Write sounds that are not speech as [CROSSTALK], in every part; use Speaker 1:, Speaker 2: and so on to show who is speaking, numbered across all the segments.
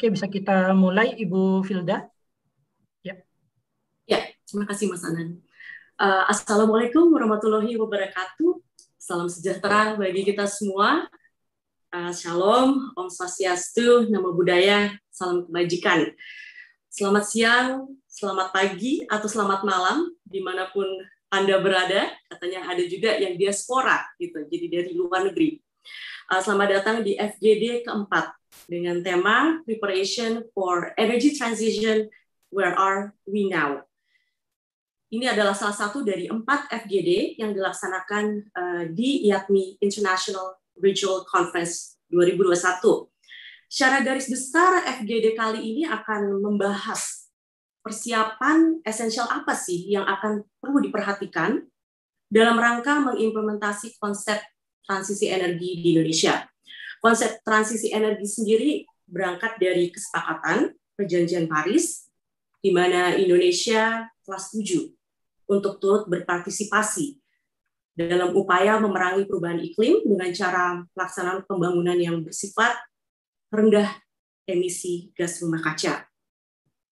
Speaker 1: Oke, bisa kita mulai Ibu Filda? Ya. Ya, terima kasih Mas Anan. Uh, eh, Assalamualaikum warahmatullahi wabarakatuh. Salam sejahtera bagi kita semua. Uh, shalom, Om Swastiastu, Nama Budaya, Salam Kebajikan. Selamat siang, selamat pagi, atau selamat malam, dimanapun Anda berada. Katanya ada juga yang diaspora, gitu, jadi dari luar negeri. Uh, selamat datang di FGD keempat, dengan tema Preparation for Energy Transition Where Are We Now? Ini adalah salah satu dari empat FGD yang dilaksanakan eh, di IATMI International Virtual Conference 2021. Secara garis besar FGD kali ini akan membahas persiapan esensial apa sih yang akan perlu diperhatikan dalam rangka mengimplementasi konsep transisi energi di Indonesia Konsep transisi energi sendiri berangkat dari kesepakatan perjanjian Paris, di mana Indonesia kelas setuju untuk turut berpartisipasi dalam upaya memerangi perubahan iklim dengan cara pelaksanaan pembangunan yang bersifat rendah emisi gas rumah kaca.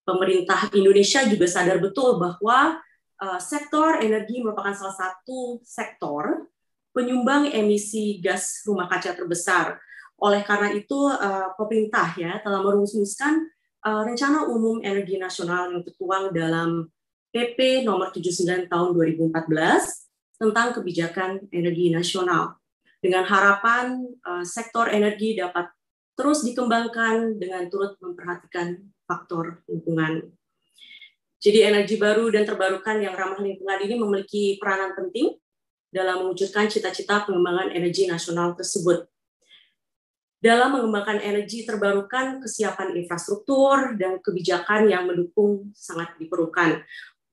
Speaker 1: Pemerintah Indonesia juga sadar betul bahwa uh, sektor energi merupakan salah satu sektor penyumbang emisi gas rumah kaca terbesar oleh karena itu, uh, pemerintah ya telah merumuskan uh, rencana umum energi nasional yang tertuang dalam PP Nomor 79 Tahun 2014 tentang kebijakan energi nasional dengan harapan uh, sektor energi dapat terus dikembangkan dengan turut memperhatikan faktor lingkungan. Jadi energi baru dan terbarukan yang ramah lingkungan ini memiliki peranan penting dalam mewujudkan cita-cita pengembangan energi nasional tersebut dalam mengembangkan energi terbarukan, kesiapan infrastruktur, dan kebijakan yang mendukung sangat diperlukan.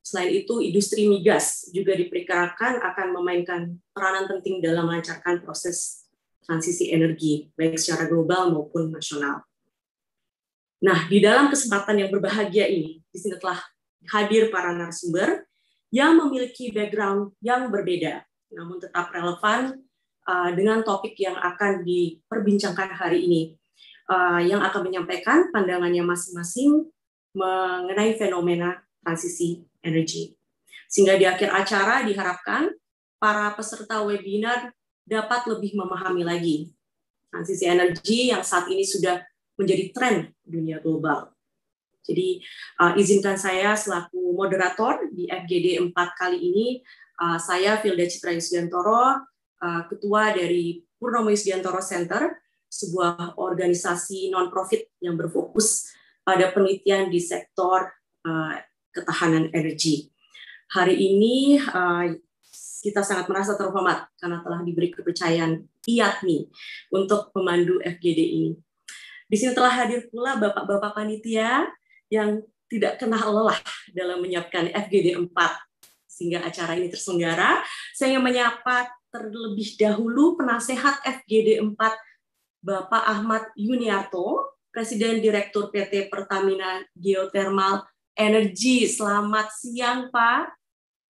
Speaker 1: Selain itu, industri migas juga diperkirakan akan memainkan peranan penting dalam melancarkan proses transisi energi, baik secara global maupun nasional. Nah, di dalam kesempatan yang berbahagia ini, di sini telah hadir para narasumber yang memiliki background yang berbeda, namun tetap relevan Uh, dengan topik yang akan diperbincangkan hari ini. Uh, yang akan menyampaikan pandangannya masing-masing mengenai fenomena transisi energi. Sehingga di akhir acara diharapkan para peserta webinar dapat lebih memahami lagi transisi energi yang saat ini sudah menjadi tren dunia global. Jadi uh, izinkan saya selaku moderator di FGD 4 kali ini, saya Filda Citra Yusdiantoro, Eh, ketua dari Purnomo Yusdiantoro Center, sebuah organisasi non-profit yang berfokus pada penelitian di sektor eh, ketahanan energi. Hari ini eh, kita sangat merasa terhormat karena telah diberi kepercayaan IATMI untuk memandu FGD ini. Di sini telah hadir pula bapak-bapak panitia yang tidak kena lelah dalam menyiapkan FGD 4 sehingga acara ini terselenggara. Saya ingin menyapa terlebih dahulu penasehat FGD 4 Bapak Ahmad Yuniarto, Presiden Direktur PT Pertamina Geothermal Energy. Selamat siang, Pak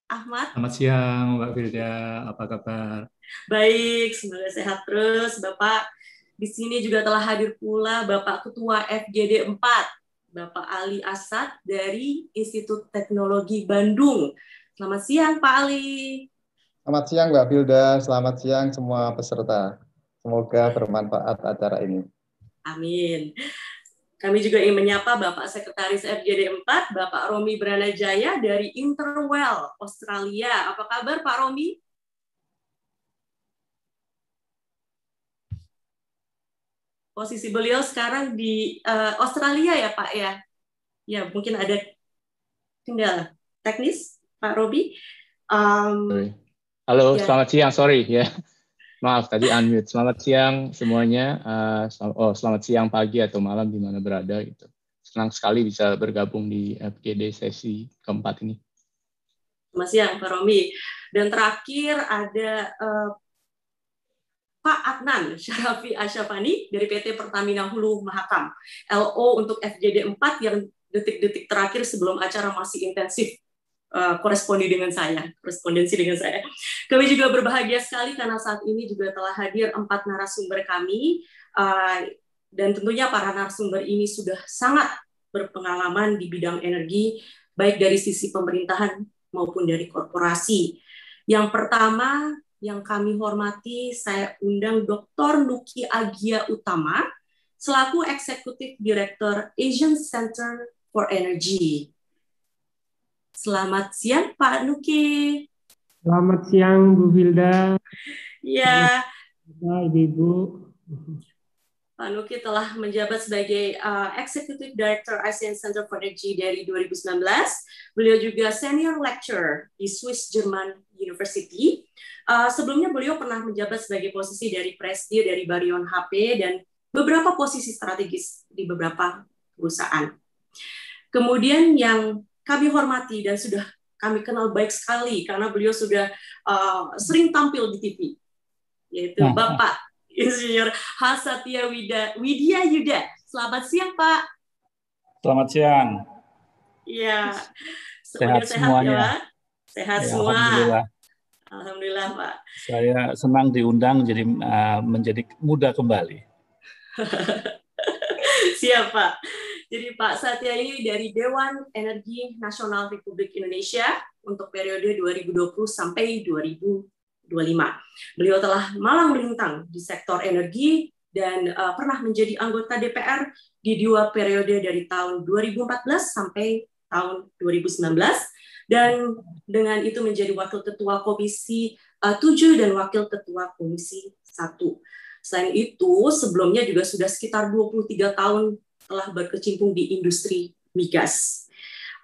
Speaker 1: Ahmad.
Speaker 2: Selamat siang, Mbak Firda. Apa kabar?
Speaker 1: Baik, semoga sehat terus, Bapak. Di sini juga telah hadir pula Bapak Ketua FGD 4, Bapak Ali Asad dari Institut Teknologi Bandung. Selamat siang, Pak Ali.
Speaker 3: Selamat siang Mbak Bilda, selamat siang semua peserta. Semoga bermanfaat acara ini.
Speaker 1: Amin. Kami juga ingin menyapa Bapak Sekretaris FGD 4, Bapak Romi Branajaya dari Interwell, Australia. Apa kabar Pak Romi? Posisi beliau sekarang di uh, Australia ya Pak ya? Ya, mungkin ada kendala teknis Pak Robi. Um, Halo, ya. selamat
Speaker 4: siang. Sorry ya. Maaf tadi unmute. Selamat siang semuanya. Uh, sel oh, selamat siang pagi atau malam di mana berada gitu. Senang sekali bisa bergabung di FGD sesi keempat ini.
Speaker 1: Selamat siang, Pak Romi. Dan terakhir ada uh, Pak Adnan Syarafi Asyafani dari PT Pertamina Hulu Mahakam. LO untuk FGD 4 yang detik-detik terakhir sebelum acara masih intensif Eh, korespondi dengan saya, korespondensi dengan saya. Kami juga berbahagia sekali karena saat ini juga telah hadir empat narasumber kami eh, dan tentunya para narasumber ini sudah sangat berpengalaman di bidang energi baik dari sisi pemerintahan maupun dari korporasi. Yang pertama yang kami hormati saya undang Dr. Nuki Agia Utama selaku eksekutif direktur Asian Center for Energy. Selamat siang Pak Nuki.
Speaker 5: Selamat siang Bu Hilda.
Speaker 1: Ya.
Speaker 5: Ibu-ibu.
Speaker 1: Pak Nuki telah menjabat sebagai uh, Executive Director ASEAN Center for Energy dari 2019. Beliau juga Senior Lecturer di Swiss German University. Uh, sebelumnya beliau pernah menjabat sebagai posisi dari Presdir dari Barion HP dan beberapa posisi strategis di beberapa perusahaan. Kemudian yang kami hormati dan sudah kami kenal baik sekali karena beliau sudah uh, sering tampil di TV yaitu ya. Bapak Insinyur Hasatya Wida, Widya Yuda. Selamat siang Pak.
Speaker 6: Selamat siang.
Speaker 1: Iya. Sehat, sehat semuanya. Ya, sehat ya, semua. Alhamdulillah. Alhamdulillah Pak.
Speaker 6: Saya senang diundang jadi uh, menjadi muda kembali. [LAUGHS]
Speaker 1: siapa jadi Pak Satya ini dari Dewan Energi Nasional Republik Indonesia untuk periode 2020 sampai 2025. Beliau telah malang melintang di sektor energi dan uh, pernah menjadi anggota DPR di dua periode dari tahun 2014 sampai tahun 2019 dan dengan itu menjadi wakil ketua Komisi eh, uh, 7 dan wakil ketua Komisi 1. Selain itu, sebelumnya juga sudah sekitar 23 tahun telah berkecimpung di industri migas.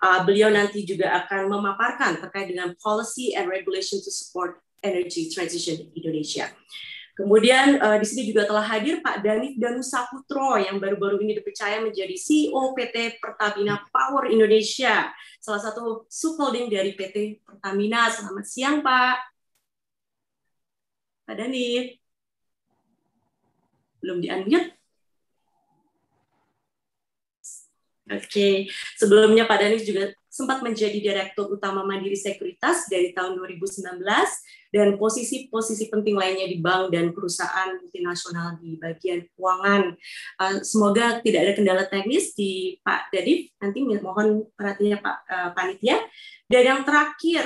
Speaker 1: Uh, beliau nanti juga akan memaparkan terkait dengan policy and regulation to support energy transition in Indonesia. Kemudian uh, di sini juga telah hadir Pak Danif Danusa Putro yang baru-baru ini dipercaya menjadi CEO PT Pertamina Power Indonesia, salah satu subholding dari PT Pertamina. Selamat siang Pak. Pak Danif. Belum di-unmute? Oke, sebelumnya Pak Danis juga sempat menjadi Direktur Utama Mandiri Sekuritas dari tahun 2019 dan posisi-posisi penting lainnya di bank dan perusahaan multinasional di bagian keuangan. Eh, semoga tidak ada kendala teknis di Pak Dadi. nanti mohon perhatiannya Pak eh, Panitia. Dan yang terakhir,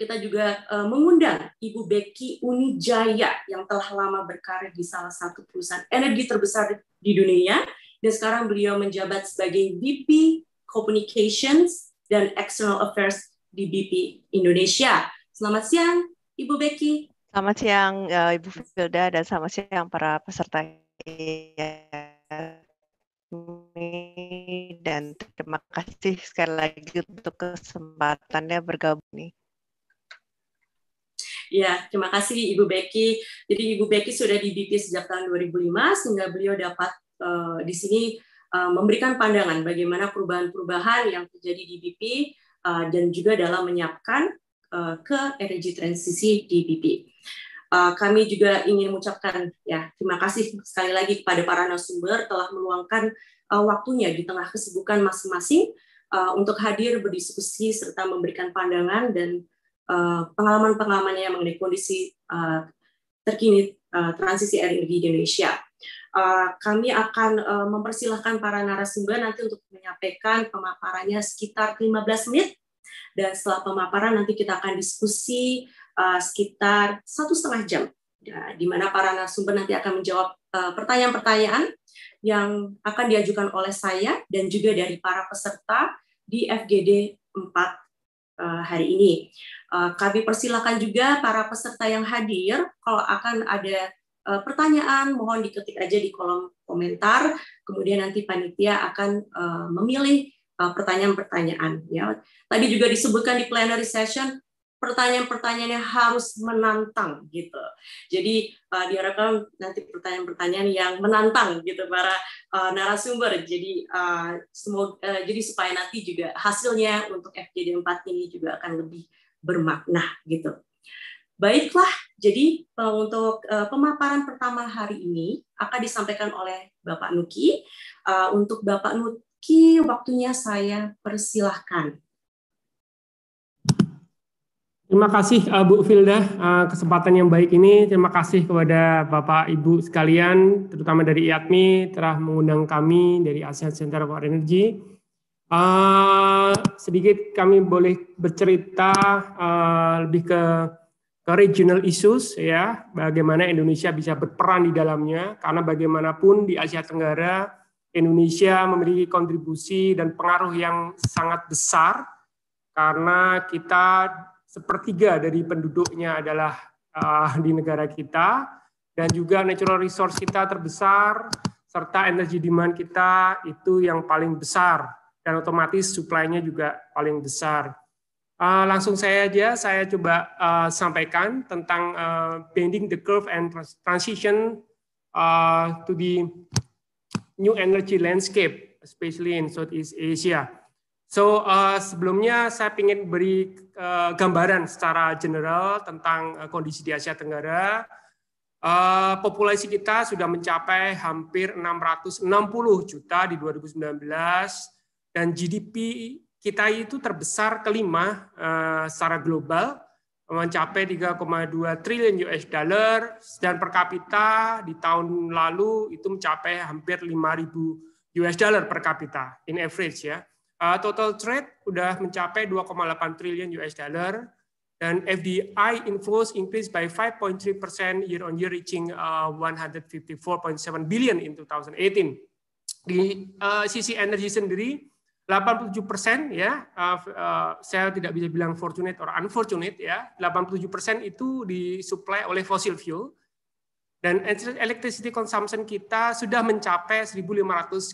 Speaker 1: kita juga eh, mengundang Ibu Becky Unijaya yang telah lama berkarir di salah satu perusahaan energi terbesar di dunia, dan sekarang beliau menjabat sebagai VP Communications dan External Affairs di BP Indonesia. Selamat siang, Ibu Becky.
Speaker 7: Selamat siang, uh, Ibu Filda, dan selamat siang para peserta ini. E dan terima kasih sekali lagi untuk kesempatannya bergabung nih.
Speaker 1: Ya, terima kasih Ibu Becky. Jadi Ibu Becky sudah di BP sejak tahun 2005 sehingga beliau dapat Eh, di sini eh, memberikan pandangan bagaimana perubahan-perubahan yang terjadi di BP eh, dan juga dalam menyiapkan ke energi transisi di BP. kami juga ingin mengucapkan ya terima kasih sekali lagi kepada para narasumber telah meluangkan waktunya di tengah kesibukan masing-masing untuk hadir berdiskusi serta memberikan pandangan dan pengalaman-pengalamannya mengenai kondisi terkini transisi energi di Indonesia. Eh, kami akan uh, mempersilahkan para narasumber nanti untuk menyampaikan pemaparannya sekitar 15 menit dan setelah pemaparan nanti kita akan diskusi uh, sekitar satu setengah jam ya, di mana para narasumber nanti akan menjawab pertanyaan-pertanyaan yang akan diajukan oleh saya dan juga dari para peserta di FGD 4 hari ini. Kami persilahkan juga para peserta yang hadir kalau akan ada uh, pertanyaan, mohon diketik aja di kolom komentar. Kemudian nanti panitia akan uh, memilih eh, pertanyaan-pertanyaan. ya. Tadi juga disebutkan di plenary session pertanyaan-pertanyaannya harus menantang gitu. Jadi uh, diharapkan nanti pertanyaan-pertanyaan yang menantang gitu para uh, narasumber. Jadi uh, semoga uh, jadi supaya nanti juga hasilnya untuk FGD 4 ini juga akan lebih bermakna gitu. Baiklah, jadi eh, untuk eh, pemaparan pertama hari ini akan disampaikan oleh Bapak Nuki. Eh, untuk Bapak Nuki, waktunya saya persilahkan.
Speaker 5: Terima kasih Bu Filda, kesempatan yang baik ini. Terima kasih kepada Bapak Ibu sekalian, terutama dari IATMI, telah mengundang kami dari ASEAN Center for Energy. sedikit kami boleh bercerita lebih ke ke regional issues ya, bagaimana Indonesia bisa berperan di dalamnya karena bagaimanapun di Asia Tenggara Indonesia memiliki kontribusi dan pengaruh yang sangat besar karena kita sepertiga dari penduduknya adalah uh, di negara kita dan juga natural resource kita terbesar serta energi demand kita itu yang paling besar dan otomatis supply-nya juga paling besar. Eh, langsung saya aja, saya coba uh, sampaikan tentang uh, bending the curve and transition uh, to the new energy landscape, especially in Southeast Asia. So uh, sebelumnya saya ingin beri uh, gambaran secara general tentang uh, kondisi di Asia Tenggara. Uh, populasi kita sudah mencapai hampir 660 juta di 2019 dan GDP kita itu terbesar kelima uh, secara global mencapai 3,2 triliun US dollar dan per kapita di tahun lalu itu mencapai hampir 5.000 US dollar per kapita in average ya. Uh, total trade udah mencapai 2,8 triliun US dollar dan FDI inflows increase by 5.3% year on year reaching uh, eh, 154.7 billion in 2018. Di uh, sisi energi sendiri 87% ya uh, uh, saya tidak bisa bilang fortunate or unfortunate ya 87% itu disuplai oleh fossil fuel dan electricity consumption kita sudah mencapai 1.500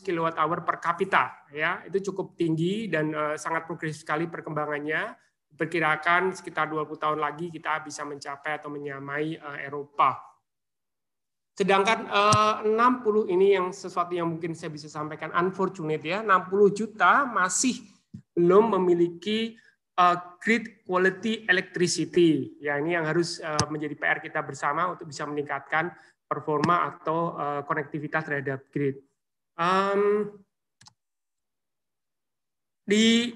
Speaker 5: kWh per kapita ya itu cukup tinggi dan uh, sangat progresif sekali perkembangannya diperkirakan sekitar 20 tahun lagi kita bisa mencapai atau menyamai uh, Eropa Sedangkan eh, uh, 60 ini yang sesuatu yang mungkin saya bisa sampaikan unfortunate ya, 60 juta masih belum memiliki uh, grid quality electricity. Ya, ini yang harus uh, menjadi PR kita bersama untuk bisa meningkatkan performa atau uh, konektivitas terhadap grid. Um, di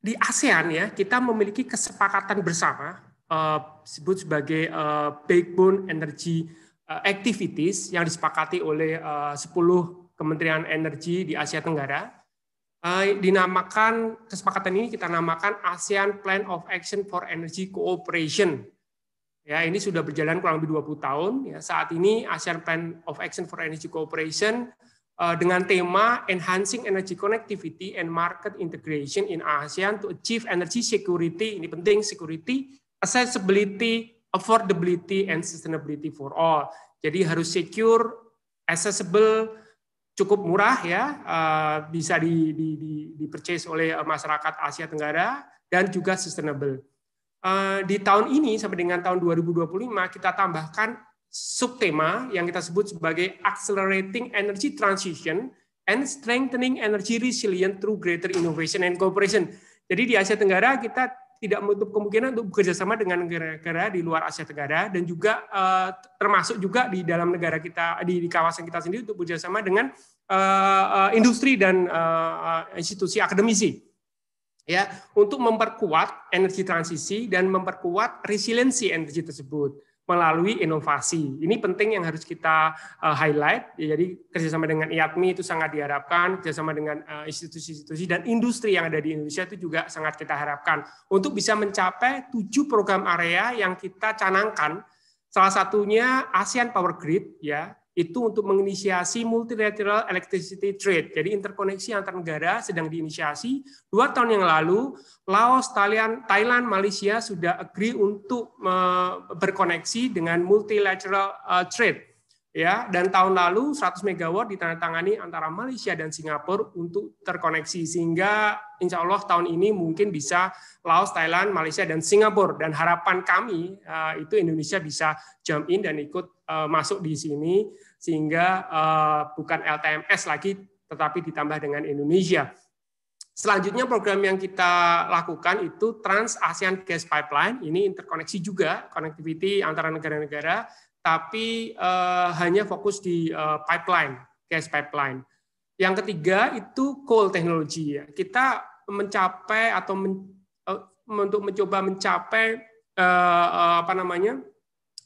Speaker 5: di ASEAN ya, kita memiliki kesepakatan bersama uh, disebut sebagai uh, Backbone Energy Eh, activities yang disepakati oleh 10 eh, Kementerian Energi di Asia Tenggara. Eh, dinamakan kesepakatan ini kita namakan ASEAN Plan of Action for Energy Cooperation. Ya, ini sudah berjalan kurang lebih 20 tahun. Ya, saat ini ASEAN Plan of Action for Energy Cooperation dengan tema Enhancing Energy Connectivity and Market Integration in ASEAN to Achieve Energy Security. Ini penting, security, accessibility, affordability and sustainability for all. Jadi harus secure, accessible, cukup murah ya, eh, bisa di, di, di, di purchase oleh masyarakat Asia Tenggara dan juga sustainable. Eh, di tahun ini sampai dengan tahun 2025 kita tambahkan subtema yang kita sebut sebagai accelerating energy transition and strengthening energy resilience through greater innovation and cooperation. Jadi di Asia Tenggara kita tidak menutup kemungkinan untuk bekerjasama dengan negara-negara di luar Asia Tenggara dan juga uh, termasuk juga di dalam negara kita di, di kawasan kita sendiri untuk bekerjasama dengan uh, industri dan uh, institusi akademisi ya untuk memperkuat energi transisi dan memperkuat resiliensi energi tersebut melalui inovasi. Ini penting yang harus kita eh, highlight. Ya, jadi kerjasama dengan IATMI itu sangat diharapkan, kerjasama dengan eh, institusi-institusi dan industri yang ada di Indonesia itu juga sangat kita harapkan untuk bisa mencapai tujuh program area yang kita canangkan. Salah satunya ASEAN Power Grid, ya itu untuk menginisiasi multilateral electricity trade. Jadi interkoneksi antar negara sedang diinisiasi. Dua tahun yang lalu, Laos, Thailand, Thailand Malaysia sudah agree untuk berkoneksi dengan multilateral eh, trade. Ya, dan tahun lalu 100 MW ditandatangani antara Malaysia dan Singapura untuk terkoneksi sehingga insya Allah tahun ini mungkin bisa Laos, Thailand, Malaysia dan Singapura dan harapan kami eh, itu Indonesia bisa jump in dan ikut Eh, masuk di sini sehingga eh, bukan LTMS lagi tetapi ditambah dengan Indonesia. Selanjutnya program yang kita lakukan itu Trans ASEAN Gas Pipeline. Ini interkoneksi juga, connectivity antara negara-negara, tapi eh, hanya fokus di pipeline, gas pipeline. Yang ketiga itu coal technology. Kita mencapai atau untuk mencoba mencapai apa namanya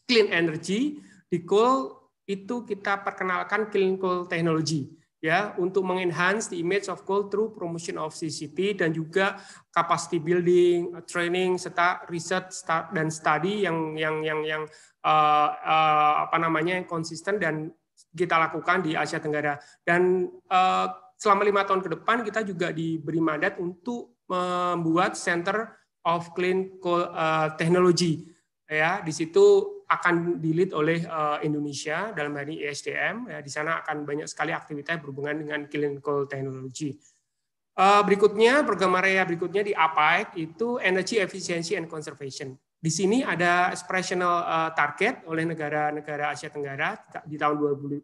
Speaker 5: clean energy di Cool itu kita perkenalkan clean coal technology ya untuk mengenhance the image of coal through promotion of CCT dan juga capacity building, training serta research dan study yang yang yang yang uh, uh, apa namanya yang konsisten dan kita lakukan di Asia Tenggara dan uh, selama lima tahun ke depan kita juga diberi mandat untuk membuat Center of Clean Coal uh, Technology ya di situ akan dilit oleh eh, Indonesia dalam hal ini ISDM. E ya, di sana akan banyak sekali aktivitas berhubungan dengan clinical technology. Eh, berikutnya program area berikutnya di APAEC itu Energy Efficiency and Conservation. Di sini ada expressional eh, target oleh negara-negara Asia Tenggara di tahun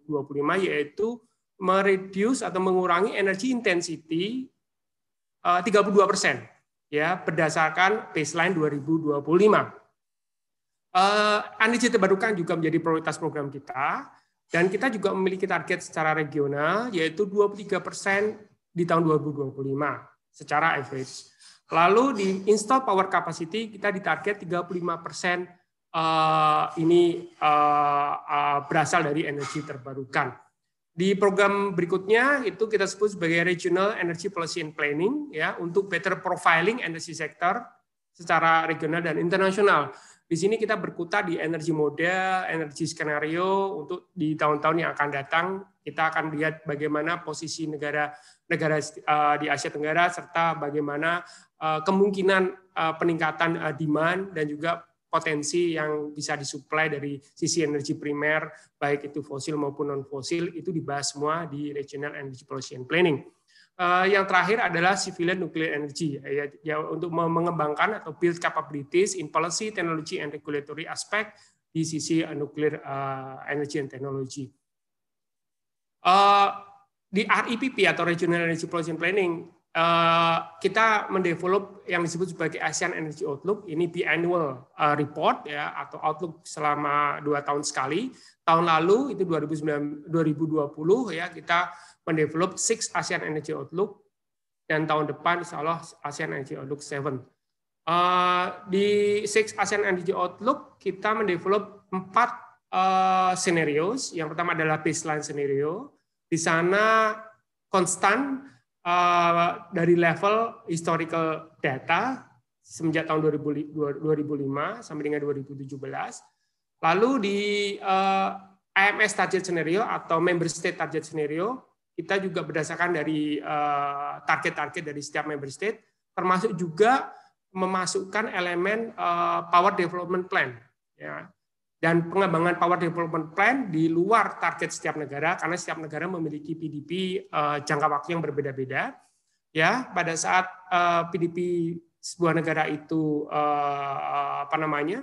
Speaker 5: 2025 yaitu mereduce atau mengurangi energy intensity uh, 32 persen ya berdasarkan baseline 2025 energi eh, terbarukan juga menjadi prioritas program kita dan kita juga memiliki target secara regional yaitu 23% di tahun 2025 secara average. Lalu di install power capacity kita di target 35% uh, eh, ini uh, uh, berasal dari energi terbarukan. Di program berikutnya itu kita sebut sebagai regional energy policy and planning ya untuk better profiling energy sector secara regional dan internasional di sini kita berkutat di energi model, energi skenario untuk di tahun-tahun yang akan datang. Kita akan lihat bagaimana posisi negara negara eh, di Asia Tenggara serta bagaimana eh, kemungkinan eh, peningkatan demand dan juga potensi yang bisa disuplai dari sisi energi primer, baik itu fosil maupun non-fosil, itu dibahas semua di Regional Energy Policy and Planning. Eh, yang terakhir adalah civilian nuclear energy ya, ya untuk mengembangkan atau build capabilities in policy, technology and regulatory aspect di sisi eh, nuclear uh, energy and technology. Uh, di REPP atau Regional Energy Policy Planning uh, kita mendevelop yang disebut sebagai ASEAN Energy Outlook ini biannual uh, report ya atau outlook selama dua tahun sekali. Tahun lalu itu 2019 2020 ya kita mendevelop six ASEAN Energy Outlook dan tahun depan insya Allah ASEAN Energy Outlook 7. Uh, eh, di six ASEAN Energy Outlook kita mendevelop empat uh, eh, skenario. Yang pertama adalah baseline scenario. Di sana konstan uh, dari level historical data semenjak tahun 2000, 2005 sampai dengan 2017. Lalu di uh, IMS target scenario atau member state target scenario kita juga berdasarkan dari eh, target-target dari setiap member state, termasuk juga memasukkan elemen eh, power development plan. Ya. Dan pengembangan power development plan di luar target setiap negara, karena setiap negara memiliki PDP eh, jangka waktu yang berbeda-beda. Ya, pada saat PDP sebuah negara itu apa namanya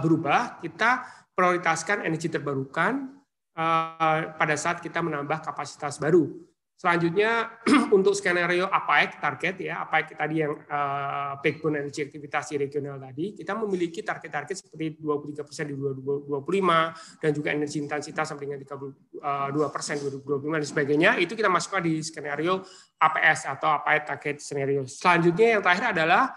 Speaker 5: berubah, kita prioritaskan energi terbarukan, Eh, pada saat kita menambah kapasitas baru. Selanjutnya [CLEARS THROAT] untuk skenario apaek target ya apaek tadi yang uh, eh, backbone energi aktivitas regional tadi kita memiliki target-target seperti 23 di 2025 dan juga energi intensitas sampai dengan 32 eh, di 2025 dan sebagainya itu kita masukkan di skenario APS atau apaek target skenario. Selanjutnya yang terakhir adalah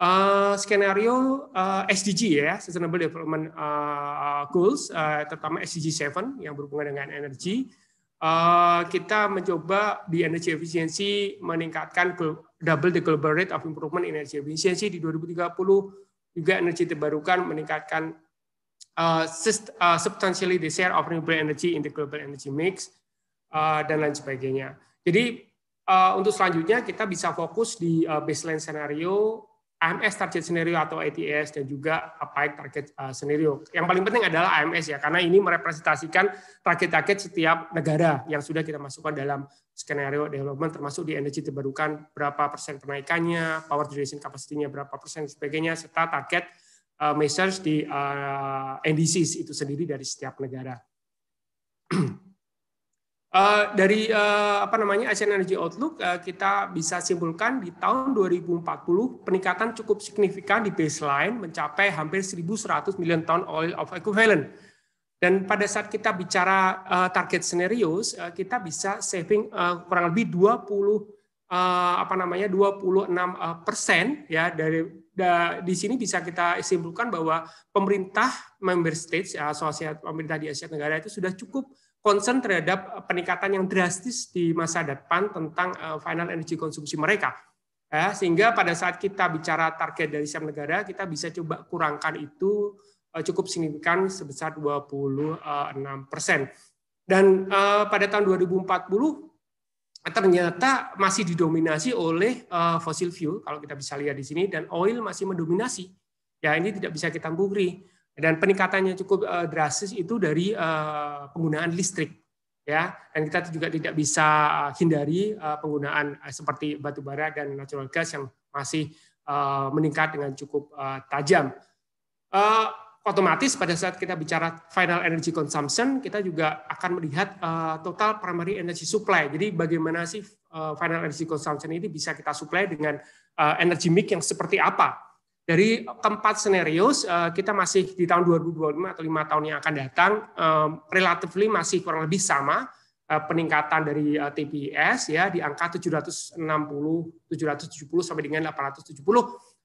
Speaker 5: Uh, skenario uh, eh, SDG ya, Sustainable Development uh, Goals, uh, terutama SDG 7 yang berhubungan dengan energi. Uh, kita mencoba di energi efisiensi meningkatkan double the global rate of improvement in energy efficiency di 2030 juga energi terbarukan meningkatkan uh, uh, substantially the share of renewable energy in the global energy mix uh, dan lain sebagainya. Jadi uh, untuk selanjutnya kita bisa fokus di uh, baseline scenario AMS target scenario atau ATS dan juga APAIC target uh, scenario. Yang paling penting adalah AMS ya, karena ini merepresentasikan target-target setiap negara yang sudah kita masukkan dalam skenario development termasuk di energi terbarukan berapa persen kenaikannya, power generation kapasitinya berapa persen sebagainya serta target eh, measures di uh, eh, NDCs itu sendiri dari setiap negara. [CLEARS THROAT] Uh, dari uh, apa namanya Asian Energy Outlook uh, kita bisa simpulkan di tahun 2040 peningkatan cukup signifikan di baseline mencapai hampir 1.100 million ton oil of equivalent. Dan pada saat kita bicara uh, target scenarios, uh, kita bisa saving uh, kurang lebih 20 uh, apa namanya 26 uh, persen ya dari da, di sini bisa kita simpulkan bahwa pemerintah member states ya, asosiasi pemerintah di Asia Tenggara itu sudah cukup concern terhadap eh, peningkatan yang drastis di masa depan tentang eh, final energy konsumsi mereka. Ya, sehingga pada saat kita bicara target dari setiap negara, kita bisa coba kurangkan itu eh, cukup signifikan sebesar 26 persen. Dan pada tahun 2040 ternyata masih didominasi oleh fossil fuel, kalau kita bisa lihat di sini, dan oil masih mendominasi. Ya ini tidak bisa kita pungkiri dan peningkatannya cukup uh, drastis itu dari uh, penggunaan listrik ya dan kita juga tidak bisa eh, hindari uh, penggunaan uh, seperti batu bara dan natural gas yang masih uh, meningkat dengan cukup uh, tajam. Uh, otomatis pada saat kita bicara final energy consumption kita juga akan melihat uh, total primary energy supply. Jadi bagaimana sih uh, final energy consumption ini bisa kita supply dengan uh, energy mix yang seperti apa? Dari keempat senario, eh, kita masih di tahun 2025 atau lima tahun yang akan datang, eh, relatively masih kurang lebih sama eh, peningkatan dari TPS, ya di angka 760 770 sampai dengan 870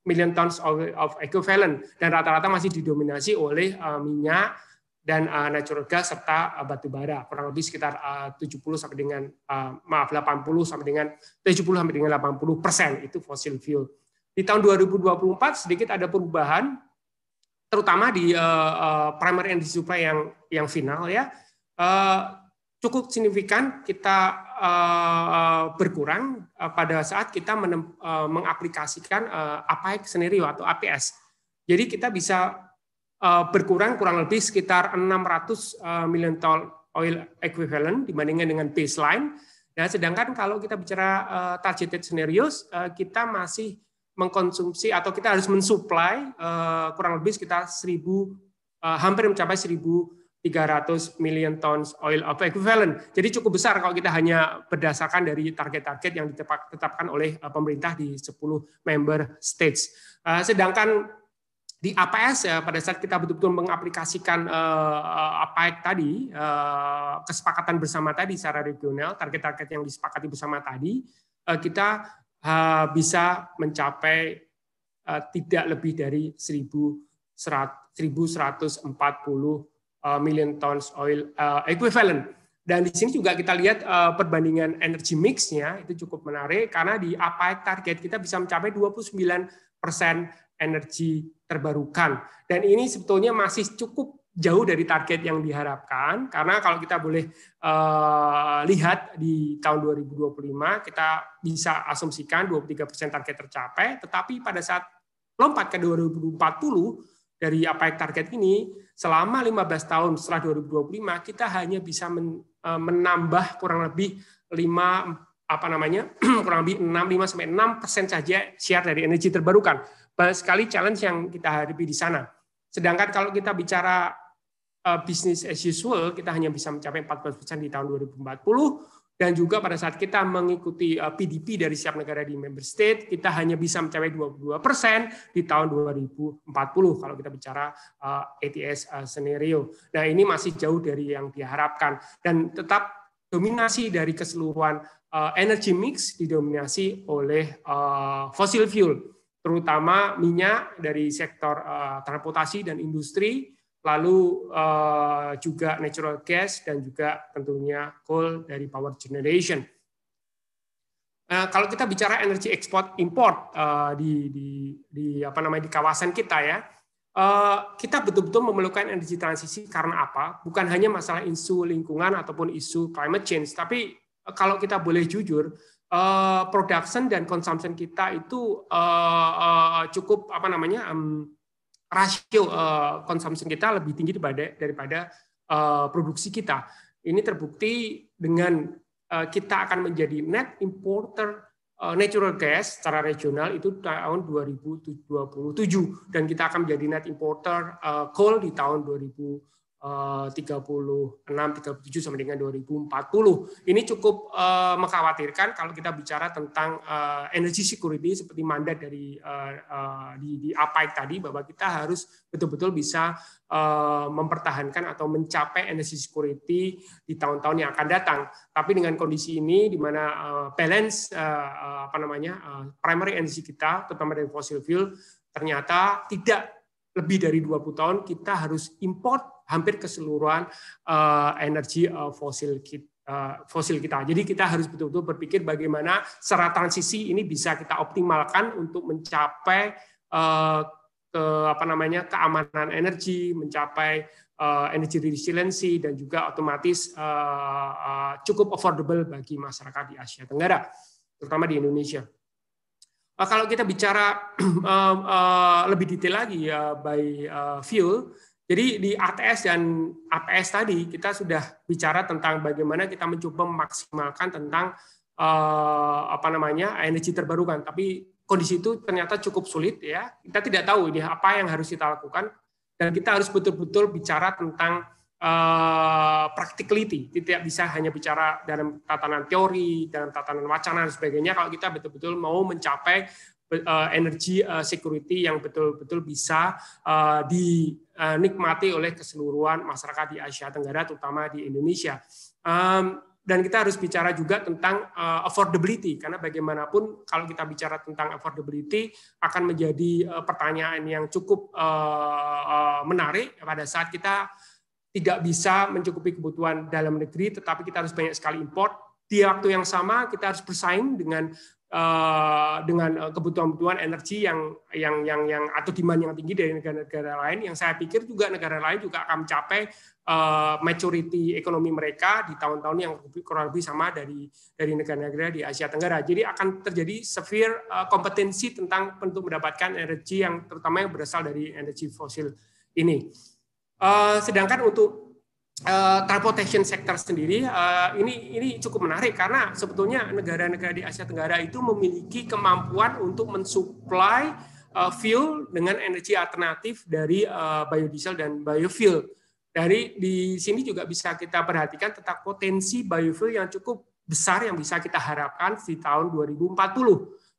Speaker 5: million tons of, of equivalent dan rata-rata masih didominasi oleh uh, minyak dan uh, natural gas serta uh, batu bara kurang lebih sekitar uh, 70 sampai dengan uh, maaf 80 sampai dengan 70 sampai dengan 80 persen itu fossil fuel. Di tahun 2024 sedikit ada perubahan, terutama di uh, uh, primary energy supply yang yang final ya uh, cukup signifikan kita uh, berkurang uh, pada saat kita menem, uh, mengaplikasikan uh, APAEC scenario atau APS. Jadi kita bisa uh, berkurang kurang lebih sekitar 600 uh, million ton oil equivalent dibandingkan dengan baseline. Nah, sedangkan kalau kita bicara uh, targeted scenarios, uh, kita masih mengkonsumsi atau kita harus mensuplai eh, kurang lebih sekitar 1000 eh, hampir mencapai 1300 million tons oil of equivalent. Jadi cukup besar kalau kita hanya berdasarkan dari target-target yang ditetapkan oleh eh, pemerintah di 10 member states. sedangkan di APS ya pada saat kita betul-betul mengaplikasikan uh, apa e tadi uh, kesepakatan bersama tadi secara regional target-target yang disepakati bersama tadi uh, kita bisa mencapai e, tidak lebih dari 1.140 e, million tons oil e, equivalent. Dan di sini juga kita lihat perbandingan energi mixnya itu cukup menarik karena di apa target kita bisa mencapai 29 persen energi terbarukan. Dan ini sebetulnya masih cukup jauh dari target yang diharapkan karena kalau kita boleh uh, lihat di tahun 2025 kita bisa asumsikan 23% target tercapai tetapi pada saat lompat ke 2040 dari apa yang target ini selama 15 tahun setelah 2025 kita hanya bisa men, uh, menambah kurang lebih 5 apa namanya [CLEARS THROAT] kurang lebih 6 5 sampai 6% saja share dari energi terbarukan. Banyak sekali challenge yang kita hadapi di sana. Sedangkan kalau kita bicara Uh, bisnis as usual kita hanya bisa mencapai 14% di tahun 2040 dan juga pada saat kita mengikuti PDP uh, dari setiap negara di member state kita hanya bisa mencapai 22% di tahun 2040 kalau kita bicara uh, ATS scenario Nah, ini masih jauh dari yang diharapkan dan tetap dominasi dari keseluruhan energy mix didominasi oleh fossil fuel terutama minyak dari sektor transportasi dan industri lalu eh, juga natural gas dan juga tentunya coal dari power generation. Nah, kalau kita bicara energi ekspor impor eh, di, di, di apa namanya di kawasan kita ya, kita betul-betul memerlukan energi transisi karena apa? Bukan hanya masalah isu lingkungan ataupun isu climate change, tapi kalau kita boleh jujur, production dan consumption kita itu cukup apa namanya rasio uh, consumption kita lebih tinggi daripada daripada uh, eh, produksi kita. Ini terbukti dengan uh, kita akan menjadi net importer uh, natural gas secara regional itu tahun 2027 dan kita akan menjadi net importer uh, coal di tahun 2000 36, eh, 37 sampai dengan 2040. Ini cukup eh, mengkhawatirkan kalau kita bicara tentang uh, energy security seperti mandat dari uh, di, di APEC tadi bahwa kita harus betul-betul bisa mempertahankan atau mencapai energy security di tahun-tahun yang akan datang. Tapi dengan kondisi ini di mana balance apa namanya uh, primary energy kita terutama dari fossil fuel ternyata tidak lebih dari 20 tahun kita harus import hampir keseluruhan uh, energi uh, fosil kita eh, fosil kita. Jadi kita harus betul-betul berpikir bagaimana secara transisi ini bisa kita optimalkan untuk mencapai ke apa namanya keamanan energi, mencapai uh, energy resiliency dan juga otomatis cukup affordable bagi masyarakat di Asia Tenggara, terutama di Indonesia. kalau kita bicara [CLEARS THROAT] lebih detail lagi ya by fuel, jadi di ATS dan APS tadi kita sudah bicara tentang bagaimana kita mencoba memaksimalkan tentang eh, apa namanya energi terbarukan. Tapi kondisi itu ternyata cukup sulit ya. Kita tidak tahu ini apa yang harus kita lakukan dan kita harus betul-betul bicara tentang eh, practicality. Tidak bisa hanya bicara dalam tatanan teori, dalam tatanan wacana dan sebagainya. Kalau kita betul-betul mau mencapai Eh, energi eh, security yang betul-betul bisa eh, dinikmati oleh keseluruhan masyarakat di Asia Tenggara, terutama di Indonesia. Dan kita harus bicara juga tentang affordability, karena bagaimanapun kalau kita bicara tentang affordability akan menjadi pertanyaan yang cukup menarik pada saat kita tidak bisa mencukupi kebutuhan dalam negeri, tetapi kita harus banyak sekali import di waktu yang sama kita harus bersaing dengan Eh, dengan eh, kebutuhan-kebutuhan energi yang yang yang yang atau demand yang tinggi dari negara-negara lain yang saya pikir juga negara lain juga akan mencapai uh, maturity ekonomi mereka di tahun-tahun yang kurang lebih sama dari dari negara-negara di Asia Tenggara. Jadi akan terjadi severe kompetensi tentang untuk mendapatkan energi yang terutama yang berasal dari energi fosil ini. Uh, sedangkan untuk Eh, transportation sector sendiri uh, ini ini cukup menarik karena sebetulnya negara-negara di Asia Tenggara itu memiliki kemampuan untuk mensuplai uh, fuel dengan energi alternatif dari uh, biodiesel dan biofuel. Dari di sini juga bisa kita perhatikan tentang potensi biofuel yang cukup besar yang bisa kita harapkan di tahun 2040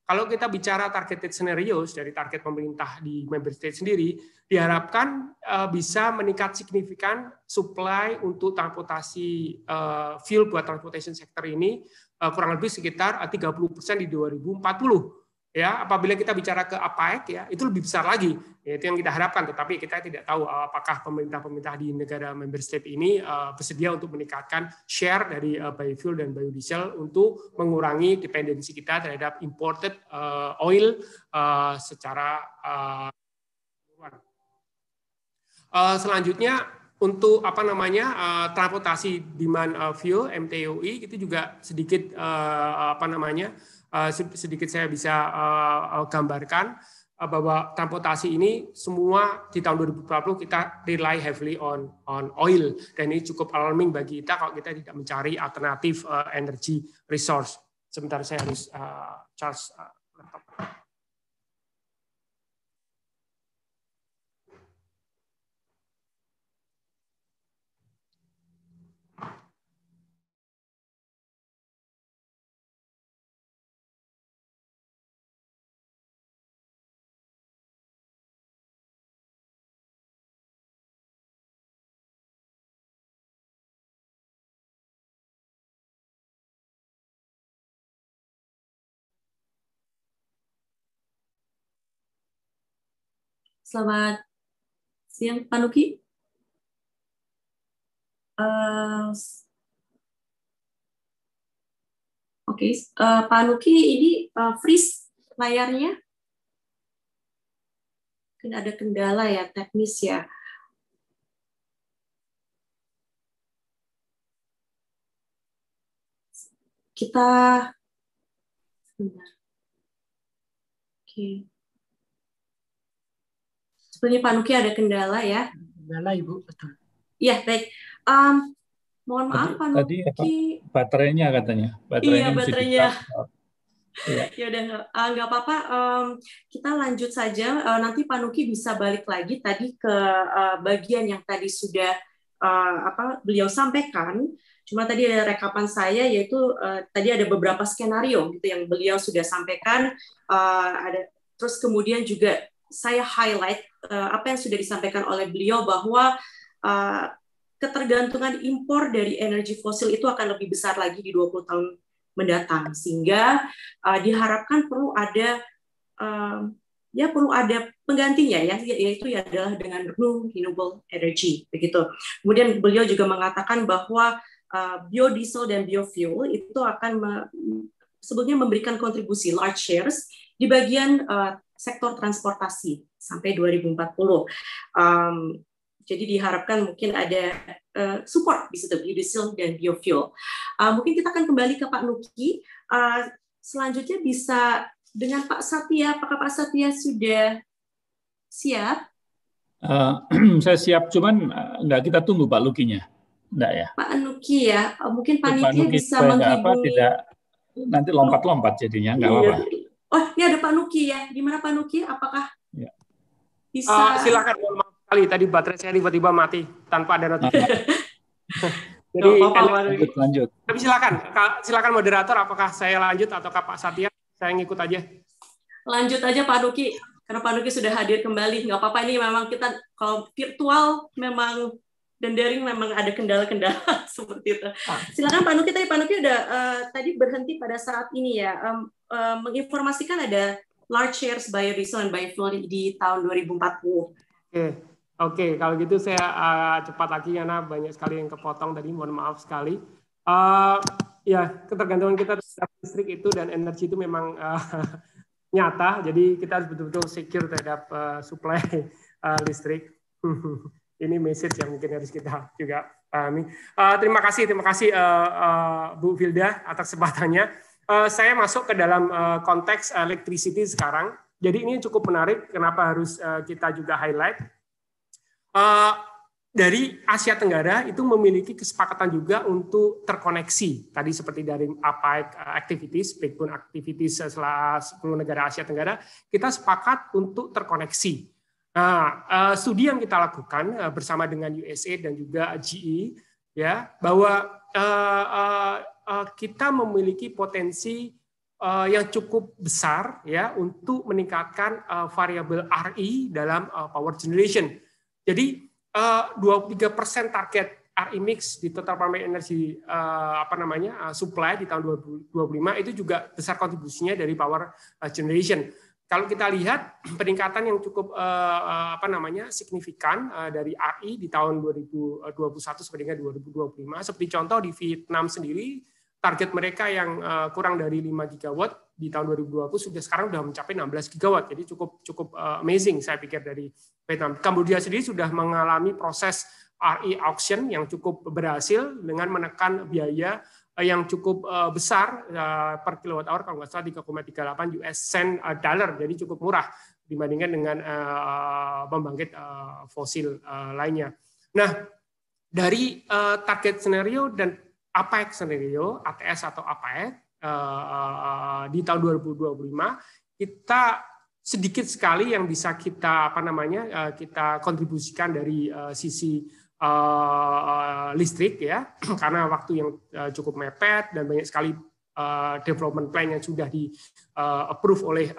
Speaker 5: kalau kita bicara targeted scenarios dari target pemerintah di member state sendiri, diharapkan eh, bisa meningkat signifikan supply untuk transportasi eh, fuel buat transportation sector ini eh, kurang lebih sekitar 30% di 2040 ya apabila kita bicara ke APEC ya itu lebih besar lagi ya, itu yang kita harapkan tetapi kita tidak tahu eh, apakah pemerintah-pemerintah di negara member state ini uh, bersedia untuk meningkatkan share dari uh, biofuel dan biodiesel untuk mengurangi dependensi kita terhadap imported uh, oil uh, secara uh, uh, selanjutnya untuk apa namanya uh, transportasi demand uh, fuel MTOI itu juga sedikit uh, apa namanya Eh, sedikit saya bisa eh, eh, gambarkan bahwa transportasi ini semua di tahun 2020 kita rely heavily on on oil dan ini cukup alarming bagi kita kalau kita tidak mencari alternatif energi resource. Sebentar saya harus charge
Speaker 1: Selamat siang, Pak Nuki. Uh, Oke, okay. uh, eh, Pak Nuki ini uh, freeze layarnya. Mungkin ada kendala ya teknis ya. Kita Oke. Ini Pak Nuki ada kendala ya.
Speaker 8: Kendala Ibu, betul.
Speaker 1: Iya, baik. Um, mohon maaf tadi, Pak Nuki. Tadi apa?
Speaker 6: baterainya katanya. Baterainya iya, baterainya.
Speaker 1: Ya [LAUGHS] udah eh, nggak apa-apa. Um, kita lanjut saja. Uh, nanti Panuki bisa balik lagi tadi ke uh, bagian yang tadi sudah uh, apa beliau sampaikan. Cuma tadi ada rekapan saya yaitu uh, tadi ada beberapa skenario gitu yang beliau sudah sampaikan. Uh, ada terus kemudian juga saya highlight uh, apa yang sudah disampaikan oleh beliau bahwa uh, ketergantungan impor dari energi fosil itu akan lebih besar lagi di 20 tahun mendatang sehingga uh, diharapkan perlu ada uh, ya perlu ada penggantinya ya, ya yaitu ya adalah dengan renewable energy begitu. Kemudian beliau juga mengatakan bahwa uh, biodiesel dan biofuel itu akan me, sebetulnya memberikan kontribusi large shares di bagian uh, sektor transportasi sampai 2040. Um, jadi diharapkan mungkin ada uh, support di situ biodiesel dan biofuel. Uh, mungkin kita akan kembali ke Pak Nuki. Uh, selanjutnya bisa dengan Pak Satya. Apakah Pak Satya sudah siap?
Speaker 6: Uh, [CLEARS THROAT] saya siap, cuman uh, nggak kita tunggu Pak Lukinya, enggak ya?
Speaker 1: Pak Nuki ya, mungkin panitia Pak Nuki bisa menghubungi. tidak nanti
Speaker 6: lompat-lompat jadinya enggak iya, apa-apa.
Speaker 1: Oh, ini ada Pak Nuki ya. Gimana Pak Nuki? Apakah ya. bisa? Uh, silakan.
Speaker 5: Maaf sekali tadi baterai saya tiba-tiba mati tanpa ada ah. notifikasi. [LAUGHS] Jadi oh, apa, apa, lanjut, lanjut. Tapi silakan, silakan moderator. Apakah saya lanjut atau Pak Satya? Saya ngikut aja.
Speaker 1: Lanjut aja Pak Nuki. Karena Pak Nuki sudah hadir kembali, nggak apa-apa ini memang kita kalau virtual memang dan daring memang ada kendala-kendala [LAUGHS] seperti itu. Ah. Silakan Pak Nuki, tadi Pak Nuki udah uh, tadi berhenti pada saat ini ya. Um, Eh, menginformasikan ada large shares biodiesel and biofuel di tahun 2040. Oke, oke kalau gitu saya uh, cepat lagi karena banyak sekali yang kepotong
Speaker 5: tadi, mohon maaf sekali. Uh, ya, ketergantungan kita terhadap listrik itu dan energi itu memang uh, [LAUGHS] nyata, jadi kita harus betul-betul secure terhadap uh, supply uh, [LAUGHS] listrik. [LAUGHS] Ini message yang mungkin harus kita juga pahami. Uh, terima kasih, terima kasih uh, uh, Bu Vilda atas kesempatannya Eh, saya masuk ke dalam eh, konteks electricity sekarang. Jadi ini cukup menarik. Kenapa harus eh, kita juga highlight? dari Asia Tenggara itu memiliki kesepakatan juga untuk terkoneksi tadi seperti dari APEC activities, backbone activities setelah 10 negara Asia Tenggara, kita sepakat untuk terkoneksi. Nah, studi yang kita lakukan bersama dengan USA dan juga GE ya bahwa Eh, kita memiliki potensi eh, yang cukup besar ya untuk meningkatkan eh, variabel RI dalam power generation. Jadi 23% target RI mix di total primary energy apa namanya supply di tahun 2025 itu juga besar kontribusinya dari power generation. Kalau kita lihat [CLEARS THROAT] peningkatan yang cukup apa namanya signifikan dari RI di tahun 2021 sampai dengan 2025 seperti contoh di Vietnam sendiri target mereka yang eh, kurang dari 5 gigawatt di tahun 2020 sudah sekarang sudah mencapai 16 gigawatt. Jadi cukup cukup eh, amazing saya pikir dari Vietnam. Kamboja sendiri sudah mengalami proses RE auction yang cukup berhasil dengan menekan biaya eh, yang cukup besar per kilowatt hour kalau nggak salah 3,38 US cent dollar jadi cukup murah dibandingkan dengan pembangkit fosil lainnya. Nah, dari target senario dan APEC scenario, ATS atau APEC eh, eh, eh, di tahun 2025 kita sedikit sekali yang bisa kita apa namanya kita kontribusikan dari sisi listrik ya [CLEARS THROAT] karena waktu yang cukup mepet dan banyak sekali development plan yang sudah di approve oleh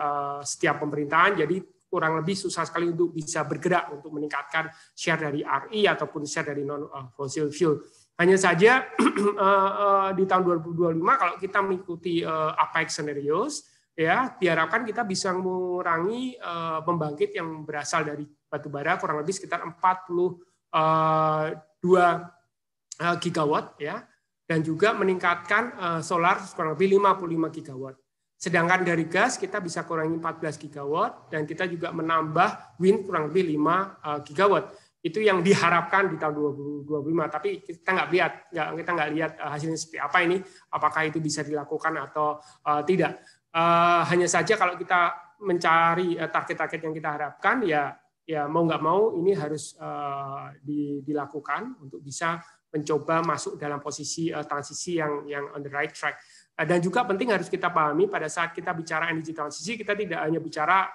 Speaker 5: setiap pemerintahan jadi kurang lebih susah sekali untuk bisa bergerak untuk meningkatkan share dari RI e ataupun share dari non fossil fuel. Hanya saja [CLEARS THROAT] eh, eh, di tahun 2025 kalau kita mengikuti eh, APEX scenarios, ya diharapkan kita bisa mengurangi pembangkit yang berasal dari batu bara kurang lebih sekitar 42 gigawatt ya dan juga meningkatkan solar kurang lebih 55 gigawatt. Sedangkan dari gas kita bisa kurangi 14 gigawatt dan kita juga menambah wind kurang lebih 5 gigawatt itu yang diharapkan di tahun 2025 tapi kita nggak lihat kita nggak lihat eh, hasilnya seperti apa ini apakah itu bisa dilakukan atau eh, tidak eh, hanya saja kalau kita mencari target-target yang kita harapkan ya ya mau nggak mau ini harus dilakukan untuk bisa mencoba masuk dalam posisi transisi yang yang on the right track dan juga penting harus kita pahami pada saat kita bicara energi transisi kita tidak hanya bicara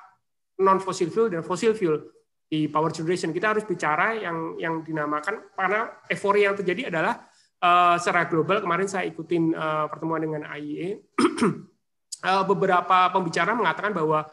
Speaker 5: non fosil fuel dan fosil fuel di power generation kita harus bicara yang yang dinamakan karena euforia yang terjadi adalah uh, secara global kemarin saya ikutin uh, pertemuan dengan IEA [CLEARS THROAT] uh, eh, beberapa pembicara mengatakan bahwa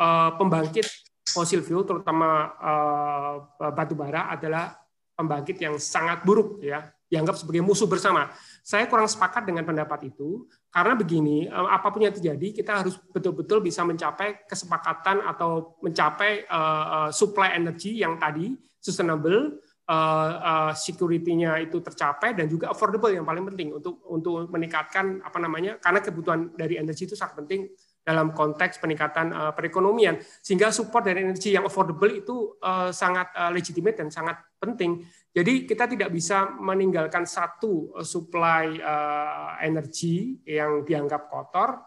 Speaker 5: uh, pembangkit fossil fuel terutama uh, batu bara adalah pembangkit yang sangat buruk ya dianggap sebagai musuh bersama. Saya kurang sepakat dengan pendapat itu karena begini, eh, apapun yang terjadi kita harus betul-betul bisa mencapai kesepakatan atau mencapai uh, supply energi yang tadi sustainable, uh, uh, security-nya itu tercapai dan juga affordable yang paling penting untuk untuk meningkatkan apa namanya karena kebutuhan dari energi itu sangat penting dalam konteks peningkatan uh, perekonomian sehingga support dari energi yang affordable itu uh, sangat uh, legitimate dan sangat penting jadi kita tidak bisa meninggalkan satu eh, supply eh, energi yang dianggap kotor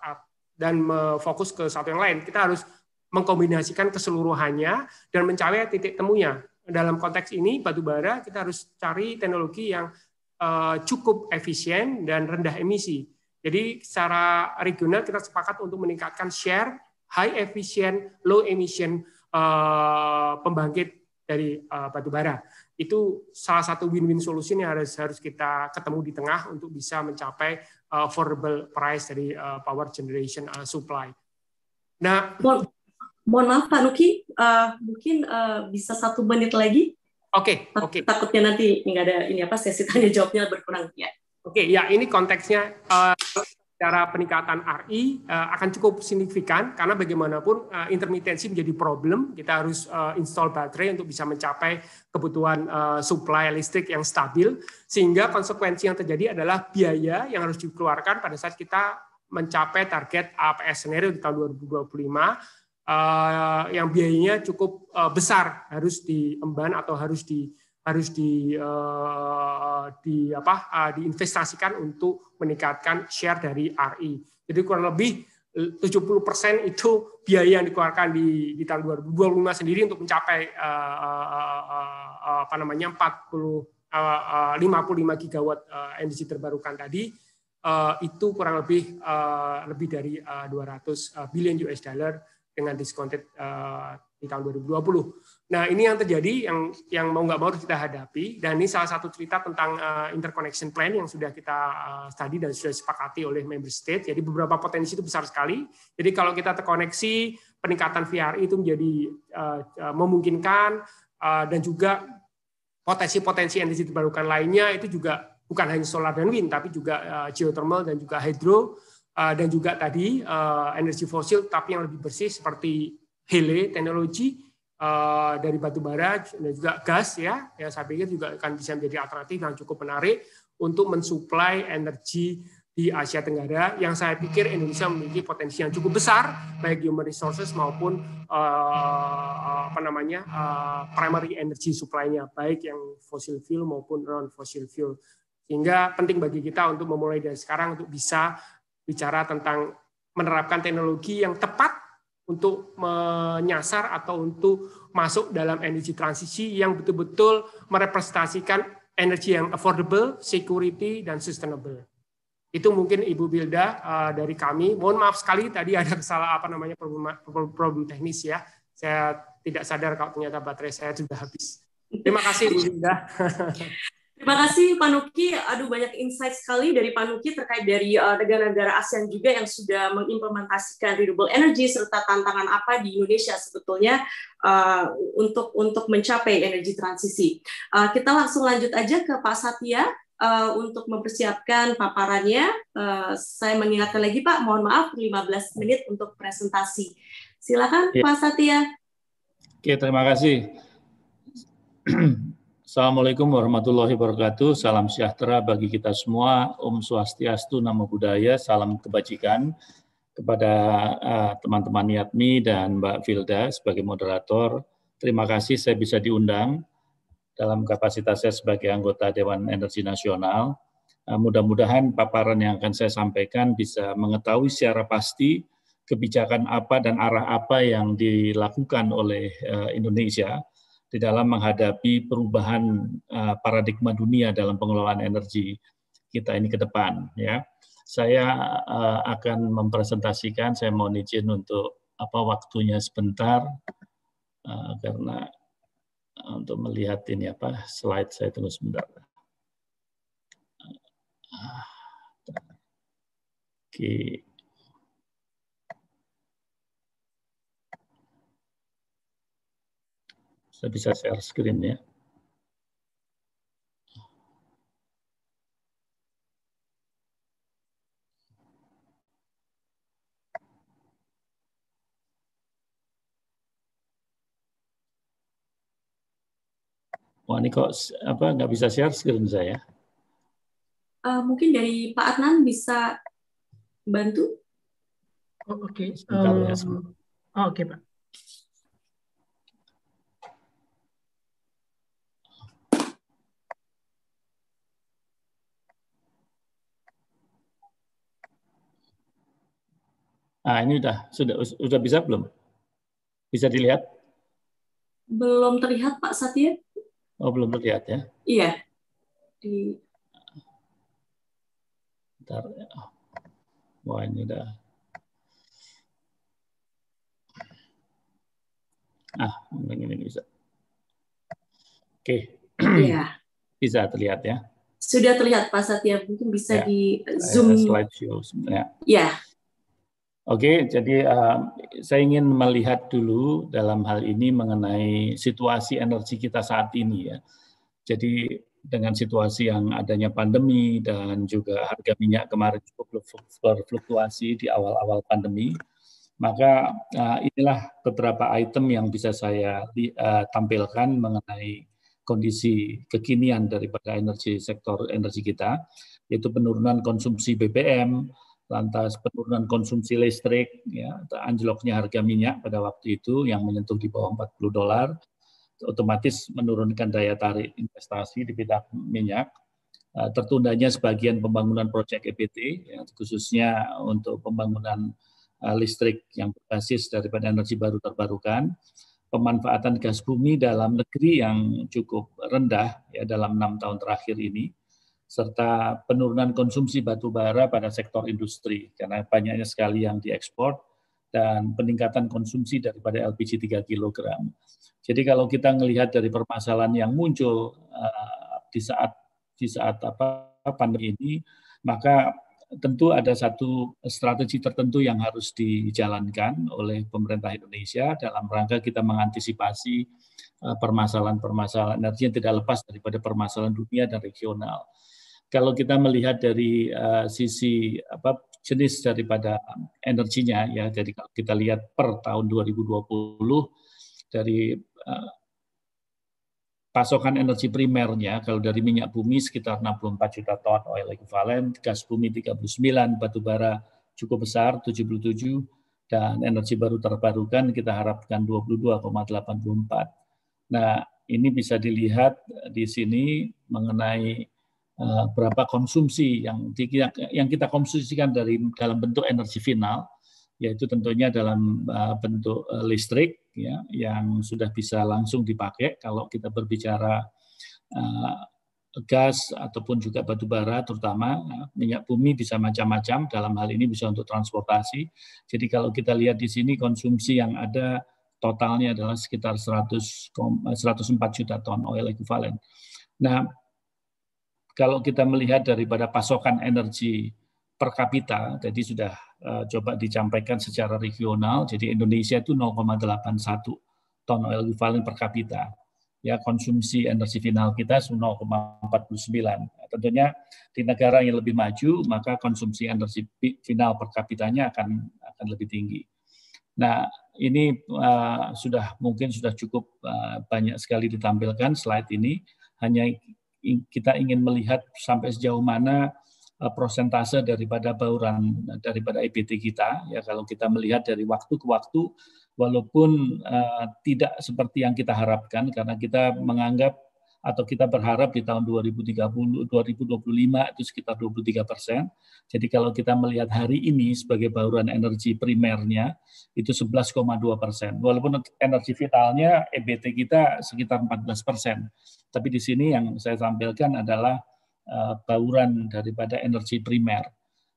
Speaker 5: dan fokus ke satu yang lain. Kita harus mengkombinasikan keseluruhannya dan mencari titik temunya. Dalam konteks ini batubara kita harus cari teknologi yang eh, cukup efisien dan rendah emisi. Jadi secara regional kita sepakat untuk meningkatkan share high efficient, low emission pembangkit dari batu batubara itu salah satu win-win solution yang harus harus kita ketemu di tengah untuk bisa mencapai eh, affordable price dari eh, power generation eh, supply.
Speaker 1: Nah, mohon, mohon maaf Pak Nuki, uh, mungkin uh, bisa satu menit lagi. Oke, okay, oke. Okay. Takutnya nanti nggak ada ini apa sesi tanya jawabnya berkurang ya.
Speaker 5: Oke, okay, ya ini konteksnya uh, cara peningkatan RI uh, eh, akan cukup signifikan karena bagaimanapun uh, intermitensi menjadi problem. Kita harus uh, install baterai untuk bisa mencapai kebutuhan uh, supply listrik yang stabil. Sehingga konsekuensi yang terjadi adalah biaya yang harus dikeluarkan pada saat kita mencapai target APS scenario di tahun 2025 uh, yang biayanya cukup uh, besar harus diemban atau harus di harus di, uh, di apa uh, diinvestasikan untuk meningkatkan share dari RI. E. Jadi kurang lebih 70% eh, itu biaya yang dikeluarkan di, di tahun 2025 sendiri untuk mencapai uh, uh, uh, apa namanya 40 uh, uh, 55 gigawatt uh, energi terbarukan tadi uh, itu kurang lebih uh, lebih dari uh, 200 billion US dollar dengan discounted uh, di tahun 2020. Nah, ini yang terjadi yang yang mau nggak mau kita hadapi dan ini salah satu cerita tentang uh, interconnection plan yang sudah kita uh, study dan sudah sepakati oleh member state. Jadi beberapa potensi itu besar sekali. Jadi kalau kita terkoneksi, peningkatan VRI itu menjadi uh, memungkinkan uh, dan juga potensi-potensi energi terbarukan lainnya itu juga bukan hanya solar dan wind tapi juga uh, geothermal dan juga hydro uh, dan juga tadi uh, energi fosil tapi yang lebih bersih seperti hele teknologi Eh, dari batu bara dan juga gas ya. Ya saya pikir juga akan bisa menjadi alternatif yang cukup menarik untuk mensuplai energi di Asia Tenggara yang saya pikir Indonesia memiliki potensi yang cukup besar baik human resources maupun uh, apa namanya uh, primary energy supply-nya baik yang fossil fuel maupun non fossil fuel sehingga penting bagi kita untuk memulai dari sekarang untuk bisa bicara tentang menerapkan teknologi yang tepat untuk menyasar atau untuk masuk dalam energi transisi yang betul-betul merepresentasikan energi yang affordable, security, dan sustainable. Itu mungkin Ibu Bilda uh, dari kami. Mohon maaf sekali tadi ada kesalahan apa namanya problem, problem teknis ya. Saya tidak sadar kalau ternyata baterai saya sudah habis. Terima kasih Ibu Bilda. [LAUGHS]
Speaker 1: Terima kasih Panuki, aduh banyak insight sekali dari Panuki terkait dari eh, negara-negara uh, ASEAN juga yang sudah mengimplementasikan renewable energy serta tantangan apa di Indonesia sebetulnya uh, untuk untuk mencapai energi transisi. Uh, kita langsung lanjut aja ke Pak Satya uh, untuk mempersiapkan paparannya. Uh, saya mengingatkan lagi Pak, mohon maaf 15 menit untuk presentasi. Silakan ya. Pak Satya.
Speaker 6: Oke, terima kasih [CLEARS THROAT] Assalamualaikum warahmatullahi wabarakatuh. Salam sejahtera bagi kita semua. Om Swastiastu, Namo Buddhaya, salam kebajikan kepada eh, teman-teman uh, Yatmi dan Mbak Vilda sebagai moderator. Terima kasih saya bisa diundang dalam kapasitas saya sebagai anggota Dewan Energi Nasional. Uh, Mudah-mudahan paparan yang akan saya sampaikan bisa mengetahui secara pasti kebijakan apa dan arah apa yang dilakukan oleh uh, Indonesia di dalam menghadapi perubahan eh, paradigma dunia dalam pengelolaan energi kita ini ke depan ya. Saya eh, akan mempresentasikan, saya mohon izin untuk apa waktunya sebentar eh, karena untuk melihat ini apa slide saya tunggu sebentar. Ah, oke. Okay. Saya bisa share screen ya. Wah, ini kok apa nggak bisa share screen saya?
Speaker 1: Uh, mungkin dari Pak Adnan bisa bantu? Oh,
Speaker 8: Oke. Okay. um, ya. oh,
Speaker 1: Oke, okay, Pak.
Speaker 3: Ah
Speaker 6: ini sudah sudah sudah bisa belum? Bisa dilihat?
Speaker 1: Belum terlihat Pak Satya.
Speaker 6: Oh, belum terlihat ya?
Speaker 1: Iya. Di
Speaker 6: Bentar. Ya. Wah, ini udah. Ah, mungkin ini bisa. Oke. Okay. Iya. [CLEARS THROAT] bisa terlihat ya?
Speaker 1: Sudah terlihat Pak Satya. Mungkin bisa ya. di Zoom. slide
Speaker 6: show sebenarnya. Iya. Oke, jadi uh, saya ingin melihat dulu dalam hal ini mengenai situasi energi kita saat ini ya. Jadi dengan situasi yang adanya pandemi dan juga harga minyak kemarin cukup berfluktuasi di awal-awal pandemi, maka uh, inilah beberapa item yang bisa saya uh, tampilkan mengenai kondisi kekinian daripada energi sektor energi kita, yaitu penurunan konsumsi BBM, lantas penurunan konsumsi listrik, ya, anjloknya harga minyak pada waktu itu yang menyentuh di bawah 40 dolar, otomatis menurunkan daya tarik investasi di bidang minyak. Eh, tertundanya sebagian pembangunan proyek EPT, ya, khususnya untuk pembangunan eh, listrik yang berbasis daripada energi baru terbarukan, pemanfaatan gas bumi dalam negeri yang cukup rendah ya dalam enam tahun terakhir ini, serta penurunan konsumsi batu bara pada sektor industri karena banyaknya sekali yang diekspor dan peningkatan konsumsi daripada LPG 3 kg. Jadi kalau kita melihat dari permasalahan yang muncul uh, di saat di saat apa pandemi ini, maka tentu ada satu strategi tertentu yang harus dijalankan oleh pemerintah Indonesia dalam rangka kita mengantisipasi eh, permasalahan-permasalahan energi yang tidak lepas daripada permasalahan dunia dan regional kalau kita melihat dari uh, sisi apa jenis daripada energinya ya jadi kalau kita lihat per tahun 2020 dari uh, pasokan energi primernya kalau dari minyak bumi sekitar 64 juta ton oil equivalent, gas bumi 39, batu bara cukup besar 77 dan energi baru terbarukan kita harapkan 22,84. Nah, ini bisa dilihat di sini mengenai Eh, berapa konsumsi yang yang kita konsumsikan dari dalam bentuk energi final yaitu tentunya dalam eh, bentuk eh, listrik ya yang sudah bisa langsung dipakai kalau kita berbicara gas ataupun juga batu bara terutama minyak bumi bisa macam-macam dalam hal ini bisa untuk transportasi. Jadi kalau kita lihat di sini konsumsi yang ada totalnya adalah sekitar 100 104 juta ton oil equivalent. Nah, kalau kita melihat daripada pasokan energi per kapita, tadi sudah uh, coba dicampaikan secara regional, jadi Indonesia itu 0,81 ton oil equivalent per kapita. Ya, konsumsi energi final kita 0,49. Nah, tentunya di negara yang lebih maju, maka konsumsi energi final per kapitanya akan akan lebih tinggi. Nah, ini uh, sudah mungkin sudah cukup uh, banyak sekali ditampilkan slide ini. Hanya kita ingin melihat sampai sejauh mana eh, prosentase daripada bauran daripada EBT kita ya kalau kita melihat dari waktu ke waktu walaupun uh, tidak seperti yang kita harapkan karena kita menganggap atau kita berharap di tahun 2030 2025 itu sekitar 23 persen. Jadi kalau kita melihat hari ini sebagai bauran energi primernya itu 11,2 persen. Walaupun energi vitalnya EBT kita sekitar 14 persen. Tapi di sini yang saya tampilkan adalah uh, bauran daripada energi primer.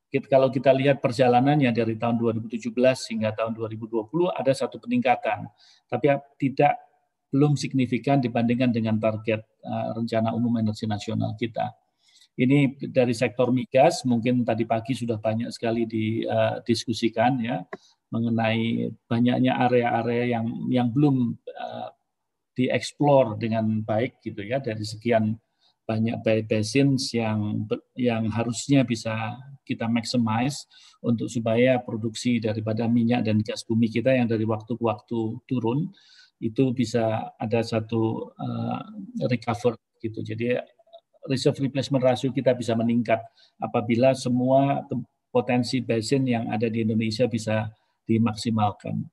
Speaker 6: Kita, kalau kita lihat perjalanannya dari tahun 2017 hingga tahun 2020 ada satu peningkatan, tapi ya, tidak belum signifikan dibandingkan dengan target uh, rencana umum energi nasional kita. Ini dari sektor migas mungkin tadi pagi sudah banyak sekali didiskusikan eh, ya mengenai banyaknya area-area yang yang belum uh, dieksplor dengan baik gitu ya dari sekian banyak basins yang yang harusnya bisa kita maximize untuk supaya produksi daripada minyak dan gas bumi kita yang dari waktu ke waktu turun itu bisa ada satu uh, recover gitu. Jadi eh, reserve replacement ratio kita bisa meningkat apabila semua potensi basin yang ada di Indonesia bisa dimaksimalkan.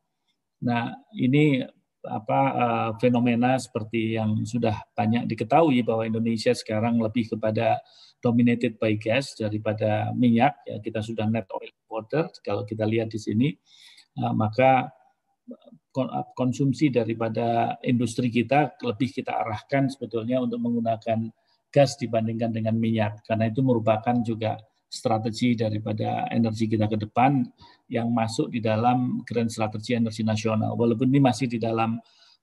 Speaker 6: Nah, ini apa eh, fenomena seperti yang sudah banyak diketahui bahwa Indonesia sekarang lebih kepada dominated by gas daripada minyak ya kita sudah net oil importer kalau kita lihat di sini eh, maka eh, konsumsi daripada industri kita lebih kita arahkan sebetulnya untuk menggunakan gas dibandingkan dengan minyak karena itu merupakan juga strategi daripada energi kita ke depan yang masuk di dalam grand strategi energi nasional. Walaupun ini masih di dalam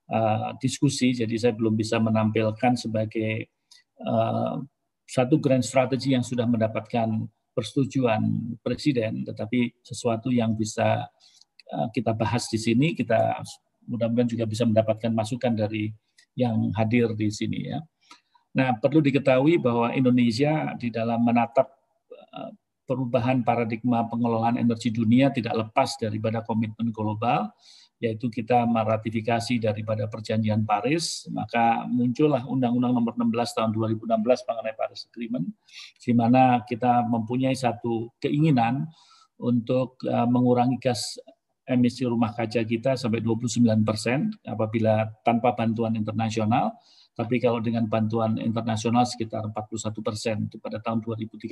Speaker 6: uh, diskusi, jadi saya belum bisa menampilkan sebagai uh, satu grand strategi yang sudah mendapatkan persetujuan presiden, tetapi sesuatu yang bisa uh, kita bahas di sini, kita mudah-mudahan juga bisa mendapatkan masukan dari yang hadir di sini ya. Nah, perlu diketahui bahwa Indonesia di dalam menatap Eh, perubahan paradigma pengelolaan energi dunia tidak lepas daripada komitmen global, yaitu kita meratifikasi daripada perjanjian Paris, maka muncullah Undang-Undang Nomor 16 Tahun 2016 mengenai Paris Agreement, di mana kita mempunyai satu keinginan untuk eh, mengurangi gas emisi rumah kaca kita sampai 29 persen apabila tanpa bantuan internasional, tapi kalau dengan bantuan internasional sekitar 41 persen itu pada tahun 2030.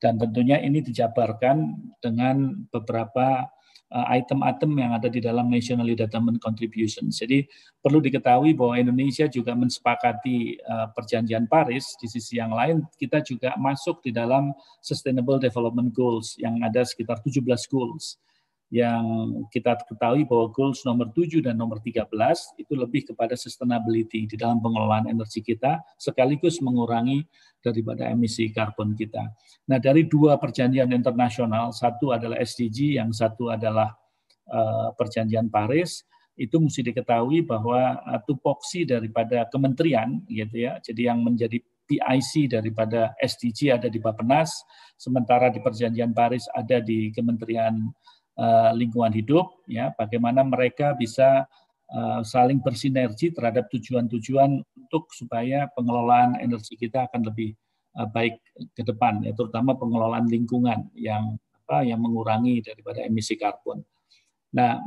Speaker 6: Dan tentunya ini dijabarkan dengan beberapa eh, item-item yang ada di dalam National Development Contribution. Jadi perlu diketahui bahwa Indonesia juga mensepakati eh, perjanjian Paris. Di sisi yang lain, kita juga masuk di dalam Sustainable Development Goals yang ada sekitar 17 goals yang kita ketahui bahwa goals nomor 7 dan nomor 13 itu lebih kepada sustainability di dalam pengelolaan energi kita sekaligus mengurangi daripada emisi karbon kita. Nah, dari dua perjanjian internasional, satu adalah SDG, yang satu adalah eh, perjanjian Paris, itu mesti diketahui bahwa eh, tupoksi daripada kementerian gitu ya. Jadi yang menjadi PIC daripada SDG ada di Bappenas, sementara di perjanjian Paris ada di Kementerian uh, lingkungan hidup, ya, bagaimana mereka bisa uh, saling bersinergi terhadap tujuan-tujuan untuk supaya pengelolaan energi kita akan lebih uh, baik ke depan, ya, terutama pengelolaan lingkungan yang apa yang mengurangi daripada emisi karbon. Nah,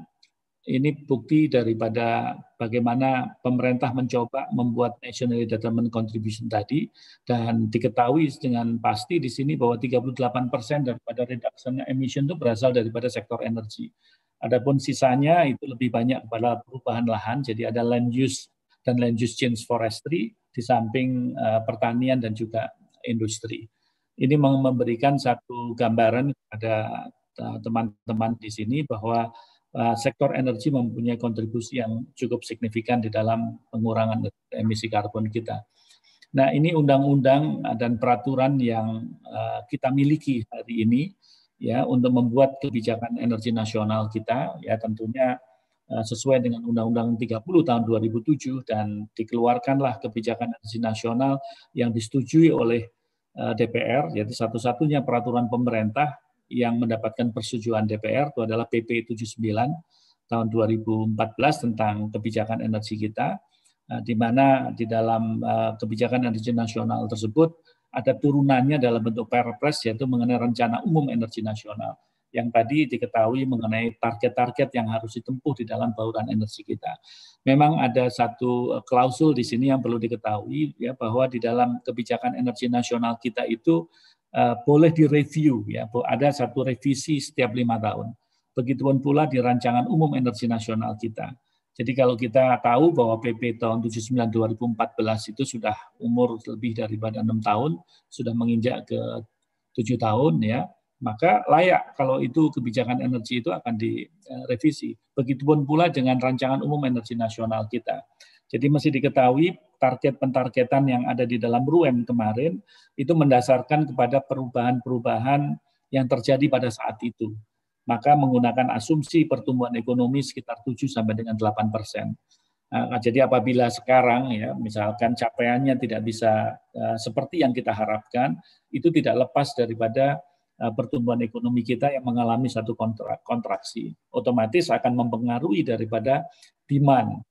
Speaker 6: ini bukti daripada bagaimana pemerintah mencoba membuat National determined contribution tadi dan diketahui dengan pasti di sini bahwa 38 persen daripada reduction emission itu berasal daripada sektor energi. Adapun sisanya itu lebih banyak kepada perubahan lahan, jadi ada land use dan land use change forestry di samping eh, pertanian dan juga industri. Ini memberikan satu gambaran kepada eh, teman-teman di sini bahwa Eh, sektor energi mempunyai kontribusi yang cukup signifikan di dalam pengurangan emisi karbon kita. Nah, ini undang-undang eh, dan peraturan yang eh, kita miliki hari ini ya untuk membuat kebijakan energi nasional kita ya tentunya sesuai dengan Undang-Undang 30 tahun 2007 dan dikeluarkanlah kebijakan energi nasional yang disetujui oleh DPR yaitu satu-satunya peraturan pemerintah yang mendapatkan persetujuan DPR itu adalah PP 79 tahun 2014 tentang kebijakan energi kita, eh, di mana di dalam eh, kebijakan energi nasional tersebut ada turunannya dalam bentuk perpres yaitu mengenai rencana umum energi nasional yang tadi diketahui mengenai target-target yang harus ditempuh di dalam bauran energi kita. Memang ada satu eh, klausul di sini yang perlu diketahui ya bahwa di dalam kebijakan energi nasional kita itu Eh, boleh direview ya ada satu revisi setiap lima tahun begitupun pula di rancangan umum energi nasional kita jadi kalau kita tahu bahwa PP tahun 79 2014 itu sudah umur lebih daripada enam tahun sudah menginjak ke tujuh tahun ya maka layak kalau itu kebijakan energi itu akan direvisi. Eh, begitupun pula dengan rancangan umum energi nasional kita. Jadi mesti diketahui target pentargetan yang ada di dalam RUEM kemarin itu mendasarkan kepada perubahan-perubahan yang terjadi pada saat itu. Maka menggunakan asumsi pertumbuhan ekonomi sekitar 7 sampai dengan 8 persen. Nah, jadi apabila sekarang ya misalkan capaiannya tidak bisa uh, seperti yang kita harapkan, itu tidak lepas daripada uh, pertumbuhan ekonomi kita yang mengalami satu kontra kontraksi. Otomatis akan mempengaruhi daripada demand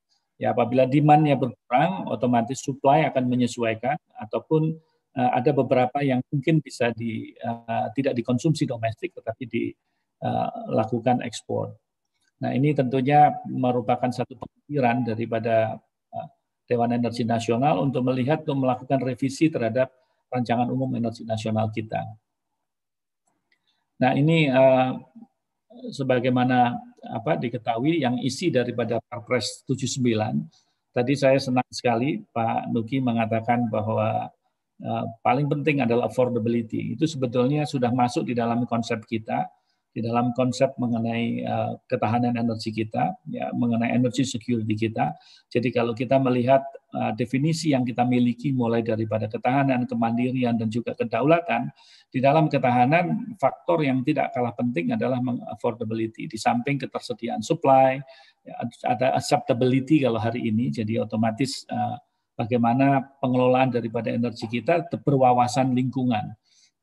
Speaker 6: Ya, apabila demand-nya berkurang, otomatis supply akan menyesuaikan ataupun uh, ada beberapa yang mungkin bisa di uh, tidak dikonsumsi domestik tetapi dilakukan eh, uh, ekspor. Nah, ini tentunya merupakan satu pemikiran daripada uh, Dewan Energi Nasional untuk melihat untuk melakukan revisi terhadap rancangan umum energi nasional kita. Nah, ini uh, sebagaimana apa diketahui yang isi daripada Perpres 79. Tadi saya senang sekali Pak Nuki mengatakan bahwa uh, paling penting adalah affordability. Itu sebetulnya sudah masuk di dalam konsep kita di dalam konsep mengenai uh, ketahanan energi kita, ya, mengenai energy security kita. Jadi kalau kita melihat uh, definisi yang kita miliki mulai daripada ketahanan, kemandirian, dan juga kedaulatan, di dalam ketahanan faktor yang tidak kalah penting adalah affordability, di samping ketersediaan supply, ya, ada acceptability kalau hari ini, jadi otomatis uh, bagaimana pengelolaan daripada energi kita berwawasan lingkungan.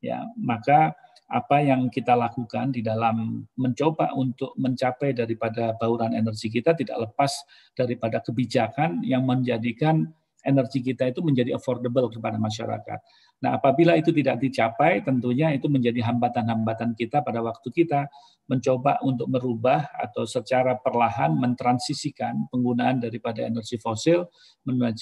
Speaker 6: Ya, maka apa yang kita lakukan di dalam mencoba untuk mencapai daripada bauran energi kita tidak lepas daripada kebijakan yang menjadikan energi kita itu menjadi affordable kepada masyarakat. Nah, apabila itu tidak dicapai, tentunya itu menjadi hambatan-hambatan kita pada waktu kita mencoba untuk merubah atau secara perlahan mentransisikan penggunaan daripada energi fosil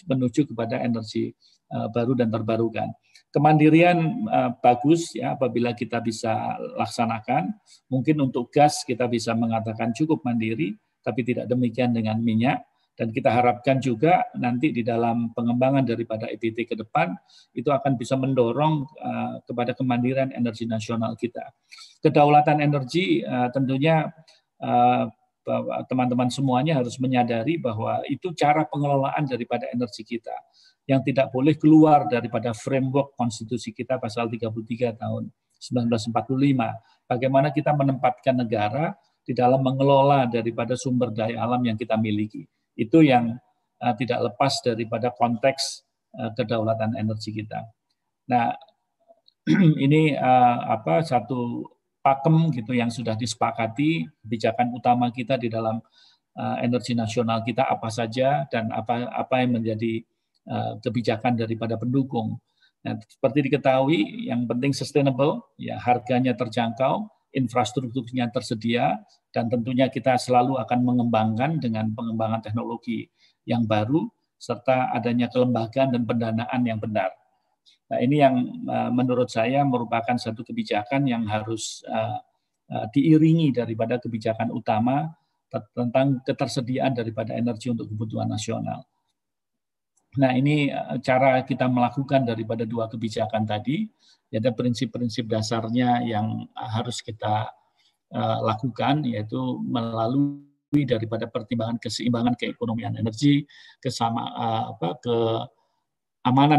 Speaker 6: menuju kepada energi eh, baru dan terbarukan kemandirian uh, bagus ya apabila kita bisa laksanakan. Mungkin untuk gas kita bisa mengatakan cukup mandiri, tapi tidak demikian dengan minyak. Dan kita harapkan juga nanti di dalam pengembangan daripada EBT ke depan itu akan bisa mendorong uh, kepada kemandirian energi nasional kita. Kedaulatan energi uh, tentunya uh, teman-teman semuanya harus menyadari bahwa itu cara pengelolaan daripada energi kita yang tidak boleh keluar daripada framework konstitusi kita pasal 33 tahun 1945. Bagaimana kita menempatkan negara di dalam mengelola daripada sumber daya alam yang kita miliki. Itu yang uh, tidak lepas daripada konteks uh, kedaulatan energi kita. Nah, [CLEARS THROAT] ini uh, apa satu pakem gitu yang sudah disepakati kebijakan utama kita di dalam uh, energi nasional kita apa saja dan apa apa yang menjadi Eh, kebijakan daripada pendukung. Nah, seperti diketahui, yang penting sustainable, ya harganya terjangkau, infrastrukturnya tersedia, dan tentunya kita selalu akan mengembangkan dengan pengembangan teknologi yang baru serta adanya kelembagaan dan pendanaan yang benar. Nah, ini yang eh, menurut saya merupakan satu kebijakan yang harus eh, diiringi daripada kebijakan utama tentang ketersediaan daripada energi untuk kebutuhan nasional. Nah, ini eh, cara kita melakukan daripada dua kebijakan tadi. Ada prinsip-prinsip dasarnya yang harus kita uh, lakukan, yaitu melalui daripada pertimbangan keseimbangan keekonomian energi, kesama uh, apa ke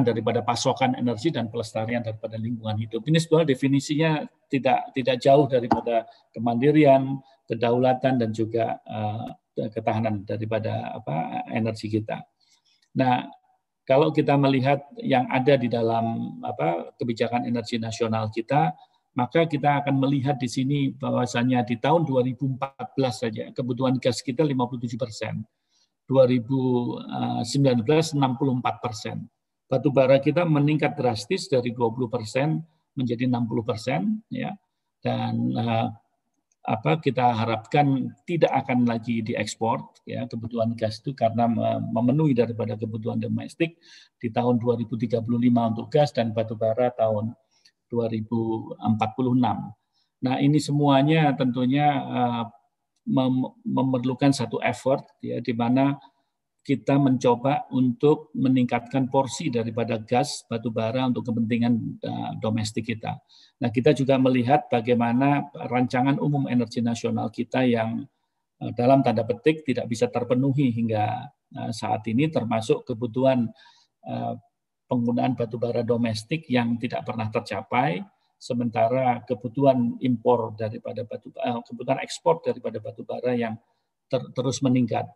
Speaker 6: daripada pasokan energi dan pelestarian daripada lingkungan hidup. Ini sebuah definisinya tidak tidak jauh daripada kemandirian, kedaulatan dan juga uh, ketahanan daripada apa energi kita. Nah, kalau kita melihat yang ada di dalam apa kebijakan energi nasional kita, maka kita akan melihat di sini bahwasannya di tahun 2014 saja kebutuhan gas kita 57 persen, 2019 64 persen, batu bara kita meningkat drastis dari 20 persen menjadi 60 persen, ya, dan eh, apa kita harapkan tidak akan lagi diekspor ya kebutuhan gas itu karena memenuhi daripada kebutuhan domestik di tahun 2035 untuk gas dan batu bara tahun 2046. Nah, ini semuanya tentunya uh, memerlukan satu effort ya di mana kita mencoba untuk meningkatkan porsi daripada gas batu bara untuk kepentingan uh, domestik kita. Nah, kita juga melihat bagaimana rancangan umum energi nasional kita yang uh, dalam tanda petik tidak bisa terpenuhi hingga uh, saat ini termasuk kebutuhan uh, penggunaan batu bara domestik yang tidak pernah tercapai sementara kebutuhan impor daripada batu kebutuhan ekspor daripada batu bara yang ter, terus meningkat.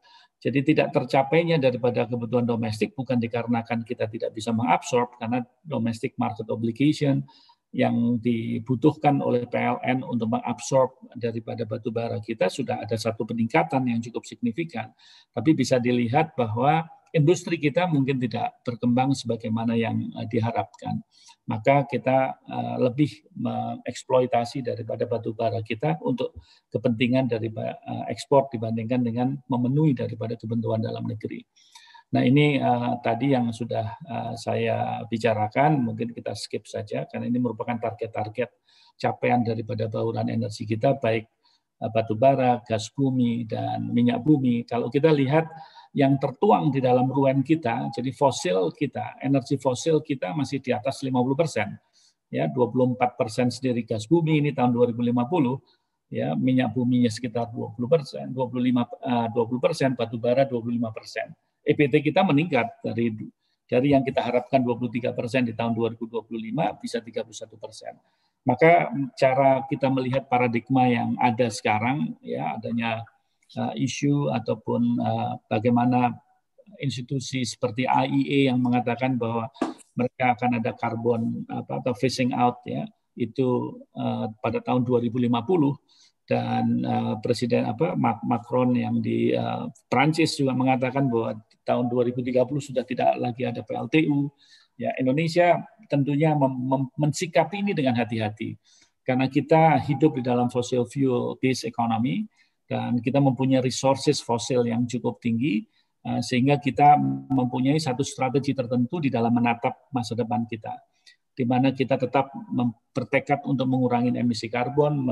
Speaker 6: Jadi tidak tercapainya daripada kebutuhan domestik bukan dikarenakan kita tidak bisa mengabsorb karena domestic market obligation yang dibutuhkan oleh PLN untuk mengabsorb daripada batu bara kita sudah ada satu peningkatan yang cukup signifikan. Tapi bisa dilihat bahwa industri kita mungkin tidak berkembang sebagaimana yang eh, diharapkan maka kita eh, lebih mengeksploitasi daripada batu bara kita untuk kepentingan dari eh, ekspor dibandingkan dengan memenuhi daripada kebutuhan dalam negeri. Nah ini uh, tadi yang sudah uh, saya bicarakan, mungkin kita skip saja karena ini merupakan target-target capaian daripada bauran energi kita baik uh, batu bara, gas bumi dan minyak bumi. Kalau kita lihat yang tertuang di dalam ruang kita, jadi fosil kita, energi fosil kita masih di atas 50 persen. Ya, 24 persen sendiri gas bumi ini tahun 2050, ya minyak buminya sekitar 20 persen, 25 20 eh, persen, batu bara 25 persen. EBT kita meningkat dari dari yang kita harapkan 23 persen di tahun 2025 bisa 31 persen. Maka cara kita melihat paradigma yang ada sekarang, ya adanya uh, isu ataupun eh, bagaimana institusi seperti AIE yang mengatakan bahwa mereka akan ada karbon apa, atau phasing out ya itu eh, pada tahun 2050 dan presiden apa Macron yang di Prancis juga mengatakan bahwa tahun 2030 sudah tidak lagi ada PLTU ya Indonesia tentunya mensikapi ini dengan hati-hati karena kita hidup di dalam fossil fuel based economy dan kita mempunyai resources fosil yang cukup tinggi eh, sehingga kita mempunyai satu strategi tertentu di dalam menatap masa depan kita di mana kita tetap bertekad untuk mengurangi emisi karbon,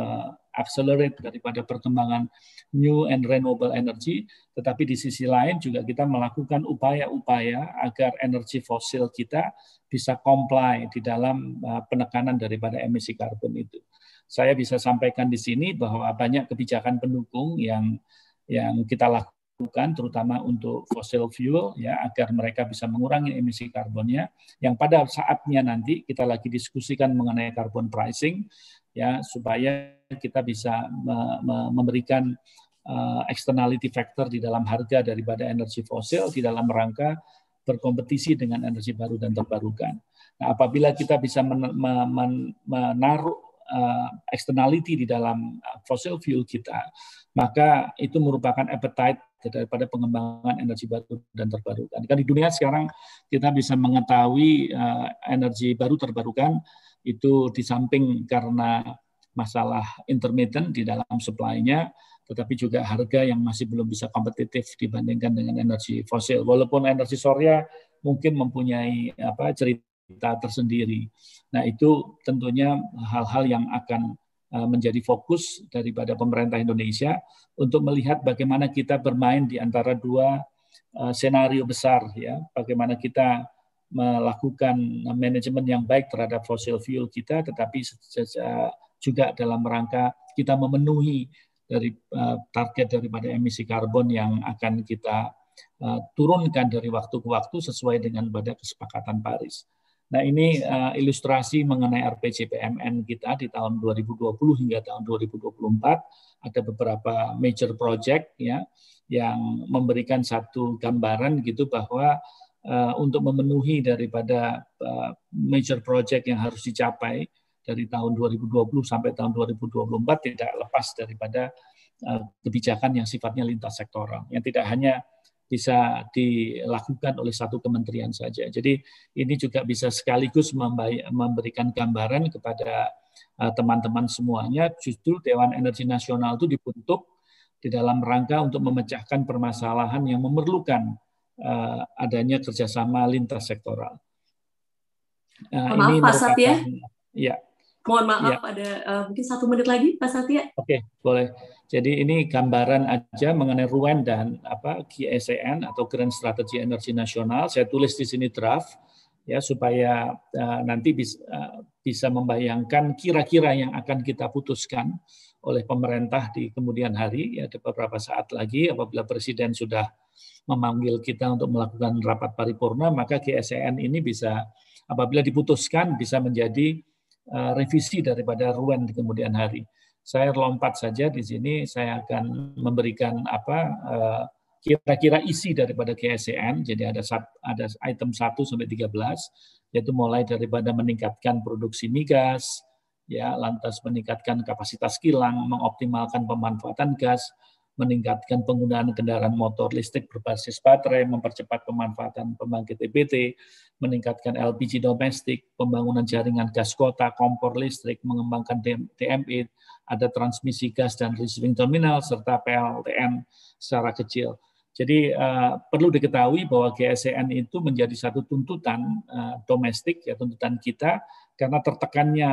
Speaker 6: accelerate daripada perkembangan new and renewable energy, tetapi di sisi lain juga kita melakukan upaya-upaya agar energi fosil kita bisa comply di dalam eh, penekanan daripada emisi karbon itu saya bisa sampaikan di sini bahwa banyak kebijakan pendukung yang yang kita lakukan terutama untuk fossil fuel ya agar mereka bisa mengurangi emisi karbonnya yang pada saatnya nanti kita lagi diskusikan mengenai carbon pricing ya supaya kita bisa me me memberikan uh, externality factor di dalam harga daripada energi fosil di dalam rangka berkompetisi dengan energi baru dan terbarukan. Nah, apabila kita bisa men men menaruh uh, externality di dalam eh, fossil fuel kita, maka itu merupakan appetite daripada pengembangan energi baru dan terbarukan. Kan di dunia sekarang kita bisa mengetahui uh, energi baru terbarukan itu di samping karena masalah intermittent di dalam supply-nya, tetapi juga harga yang masih belum bisa kompetitif dibandingkan dengan energi fosil. Walaupun energi surya mungkin mempunyai apa cerita kita tersendiri. Nah, itu tentunya hal-hal yang akan eh, menjadi fokus daripada pemerintah Indonesia untuk melihat bagaimana kita bermain di antara dua eh, senario besar ya, bagaimana kita melakukan manajemen yang baik terhadap fossil fuel kita tetapi juga dalam rangka kita memenuhi dari eh, target daripada emisi karbon yang akan kita turunkan dari waktu ke waktu sesuai dengan pada kesepakatan Paris. Nah ini uh, ilustrasi mengenai RPJPMN kita di tahun 2020 hingga tahun 2024 ada beberapa major project ya yang memberikan satu gambaran gitu bahwa uh, untuk memenuhi daripada uh, major project yang harus dicapai dari tahun 2020 sampai tahun 2024 tidak lepas daripada uh, kebijakan yang sifatnya lintas sektoral yang tidak hanya bisa dilakukan oleh satu kementerian saja. Jadi ini juga bisa sekaligus memberikan gambaran kepada eh, teman-teman semuanya justru Dewan Energi Nasional itu dibentuk di dalam rangka untuk memecahkan permasalahan yang memerlukan eh, adanya kerjasama lintas sektoral. Nah, maaf ini Pak Satya. Ya.
Speaker 1: Mohon maaf, ya. ada uh, mungkin satu menit lagi, Pak Satya.
Speaker 6: Oke, boleh. Jadi ini gambaran aja mengenai Ruen dan apa GSN atau Grand Strategy Energi Nasional. Saya tulis di sini draft ya supaya uh, nanti bisa, uh, eh, bisa membayangkan kira-kira yang akan kita putuskan oleh pemerintah di kemudian hari ya beberapa saat lagi apabila presiden sudah memanggil kita untuk melakukan rapat paripurna maka GSN ini bisa apabila diputuskan bisa menjadi Eh, revisi daripada RUAN di kemudian hari. Saya lompat saja di sini, saya akan memberikan apa eh, kira-kira isi daripada KSCN. E Jadi ada ada item 1 sampai 13 yaitu mulai daripada meningkatkan produksi migas, ya lantas meningkatkan kapasitas kilang, mengoptimalkan pemanfaatan gas, meningkatkan penggunaan kendaraan motor listrik berbasis baterai, mempercepat pemanfaatan pembangkit EBT, meningkatkan LPG domestik, pembangunan jaringan gas kota, kompor listrik, mengembangkan DME, ada transmisi gas dan receiving terminal, serta PLTN secara kecil. Jadi uh, perlu diketahui bahwa GSN e itu menjadi satu tuntutan uh, domestik, ya tuntutan kita, karena tertekannya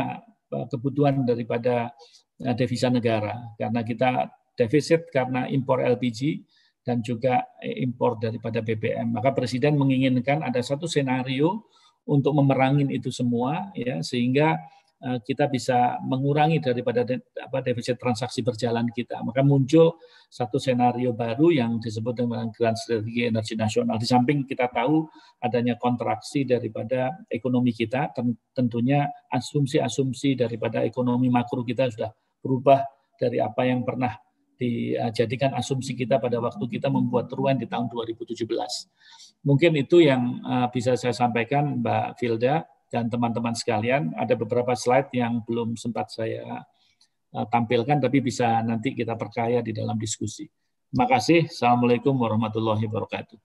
Speaker 6: eh, kebutuhan daripada devisa negara karena kita defisit karena impor LPG dan juga eh, impor daripada BBM. Maka Presiden menginginkan ada satu senario untuk memerangin itu semua ya sehingga eh, kita bisa mengurangi daripada apa defisit transaksi berjalan kita. Maka muncul satu senario baru yang disebut dengan Grand Strategi Energi Nasional. Di samping kita tahu adanya kontraksi daripada ekonomi kita, tentunya asumsi-asumsi daripada ekonomi makro kita sudah berubah dari apa yang pernah dijadikan asumsi kita pada waktu kita membuat ruang di tahun 2017. Mungkin itu yang eh, bisa saya sampaikan Mbak Filda dan teman-teman sekalian. Ada beberapa slide yang belum sempat saya eh, tampilkan, tapi bisa nanti kita perkaya di dalam diskusi. Terima kasih. Assalamualaikum warahmatullahi wabarakatuh.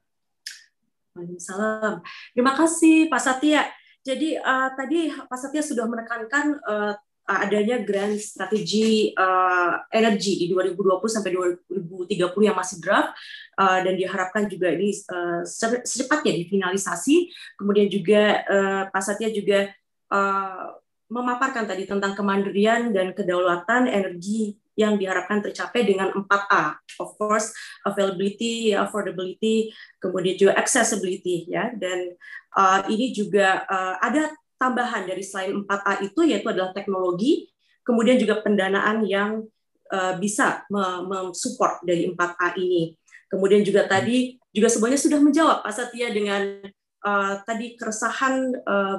Speaker 1: Waalaikumsalam. Terima kasih Pak Satya. Jadi uh, tadi Pak Satya sudah menekankan uh, Uh, adanya grand strategi uh, energi di 2020 sampai 2030 yang masih draft uh, dan diharapkan juga ini uh, secepatnya difinalisasi kemudian juga uh, pasatnya juga uh, memaparkan tadi tentang kemandirian dan kedaulatan energi yang diharapkan tercapai dengan 4A, of course availability, affordability, kemudian juga accessibility ya dan uh, ini juga uh, ada tambahan dari selain 4A itu yaitu adalah teknologi, kemudian juga pendanaan yang uh, bisa mensupport dari 4A ini. Kemudian juga hmm. tadi juga semuanya sudah menjawab Pak Satya dengan uh, tadi keresahan uh,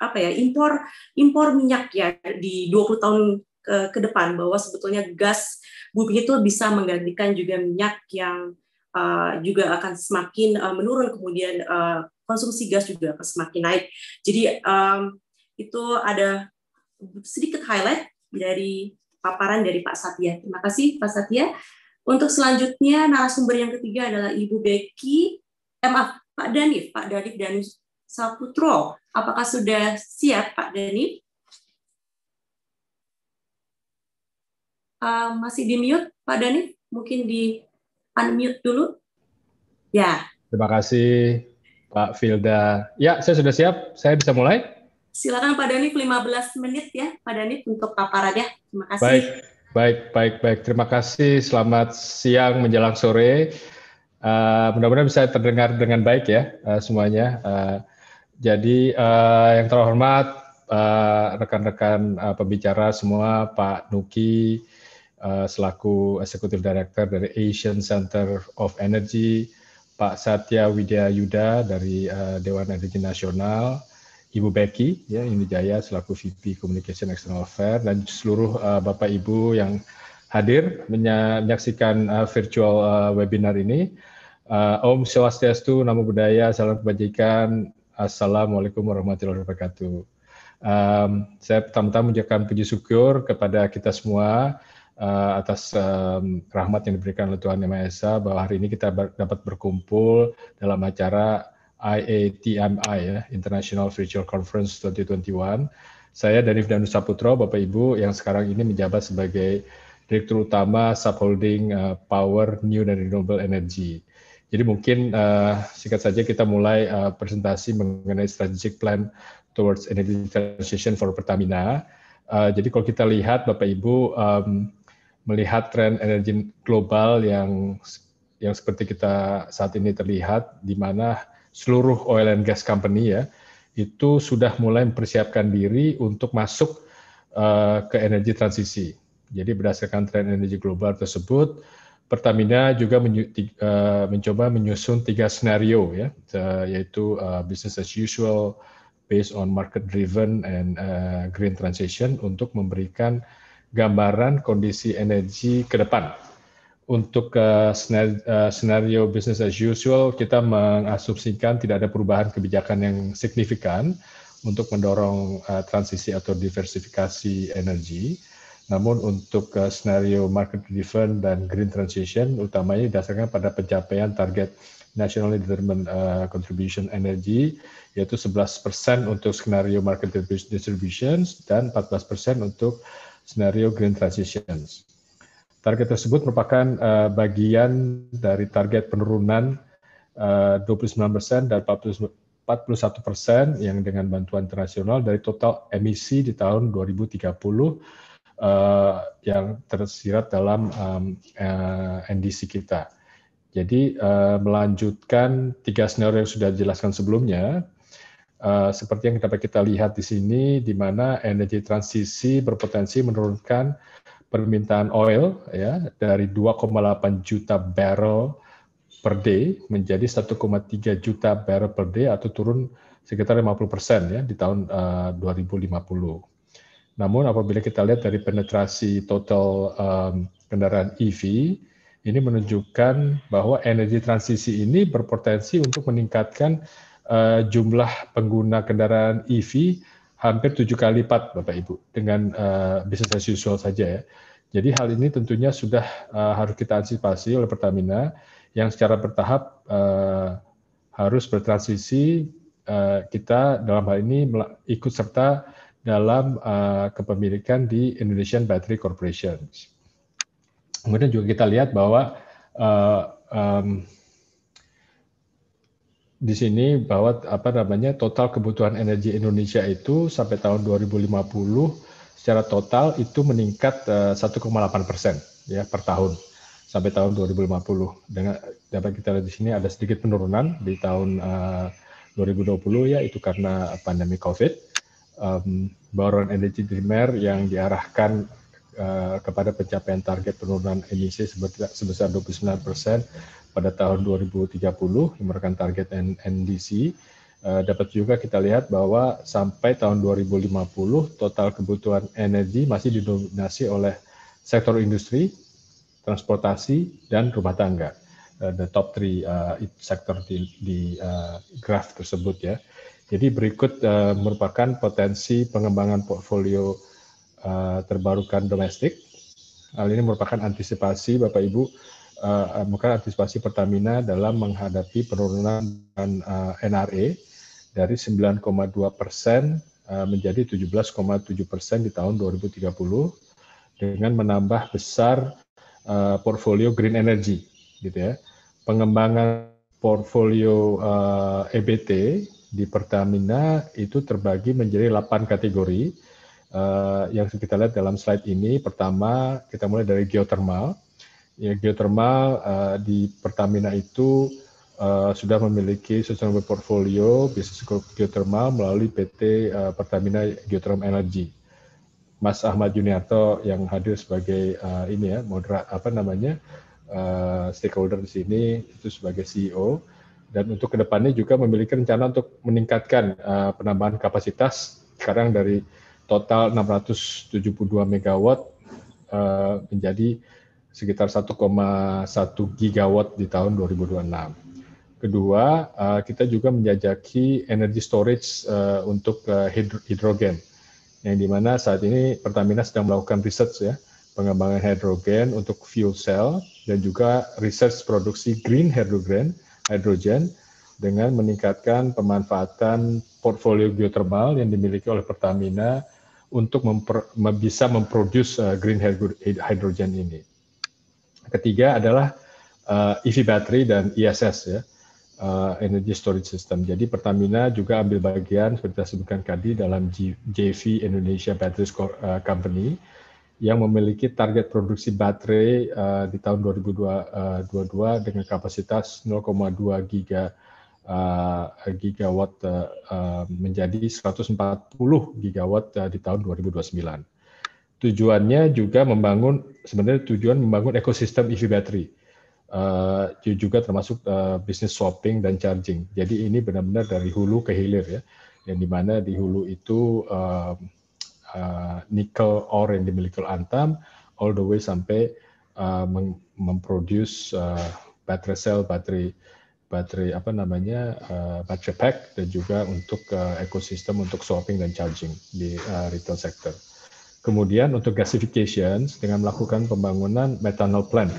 Speaker 1: apa ya impor impor minyak ya di 20 tahun ke, ke depan bahwa sebetulnya gas bumi itu bisa menggantikan juga minyak yang uh, juga akan semakin uh, menurun kemudian uh, konsumsi gas juga akan semakin naik. Jadi um, itu ada sedikit highlight dari paparan dari Pak Satya. Terima kasih Pak Satya. Untuk selanjutnya narasumber yang ketiga adalah Ibu Becky, eh, maaf Pak Dani, Pak Dani dan Saputro. Apakah sudah siap Pak Dani? Uh, eh, masih di mute Pak Dani? Mungkin di unmute dulu. Ya.
Speaker 9: Terima kasih Pak Filda. Ya, saya sudah siap. Saya bisa mulai?
Speaker 1: Silakan Pak Dani 15 menit ya, Pak Dani untuk paparannya. Terima kasih. Baik,
Speaker 9: baik, baik, baik. Terima kasih. Selamat siang menjelang sore. Uh, mudah-mudahan bisa terdengar dengan baik ya uh, semuanya. Uh, jadi uh, yang terhormat rekan-rekan uh, pembicara semua, Pak Nuki uh, selaku eksekutif direktur dari Asian Center of Energy, Pak Satya Widya Yuda dari uh, Dewan Energi Nasional, Ibu Becky ya ini Jaya selaku VP Communication External Affairs dan seluruh uh, Bapak Ibu yang hadir menyaksikan uh, virtual uh, webinar ini. Uh, Om Swastiastu, Namo Buddhaya, Salam Kebajikan, Assalamualaikum warahmatullahi wabarakatuh. Um, saya pertama-tama mengucapkan puji syukur kepada kita semua uh, atas um, rahmat yang diberikan oleh Tuhan Yang Maha Esa bahwa hari ini kita ber, dapat berkumpul dalam acara IATMI ya, International Virtual Conference 2021. Saya Danif Danu Saputro, Bapak Ibu yang sekarang ini menjabat sebagai Direktur Utama Subholding eh, Power New dan Renewable Energy. Jadi mungkin uh, singkat saja kita mulai uh, presentasi mengenai strategic plan towards energy transition for Pertamina. Uh, jadi kalau kita lihat Bapak Ibu um, melihat tren energi global yang yang seperti kita saat ini terlihat di mana seluruh oil and gas company ya itu sudah mulai mempersiapkan diri untuk masuk uh, ke energi transisi. Jadi berdasarkan tren energi global tersebut, Pertamina juga menyu, uh, mencoba menyusun tiga skenario ya, eh, yaitu uh, business as usual based on market driven and uh, green transition untuk memberikan gambaran kondisi energi ke depan. Untuk uh, eh, skenario, eh, uh, senario business as usual, kita mengasumsikan tidak ada perubahan kebijakan yang signifikan untuk mendorong uh, transisi atau diversifikasi energi. Namun untuk uh, senario market driven dan green transition, utamanya didasarkan pada pencapaian target nationally determined uh, contribution energy yaitu 11% untuk skenario market distributions dan 14% untuk scenario green transitions. Target tersebut merupakan uh, bagian dari target penurunan eh, uh, 29% dan 41% yang dengan bantuan internasional dari total emisi di tahun 2030 uh, eh, yang tersirat dalam um, uh, NDC kita. Jadi uh, melanjutkan tiga senior yang sudah dijelaskan sebelumnya, Eh, seperti yang dapat kita lihat di sini, di mana energi transisi berpotensi menurunkan permintaan oil ya dari 2,8 juta barrel per day menjadi 1,3 juta barrel per day atau turun sekitar 50 persen ya di tahun eh, uh, 2050. Namun apabila kita lihat dari penetrasi total um, kendaraan EV, ini menunjukkan bahwa energi transisi ini berpotensi untuk meningkatkan uh, jumlah pengguna kendaraan EV hampir tujuh kali lipat, Bapak Ibu, dengan uh, eh, bisnis as usual saja ya. Jadi hal ini tentunya sudah uh, harus kita antisipasi oleh Pertamina yang secara bertahap uh, harus bertransisi uh, kita dalam hal ini ikut serta dalam uh, kepemilikan di Indonesian Battery Corporation. Kemudian juga kita lihat bahwa uh, um, di sini bahwa apa namanya total kebutuhan energi Indonesia itu sampai tahun 2050 secara total itu meningkat 1,8 eh, persen ya per tahun sampai tahun 2050. Dengan dapat kita lihat di sini ada sedikit penurunan di tahun eh, uh, 2020 ya itu karena pandemi COVID. Um, bauran energi primer yang diarahkan uh, kepada pencapaian target penurunan emisi sebesar 29 persen pada tahun 2030 yang merupakan target NDC eh, dapat juga kita lihat bahwa sampai tahun 2050 total kebutuhan energi masih didominasi oleh sektor industri, transportasi, dan rumah tangga. Eh, the top three uh, sektor di, di uh, graf tersebut ya. Jadi berikut uh, merupakan potensi pengembangan portfolio uh, terbarukan domestik. Hal ini merupakan antisipasi Bapak Ibu uh, antisipasi Pertamina dalam menghadapi penurunan uh, eh, NRE dari 9,2 persen uh, menjadi 17,7 persen di tahun 2030 dengan menambah besar uh, portfolio green energy, gitu ya. Pengembangan portfolio uh, EBT di Pertamina itu terbagi menjadi 8 kategori. Uh, yang kita lihat dalam slide ini, pertama kita mulai dari geothermal, ya, geothermal uh, di Pertamina itu uh, sudah memiliki sustainable portfolio bisnis geothermal melalui PT uh, eh, Pertamina Geothermal Energy. Mas Ahmad Juniarto yang hadir sebagai uh, ini ya modera apa namanya uh, stakeholder di sini itu sebagai CEO dan untuk kedepannya juga memiliki rencana untuk meningkatkan uh, penambahan kapasitas sekarang dari total 672 megawatt uh, menjadi sekitar 1,1 gigawatt di tahun 2026. Kedua, eh, kita juga menjajaki energy storage eh, untuk eh, hidrogen, yang dimana saat ini Pertamina sedang melakukan research ya, pengembangan hidrogen untuk fuel cell dan juga research produksi green hydrogen, hydrogen dengan meningkatkan pemanfaatan portfolio geothermal yang dimiliki oleh Pertamina untuk memper, bisa memproduce green hydrogen ini ketiga adalah uh, eh, EV battery dan ISS e ya, uh, energy storage system. Jadi Pertamina juga ambil bagian seperti saya sebutkan tadi dalam G JV Indonesia Battery eh, Company yang memiliki target produksi baterai uh, di tahun 2022 dengan kapasitas 0,2 giga uh, gigawatt uh, menjadi 140 gigawatt uh, di tahun 2029 tujuannya juga membangun sebenarnya tujuan membangun ekosistem EV battery uh, juga termasuk uh, bisnis swapping dan charging. Jadi ini benar-benar dari hulu ke hilir ya, yang dimana di hulu itu uh, eh, uh, nikel ore yang dimiliki oleh Antam, all the way sampai uh, memproduce uh, baterai cell, baterai baterai apa namanya uh, baterai pack dan juga untuk uh, ekosistem untuk swapping dan charging di uh, retail sector. Kemudian untuk gasification dengan melakukan pembangunan methanol plant.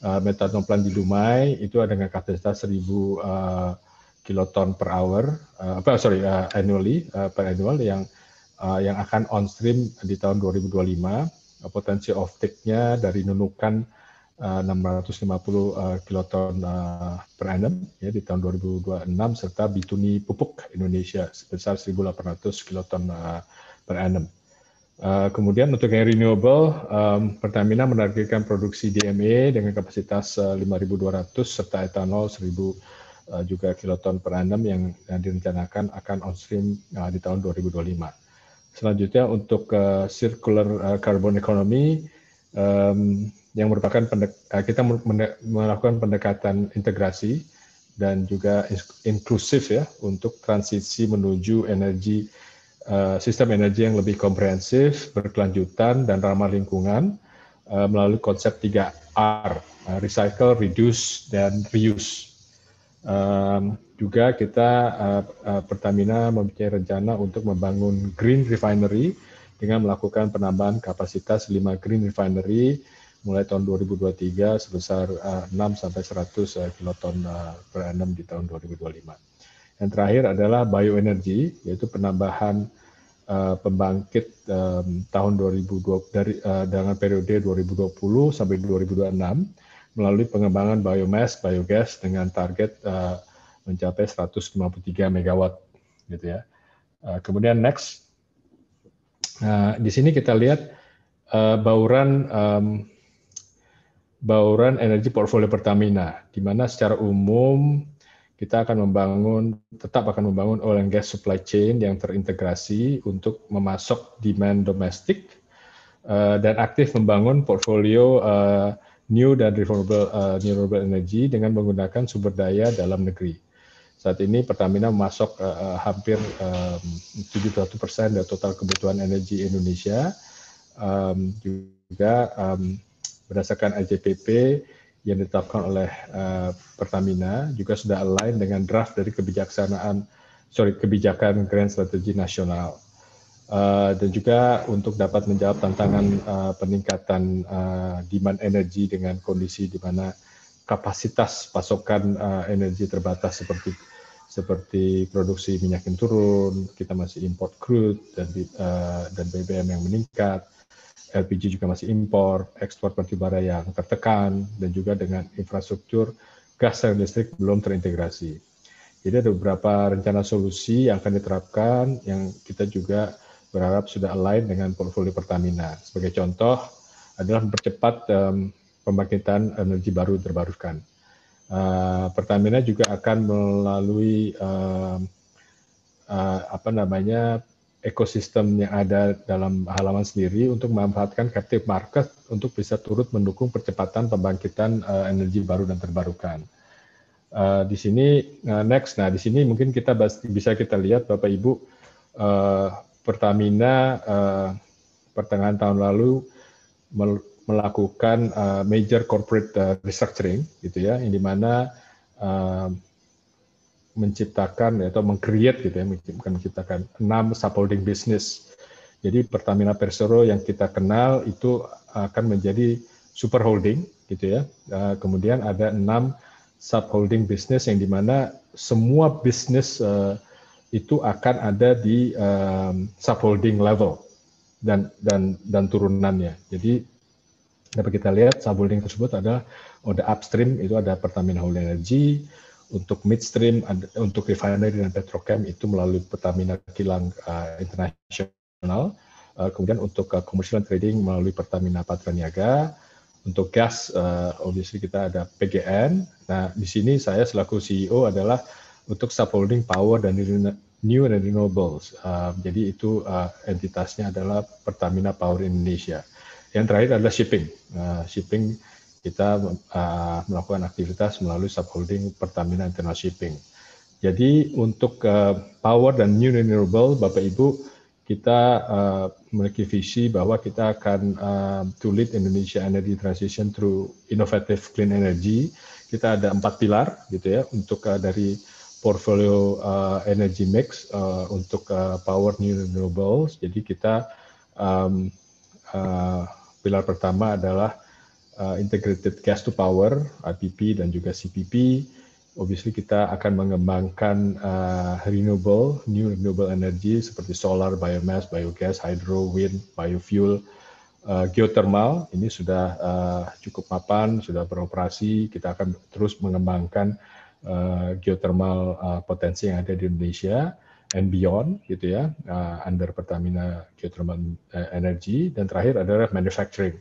Speaker 9: Uh, methanol plant di Dumai itu ada dengan kapasitas 1000 uh, kiloton per hour, uh, sorry uh, annually uh, per annual yang uh, yang akan on stream di tahun 2025. Uh, potensi offtake-nya dari nunukan uh, 650 uh, kiloton uh, per annum ya di tahun 2026 serta bituni pupuk Indonesia sebesar 1.800 kiloton uh, per annum. Eh, kemudian untuk yang renewable, Pertamina menargetkan produksi DME dengan kapasitas uh, eh, 5.200 serta etanol 1.000 eh, juga kiloton per annum yang direncanakan akan on stream uh, di tahun 2025. Selanjutnya untuk circular carbon economy yang merupakan kita melakukan pendekatan integrasi dan juga inklusif ya untuk transisi menuju energi Eh, sistem energi yang lebih komprehensif, berkelanjutan, dan ramah lingkungan eh, melalui konsep 3R, eh, recycle, reduce, dan reuse. Um, juga kita uh, uh, Pertamina mempunyai rencana untuk membangun green refinery dengan melakukan penambahan kapasitas 5 green refinery mulai tahun 2023 sebesar uh, 6 sampai 100 kiloton per annum di tahun 2025. Yang terakhir adalah bioenergi, yaitu penambahan uh, pembangkit um, tahun 2020 dari uh, dengan periode 2020 sampai 2026 melalui pengembangan biomass, biogas dengan target uh, mencapai 153 megawatt, gitu ya. Uh, kemudian next, uh, di sini kita lihat uh, bauran um, bauran energi portfolio Pertamina, di mana secara umum kita akan membangun tetap akan membangun oil and gas supply chain yang terintegrasi untuk memasok demand domestik uh, dan aktif membangun portfolio uh, new dan renewable uh, renewable energy dengan menggunakan sumber daya dalam negeri. Saat ini Pertamina memasok uh, hampir um, 71 dari total kebutuhan energi Indonesia. Um, juga um, berdasarkan IJPP yang ditetapkan oleh uh, Pertamina juga sudah align dengan draft dari kebijaksanaan sorry kebijakan grand strategi nasional uh, dan juga untuk dapat menjawab tantangan uh, peningkatan uh, demand energi dengan kondisi di mana kapasitas pasokan uh, energi terbatas seperti seperti produksi minyak yang turun, kita masih import crude dan uh, dan BBM yang meningkat, LPG juga masih impor, ekspor batubara yang tertekan, dan juga dengan infrastruktur gas dan listrik belum terintegrasi. Jadi ada beberapa rencana solusi yang akan diterapkan yang kita juga berharap sudah align dengan portfolio Pertamina. Sebagai contoh adalah mempercepat um, pembangkitan energi baru terbarukan. Uh, Pertamina juga akan melalui uh, uh, apa namanya ekosistem yang ada dalam halaman sendiri untuk memanfaatkan captive market untuk bisa turut mendukung percepatan pembangkitan uh, energi baru dan terbarukan. Uh, di sini uh, next, nah di sini mungkin kita bisa kita lihat Bapak Ibu uh, Pertamina uh, pertengahan tahun lalu mel melakukan uh, major corporate restructuring gitu ya, yang dimana uh, menciptakan atau mengcreate gitu ya, menciptakan, menciptakan enam subholding bisnis. Jadi Pertamina Persero yang kita kenal itu akan menjadi super holding gitu ya. Eh, kemudian ada enam subholding bisnis yang dimana semua bisnis eh, itu akan ada di eh, subholding level dan dan dan turunannya. Jadi dapat kita lihat subholding tersebut ada ada oh, upstream itu ada Pertamina Holding Energy, untuk midstream, untuk refinery dan petrochem itu melalui Pertamina Kilang uh, Internasional. Uh, kemudian untuk uh, commercial trading melalui Pertamina Patraniaga. Untuk gas, uh, obviously kita ada PGN. Nah, di sini saya selaku CEO adalah untuk subholding power dan new and renewables. Uh, jadi itu uh, entitasnya adalah Pertamina Power Indonesia. Yang terakhir adalah shipping. Uh, shipping kita uh, melakukan aktivitas melalui subholding Pertamina International Shipping. Jadi untuk uh, power dan new renewable, Bapak Ibu, kita uh, memiliki visi bahwa kita akan uh, to lead Indonesia energy transition through innovative clean energy. Kita ada empat pilar gitu ya untuk uh, dari portfolio uh, energy mix uh, untuk uh, power new renewables. Jadi kita um, uh, pilar pertama adalah uh, Integrated Gas to Power, IPP dan juga CPP. Obviously kita akan mengembangkan uh, renewable, new renewable energy seperti solar, biomass, biogas, hydro, wind, biofuel, uh, geothermal. Ini sudah uh, cukup mapan, sudah beroperasi. Kita akan terus mengembangkan uh, geothermal uh, potensi yang ada di Indonesia and beyond gitu ya uh, under Pertamina Geothermal uh, Energy dan terakhir adalah manufacturing.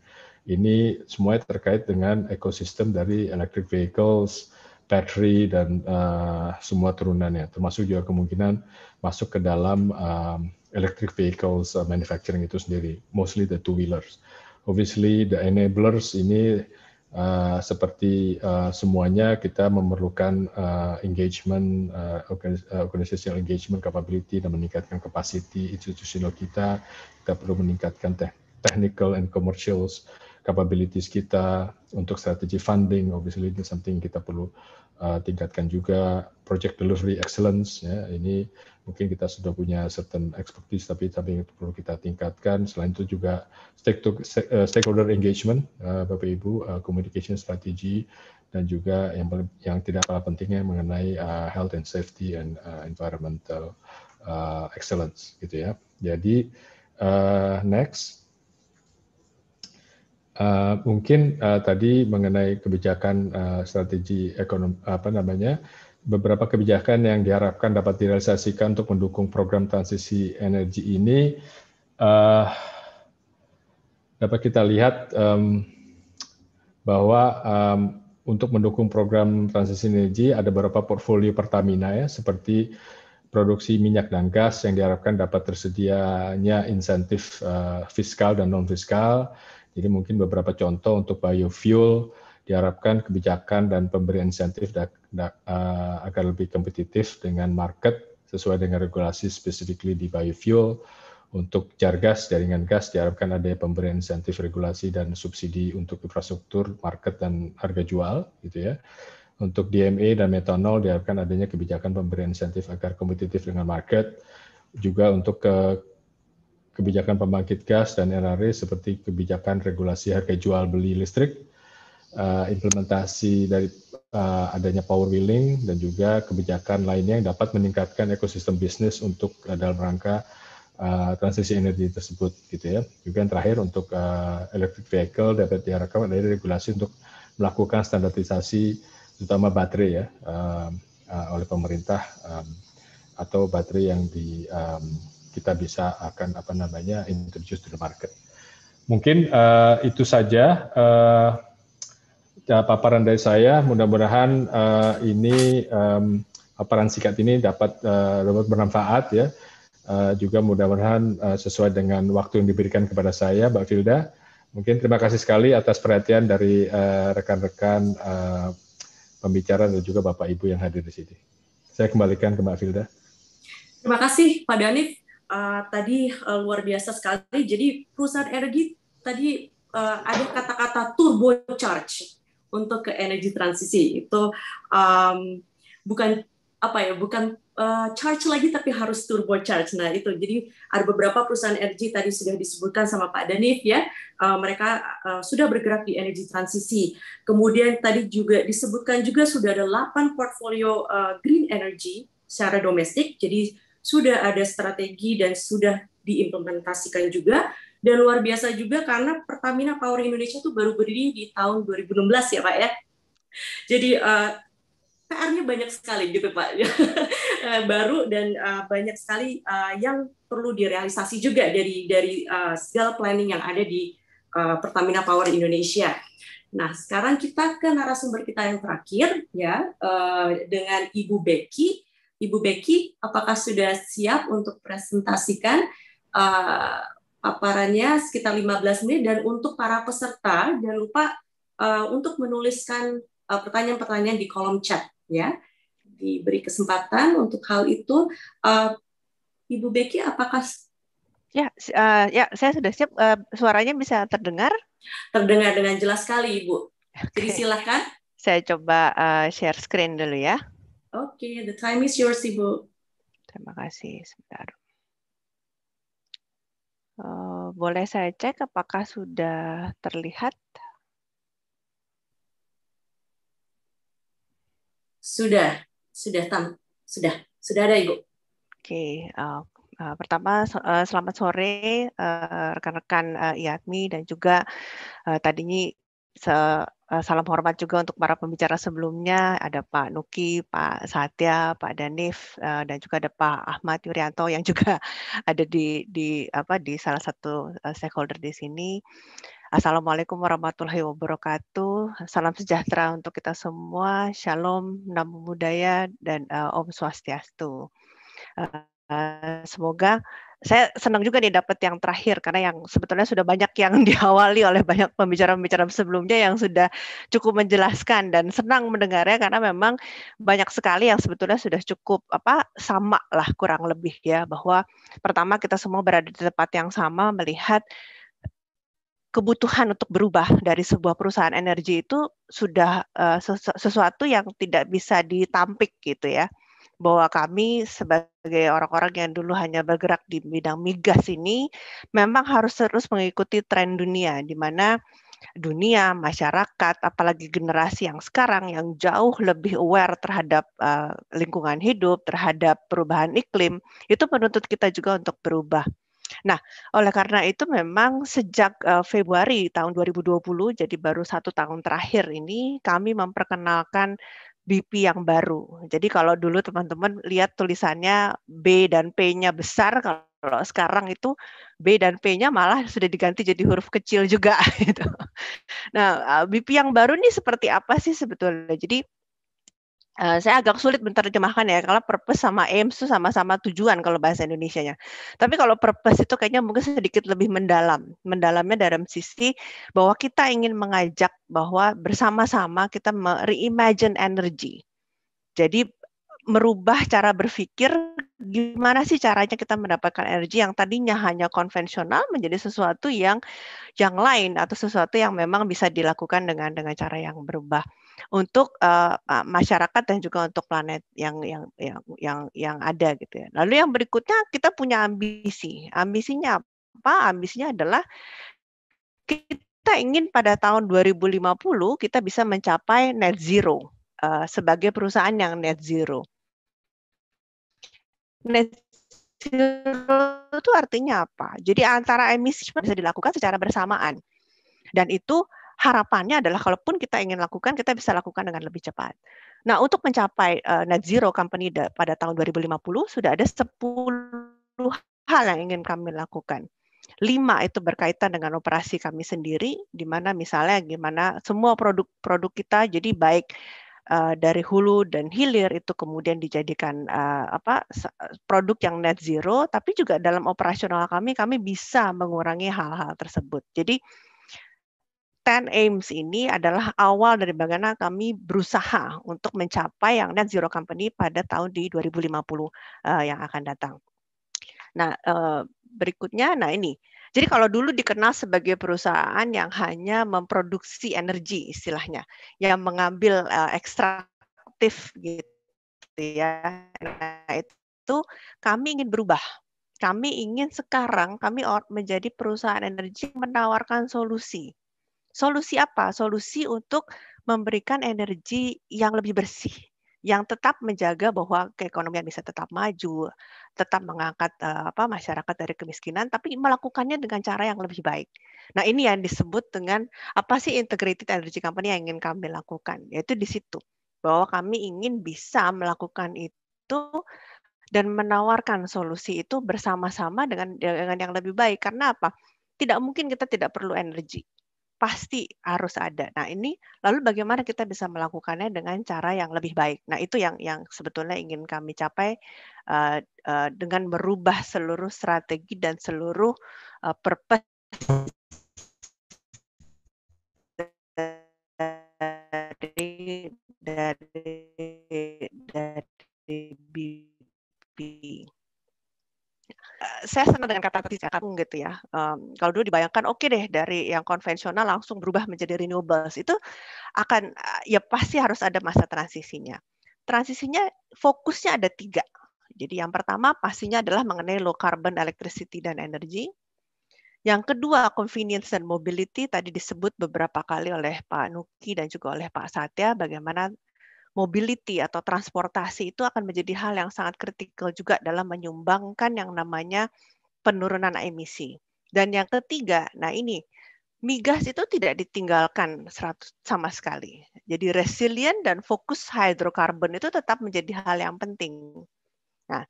Speaker 9: Ini semuanya terkait dengan ekosistem dari electric vehicles, battery, dan uh, semua turunannya. Termasuk juga kemungkinan masuk ke dalam um, electric vehicles eh, manufacturing itu sendiri, mostly the two-wheelers. Obviously, the enablers ini Uh, seperti uh, semuanya kita memerlukan uh, engagement, uh, organizational engagement capability dan meningkatkan capacity institutional kita. Kita perlu meningkatkan teknik technical and commercials capabilities kita untuk strategi funding, obviously itu something kita perlu uh, tingkatkan juga. Project delivery excellence, ya, ini mungkin kita sudah punya certain expertise, tapi tapi perlu kita tingkatkan. Selain itu juga uh, stakeholder engagement, uh, Bapak Ibu, uh, communication strategy, dan juga yang yang tidak kalah pentingnya mengenai uh, health and safety and uh, environmental uh, excellence, gitu ya. Jadi uh, next Uh, mungkin uh, tadi mengenai kebijakan uh, strategi ekonomi apa namanya beberapa kebijakan yang diharapkan dapat direalisasikan untuk mendukung program transisi energi ini uh, dapat kita lihat um, bahwa um, untuk mendukung program transisi energi ada beberapa portfolio Pertamina ya seperti produksi minyak dan gas yang diharapkan dapat tersedianya insentif uh, fiskal dan non fiskal jadi mungkin beberapa contoh untuk biofuel diharapkan kebijakan dan pemberian insentif da, da, uh, agar lebih kompetitif dengan market sesuai dengan regulasi specifically di biofuel. Untuk jargas, jaringan gas diharapkan ada pemberian insentif regulasi dan subsidi untuk infrastruktur, market, dan harga jual, gitu ya. Untuk DME dan metanol diharapkan adanya kebijakan pemberian insentif agar kompetitif dengan market, juga untuk ke kebijakan pembangkit gas dan RRE seperti kebijakan regulasi harga jual beli listrik, eh, implementasi dari eh, adanya power wheeling dan juga kebijakan lainnya yang dapat meningkatkan ekosistem bisnis untuk eh, dalam rangka transisi energi tersebut gitu ya. Juga yang terakhir untuk electric vehicle dapat diharapkan dari regulasi untuk melakukan standarisasi terutama baterai ya oleh pemerintah atau baterai yang di kita bisa akan apa namanya introduce to the market. Mungkin uh, itu saja uh, paparan dari saya. Mudah-mudahan uh, ini um, paparan sikat ini dapat uh, dapat bermanfaat ya. Uh, juga mudah-mudahan uh, sesuai dengan waktu yang diberikan kepada saya, Mbak Filda. Mungkin terima kasih sekali atas perhatian dari rekan-rekan uh, uh, pembicara dan juga Bapak Ibu yang hadir di sini. Saya kembalikan ke Mbak Filda.
Speaker 1: Terima kasih Pak Danif uh, tadi uh, luar biasa sekali. Jadi perusahaan energi tadi uh, ada kata-kata turbo charge untuk ke energi transisi itu um, bukan apa ya bukan uh, charge lagi tapi harus turbo charge nah itu jadi ada beberapa perusahaan energi tadi sudah disebutkan sama Pak Danif ya uh, mereka uh, sudah bergerak di energi transisi kemudian tadi juga disebutkan juga sudah ada 8 portfolio uh, green energy secara domestik jadi sudah ada strategi dan sudah diimplementasikan juga dan luar biasa juga karena Pertamina Power Indonesia itu baru berdiri di tahun 2016 ya Pak ya. Jadi uh, eh, PR-nya banyak sekali gitu Pak. [LAUGHS] Eh, baru dan uh, banyak sekali uh, yang perlu direalisasi juga dari dari uh, segala planning yang ada di uh, Pertamina Power Indonesia. Nah, sekarang kita ke narasumber kita yang terakhir ya uh, dengan Ibu Becky Ibu Becky, apakah sudah siap untuk presentasikan uh, paparannya sekitar 15 menit dan untuk para peserta jangan lupa uh, untuk menuliskan eh, pertanyaan-pertanyaan uh, di
Speaker 7: kolom chat ya. Diberi kesempatan untuk hal itu uh, Ibu Becky apakah Ya, uh, ya saya sudah siap. Uh, suaranya bisa terdengar? Terdengar dengan jelas
Speaker 1: sekali, Ibu. Okay. Jadi silakan.
Speaker 7: Saya coba uh, share screen dulu ya.
Speaker 1: Oke, okay, the time is yours, Ibu.
Speaker 7: Terima kasih. Sebentar. Uh, boleh saya cek apakah sudah terlihat? Sudah, sudah tam, sudah, sudah ada Ibu. Oke, okay. uh, eh, uh, eh, pertama uh, selamat sore rekan-rekan uh, rekan -rekan, uh, IATMI dan juga uh, tadinya se Eh, salam hormat juga untuk para pembicara sebelumnya, ada Pak Nuki, Pak Satya, Pak Danif, eh, dan juga ada Pak Ahmad Yuryanto [LAUGHS] yang juga ada di di apa di salah satu eh, stakeholder di sini. Assalamualaikum warahmatullahi wabarakatuh. Salam sejahtera untuk kita semua. Shalom, Namo budaya dan uh, Om Swastiastu. uh, semoga saya senang juga nih dapat yang terakhir karena yang sebetulnya sudah banyak yang [LAUGHS] diawali oleh banyak pembicara-pembicara sebelumnya yang sudah cukup menjelaskan dan senang mendengarnya karena memang banyak sekali yang sebetulnya sudah cukup apa sama lah kurang lebih ya bahwa pertama kita semua berada di tempat yang sama melihat kebutuhan untuk berubah dari sebuah perusahaan energi itu sudah uh, sesuatu yang tidak bisa ditampik gitu ya bahwa kami sebagai orang-orang yang dulu hanya bergerak di bidang migas ini memang harus terus mengikuti tren dunia di mana dunia, masyarakat, apalagi generasi yang sekarang yang jauh lebih aware terhadap uh, lingkungan hidup, terhadap perubahan iklim, itu menuntut kita juga untuk berubah. Nah, oleh karena itu memang sejak uh, Februari tahun 2020, jadi baru satu tahun terakhir ini, kami memperkenalkan BP yang baru. Jadi kalau dulu teman-teman lihat tulisannya B dan P-nya besar, kalau sekarang itu B dan P-nya malah sudah diganti jadi huruf kecil juga. [LAUGHS] Gitu. Nah, eh, BP yang baru ini seperti apa sih sebetulnya? Jadi Eh, saya agak sulit menerjemahkan ya karena purpose sama aims itu sama-sama tujuan kalau bahasa Indonesia-nya. Tapi kalau purpose itu kayaknya mungkin sedikit lebih mendalam. Mendalamnya dalam sisi bahwa kita ingin mengajak bahwa bersama-sama kita reimagine energy. Jadi merubah cara berpikir gimana sih caranya kita mendapatkan energi yang tadinya hanya konvensional menjadi sesuatu yang yang lain atau sesuatu yang memang bisa dilakukan dengan dengan cara yang berubah untuk uh, masyarakat dan juga untuk planet yang yang yang yang yang ada gitu ya. Lalu yang berikutnya kita punya ambisi. Ambisinya apa? Ambisinya adalah kita ingin pada tahun 2050 kita bisa mencapai net zero uh, sebagai perusahaan yang net zero. Net zero itu artinya apa? Jadi antara emisi bisa dilakukan secara bersamaan. Dan itu harapannya adalah kalaupun kita ingin lakukan, kita bisa lakukan dengan lebih cepat. Nah, untuk mencapai uh, net zero company pada tahun 2050 sudah ada 10 hal yang ingin kami lakukan. Lima itu berkaitan dengan operasi kami sendiri, di mana misalnya gimana semua produk-produk kita jadi baik uh, dari hulu dan hilir itu kemudian dijadikan uh, apa produk yang net zero tapi juga dalam operasional kami kami bisa mengurangi hal-hal tersebut. Jadi 10 aims ini adalah awal dari bagaimana kami berusaha untuk mencapai yang net zero company pada tahun di 2050 uh, eh, yang akan datang. Nah, uh, berikutnya nah ini. Jadi kalau dulu dikenal sebagai perusahaan yang hanya memproduksi energi istilahnya, yang mengambil uh, ekstraktif gitu ya. Nah, itu kami ingin berubah kami ingin sekarang kami menjadi perusahaan energi menawarkan solusi solusi apa? Solusi untuk memberikan energi yang lebih bersih, yang tetap menjaga bahwa keekonomian bisa tetap maju, tetap mengangkat uh, apa masyarakat dari kemiskinan, tapi melakukannya dengan cara yang lebih baik. Nah ini yang disebut dengan apa sih integrated energy company yang ingin kami lakukan? Yaitu di situ bahwa kami ingin bisa melakukan itu dan menawarkan solusi itu bersama-sama dengan dengan yang lebih baik. Karena apa? Tidak mungkin kita tidak perlu energi pasti harus ada. Nah, ini lalu bagaimana kita bisa melakukannya dengan cara yang lebih baik. Nah, itu yang yang sebetulnya ingin kami capai uh, uh, dengan merubah seluruh strategi dan seluruh uh, purpose dari dari dari BP saya senang dengan kata kata kamu gitu ya. Um, kalau dulu dibayangkan oke okay deh dari yang konvensional langsung berubah menjadi renewables itu akan eh, ya pasti harus ada masa transisinya. Transisinya fokusnya ada tiga. Jadi yang pertama pastinya adalah mengenai low carbon electricity dan energy. Yang kedua, convenience dan mobility tadi disebut beberapa kali oleh Pak Nuki dan juga oleh Pak Satya bagaimana mobility atau transportasi itu akan menjadi hal yang sangat kritikal juga dalam menyumbangkan yang namanya penurunan emisi. Dan yang ketiga, nah ini migas itu tidak ditinggalkan 100 sama sekali. Jadi resilient dan fokus hidrokarbon itu tetap menjadi hal yang penting. Nah,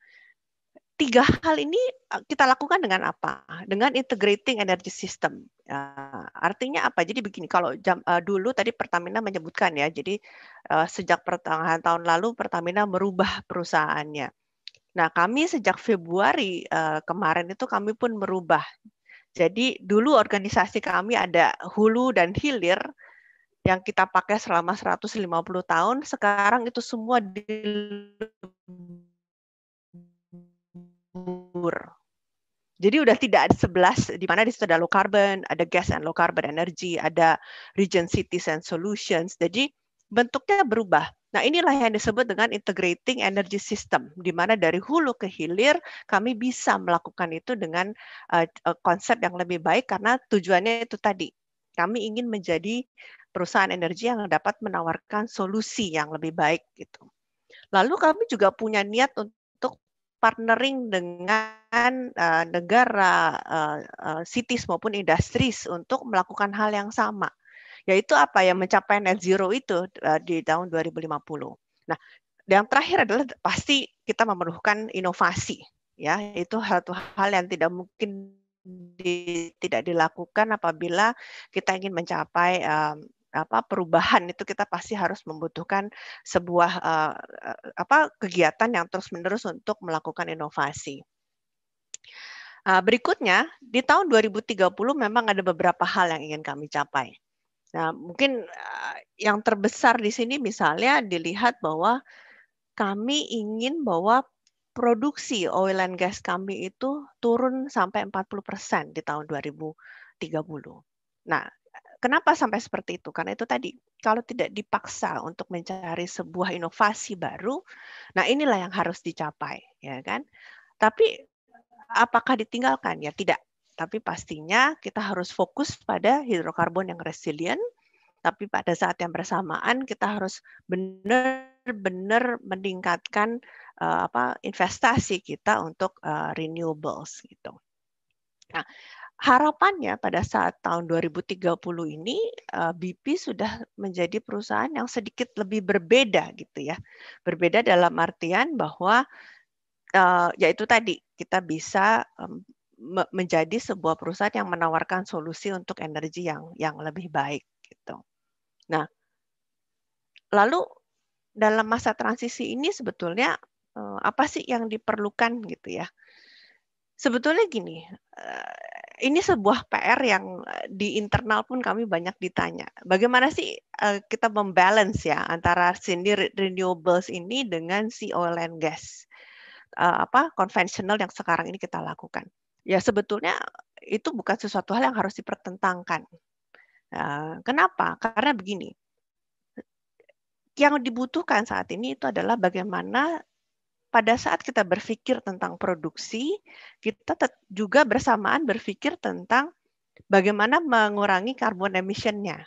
Speaker 7: tiga hal ini eh, kita lakukan dengan apa? Dengan integrating energy system. Uh, artinya apa? Jadi begini, kalau jam, uh, dulu tadi Pertamina menyebutkan ya, jadi uh, sejak pertengahan tahun lalu Pertamina merubah perusahaannya. Nah, kami sejak Februari uh, kemarin itu kami pun merubah. Jadi dulu organisasi kami ada hulu dan hilir yang kita pakai selama 150 tahun, sekarang itu semua di lembur. Jadi udah tidak ada 11 di mana di situ ada low carbon, ada gas and low carbon energy, ada region cities and solutions. Jadi bentuknya berubah. Nah, inilah yang disebut dengan integrating energy system, di mana dari hulu ke hilir kami bisa melakukan itu dengan uh, konsep yang lebih baik karena tujuannya itu tadi. Kami ingin menjadi perusahaan energi yang dapat menawarkan solusi yang lebih baik gitu. Lalu kami juga punya niat untuk partnering dengan uh, negara, uh, uh, cities maupun industries untuk melakukan hal yang sama, yaitu apa yang mencapai net zero itu uh, di tahun 2050. Nah, yang terakhir adalah pasti kita memerlukan inovasi, ya itu satu hal yang tidak mungkin di, tidak dilakukan apabila kita ingin mencapai uh, apa perubahan itu kita pasti harus membutuhkan sebuah uh, apa kegiatan yang terus-menerus untuk melakukan inovasi. Uh, berikutnya, di tahun 2030 memang ada beberapa hal yang ingin kami capai. Nah, mungkin uh, yang terbesar di sini misalnya dilihat bahwa kami ingin bahwa produksi oil and gas kami itu turun sampai 40% di tahun 2030. Nah, Kenapa sampai seperti itu? Karena itu tadi, kalau tidak dipaksa untuk mencari sebuah inovasi baru, nah inilah yang harus dicapai, ya kan? Tapi apakah ditinggalkan? Ya tidak. Tapi pastinya kita harus fokus pada hidrokarbon yang resilient, tapi pada saat yang bersamaan kita harus benar-benar meningkatkan uh, apa investasi kita untuk uh, renewables gitu. Nah, harapannya pada saat tahun 2030 ini eh, BP sudah menjadi perusahaan yang sedikit lebih berbeda gitu ya. Berbeda dalam artian bahwa eh, yaitu tadi kita bisa menjadi sebuah perusahaan yang menawarkan solusi untuk energi yang yang lebih baik gitu. Nah, lalu dalam masa transisi ini sebetulnya eh, apa sih yang diperlukan gitu ya? Sebetulnya gini, Eh, ini sebuah PR yang eh, di internal pun kami banyak ditanya. Bagaimana sih eh, kita membalance ya antara sendiri renewables ini dengan si oil and gas apa konvensional yang sekarang ini kita lakukan. Ya sebetulnya itu bukan sesuatu hal yang harus dipertentangkan. Kenapa? Karena begini, yang dibutuhkan saat ini itu adalah bagaimana pada saat kita berpikir tentang produksi, kita juga bersamaan berpikir tentang bagaimana mengurangi karbon emissionnya.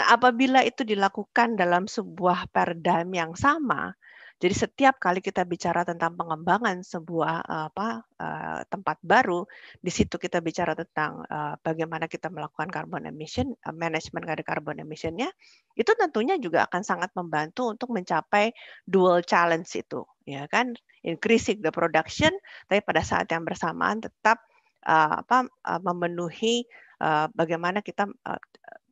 Speaker 7: Nah, apabila itu dilakukan dalam sebuah paradigm yang sama, jadi setiap kali kita bicara tentang pengembangan sebuah eh, apa eh, tempat baru, di situ kita bicara tentang eh, bagaimana kita melakukan carbon emission management dari carbon emissionnya, itu tentunya juga akan sangat membantu untuk mencapai dual challenge itu, ya kan? Increasing the production, tapi pada saat yang bersamaan tetap apa memenuhi bagaimana kita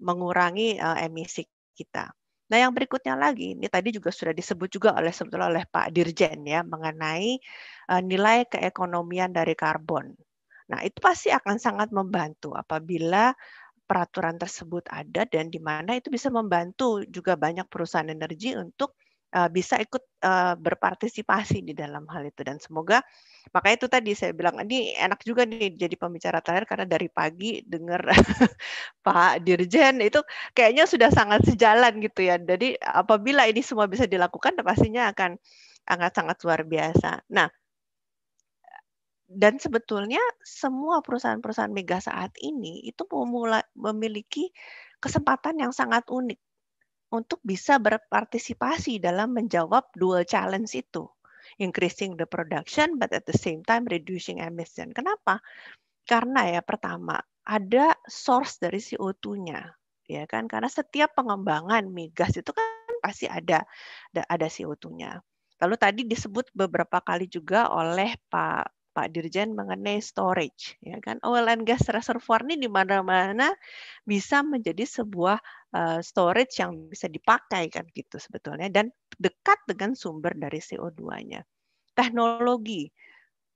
Speaker 7: mengurangi emisi kita. Nah, yang berikutnya lagi, ini tadi juga sudah disebut juga oleh sebetulnya oleh Pak Dirjen ya mengenai eh, nilai keekonomian dari karbon. Nah, itu pasti akan sangat membantu apabila peraturan tersebut ada dan di mana itu bisa membantu juga banyak perusahaan energi untuk Eh, bisa ikut uh, berpartisipasi di dalam hal itu dan semoga makanya itu tadi saya bilang ini enak juga nih jadi pembicara terakhir karena dari pagi dengar [LAUGHS] Pak Dirjen itu kayaknya sudah sangat sejalan gitu ya. Jadi apabila ini semua bisa dilakukan pastinya akan sangat sangat luar biasa. Nah, dan sebetulnya semua perusahaan-perusahaan mega saat ini itu memulai memiliki kesempatan yang sangat unik untuk bisa berpartisipasi dalam menjawab dual challenge itu, increasing the production but at the same time reducing emission. Kenapa? Karena ya pertama ada source dari CO2-nya, ya kan? Karena setiap pengembangan migas itu kan pasti ada ada, CO2-nya. Lalu tadi disebut beberapa kali juga oleh Pak Pak Dirjen mengenai storage, ya kan? Oil and gas reservoir ini di mana-mana bisa menjadi sebuah uh, storage yang bisa dipakai kan gitu sebetulnya dan dekat dengan sumber dari CO2-nya. Teknologi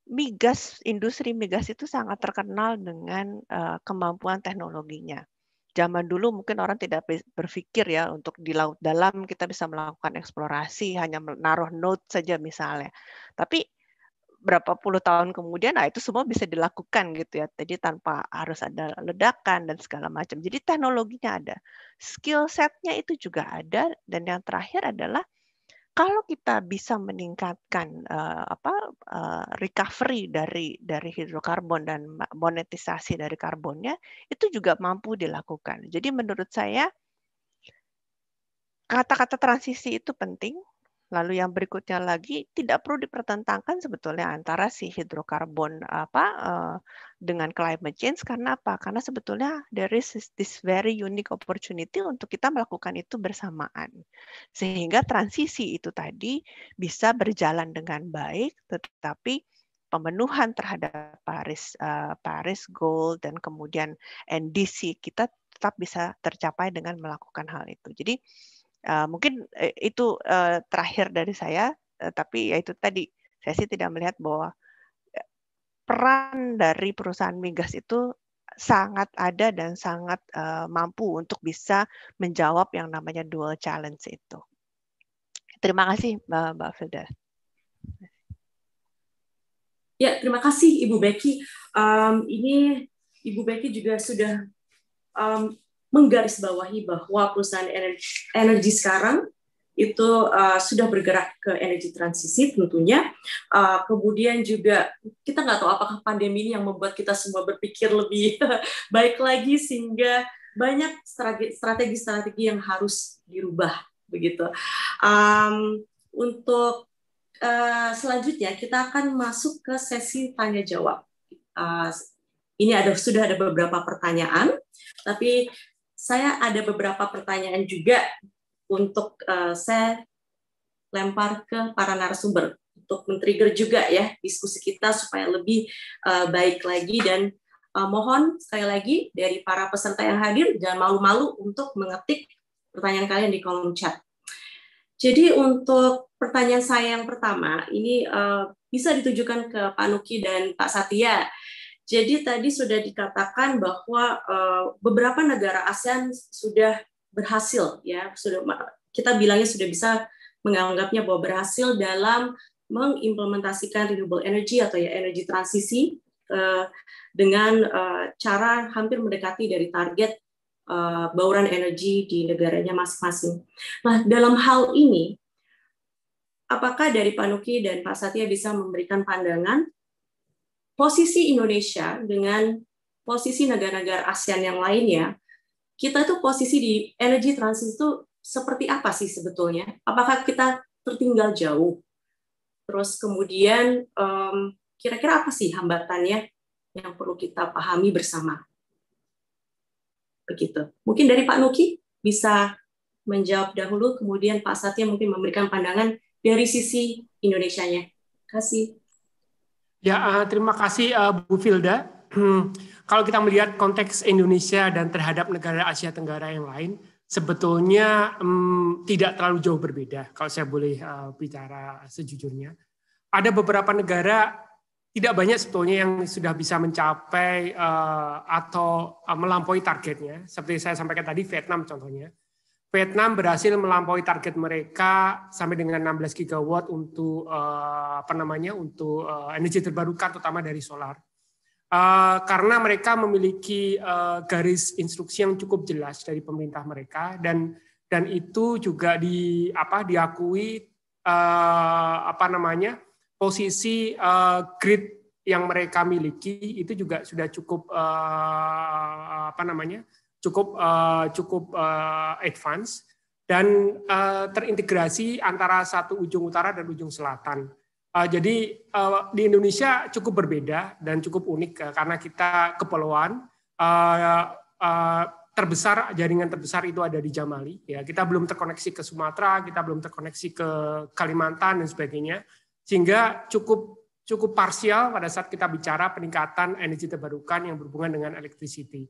Speaker 7: migas industri migas itu sangat terkenal dengan uh, kemampuan teknologinya. Zaman dulu mungkin orang tidak berpikir ya untuk di laut dalam kita bisa melakukan eksplorasi hanya menaruh node saja misalnya. Tapi berapa puluh tahun kemudian nah itu semua bisa dilakukan gitu ya jadi tanpa harus ada ledakan dan segala macam jadi teknologinya ada skill setnya itu juga ada dan yang terakhir adalah kalau kita bisa meningkatkan uh, apa uh, recovery dari dari hidrokarbon dan monetisasi dari karbonnya itu juga mampu dilakukan jadi menurut saya kata-kata transisi itu penting Lalu yang berikutnya lagi tidak perlu dipertentangkan sebetulnya antara si hidrokarbon apa eh, dengan climate change karena apa? Karena sebetulnya there is this very unique opportunity untuk kita melakukan itu bersamaan. Sehingga transisi itu tadi bisa berjalan dengan baik tetapi pemenuhan terhadap Paris eh, Paris Goal dan kemudian NDC kita tetap bisa tercapai dengan melakukan hal itu. Jadi Eh, mungkin uh, itu uh, terakhir dari saya, uh, tapi ya itu tadi saya sih tidak melihat bahwa peran dari perusahaan migas itu sangat ada dan sangat uh, mampu untuk bisa menjawab yang namanya dual challenge itu. Terima kasih Mbak, Mbak Felda.
Speaker 1: Ya, terima kasih Ibu Becky. Um, ini Ibu Becky juga sudah um, menggarisbawahi bahwa perusahaan energi, energi sekarang itu uh, sudah bergerak ke energi transisi tentunya. Uh, kemudian juga kita nggak tahu apakah pandemi ini yang membuat kita semua berpikir lebih [LAUGHS] baik lagi sehingga banyak strategi-strategi yang harus dirubah begitu. Um, untuk uh, selanjutnya kita akan masuk ke sesi tanya jawab. Uh, ini ada sudah ada beberapa pertanyaan, tapi saya ada beberapa pertanyaan juga untuk uh, saya lempar ke para narasumber untuk men-trigger juga ya diskusi kita supaya lebih uh, baik lagi dan uh, mohon sekali lagi dari para peserta yang hadir jangan malu-malu untuk mengetik pertanyaan kalian di kolom chat. Jadi untuk pertanyaan saya yang pertama ini uh, bisa ditujukan ke Pak Nuki dan Pak Satya jadi tadi sudah dikatakan bahwa eh, beberapa negara ASEAN sudah berhasil ya, sudah kita bilangnya sudah bisa menganggapnya bahwa berhasil dalam mengimplementasikan renewable energy atau ya energi transisi eh, dengan eh, cara hampir mendekati dari target bauran energi di negaranya masing-masing. Nah, dalam hal ini apakah dari Panuki dan Pak Satya bisa memberikan pandangan posisi Indonesia dengan posisi negara-negara ASEAN yang lainnya, kita itu posisi di energy transition itu seperti apa sih sebetulnya? Apakah kita tertinggal jauh? Terus kemudian kira-kira apa sih hambatannya yang perlu kita pahami bersama? Begitu. Mungkin dari Pak Nuki bisa menjawab dahulu, kemudian Pak Satya mungkin memberikan pandangan dari sisi Indonesia-nya. Kasih. Ya, eh, terima kasih
Speaker 5: eh, Bu Filda. [CLEARS THROAT] kalau kita melihat konteks Indonesia dan terhadap negara Asia Tenggara yang lain, sebetulnya um, tidak terlalu jauh berbeda. Kalau saya boleh eh, bicara sejujurnya, ada beberapa negara tidak banyak sebetulnya yang sudah bisa mencapai uh, atau uh, melampaui targetnya. Seperti saya sampaikan tadi, Vietnam contohnya. Vietnam berhasil melampaui target mereka sampai dengan 16 gigawatt untuk eh, apa namanya untuk eh, energi terbarukan terutama dari solar. Eh, karena mereka memiliki garis instruksi yang cukup jelas dari pemerintah mereka dan dan itu juga di apa diakui apa namanya posisi grid yang mereka miliki itu juga sudah cukup apa namanya cukup uh, cukup uh, advance dan uh, terintegrasi antara satu ujung utara dan ujung selatan. Uh, jadi uh, di Indonesia cukup berbeda dan cukup unik uh, karena kita kepulauan. Uh, uh, terbesar jaringan terbesar itu ada di Jamali. Ya, kita belum terkoneksi ke Sumatera, kita belum terkoneksi ke Kalimantan dan sebagainya. Sehingga cukup cukup parsial pada saat kita bicara peningkatan energi terbarukan yang berhubungan dengan electricity.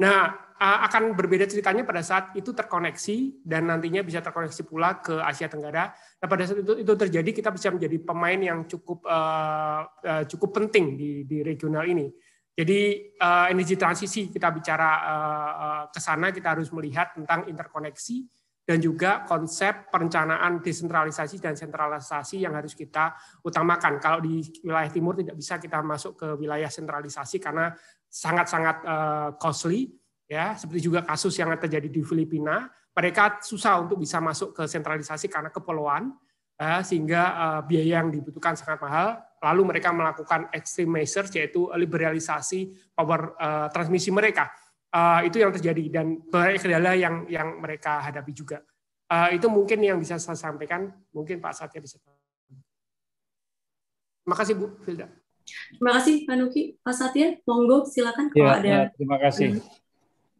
Speaker 5: Nah, akan berbeda ceritanya pada saat itu terkoneksi dan nantinya bisa terkoneksi pula ke Asia Tenggara. Nah, pada saat itu itu terjadi kita bisa menjadi pemain yang cukup uh, uh, cukup penting di di regional ini. Jadi uh, energi transisi kita bicara uh, uh, ke sana kita harus melihat tentang interkoneksi dan juga konsep perencanaan desentralisasi dan sentralisasi yang harus kita utamakan. Kalau di wilayah timur tidak bisa kita masuk ke wilayah sentralisasi karena sangat-sangat uh, costly ya seperti juga kasus yang terjadi di Filipina mereka susah untuk bisa masuk ke sentralisasi karena kepulauan uh, sehingga uh, biaya yang dibutuhkan sangat mahal lalu mereka melakukan extreme measures yaitu liberalisasi power uh, transmisi mereka uh, itu yang terjadi dan banyak kendala yang yang mereka hadapi juga uh, itu mungkin yang bisa saya sampaikan mungkin
Speaker 1: Pak Satya bisa terima kasih Bu Filda Terima kasih Nuki, Pak Satya, monggo silakan kalau ya, ada. Ya, terima kasih.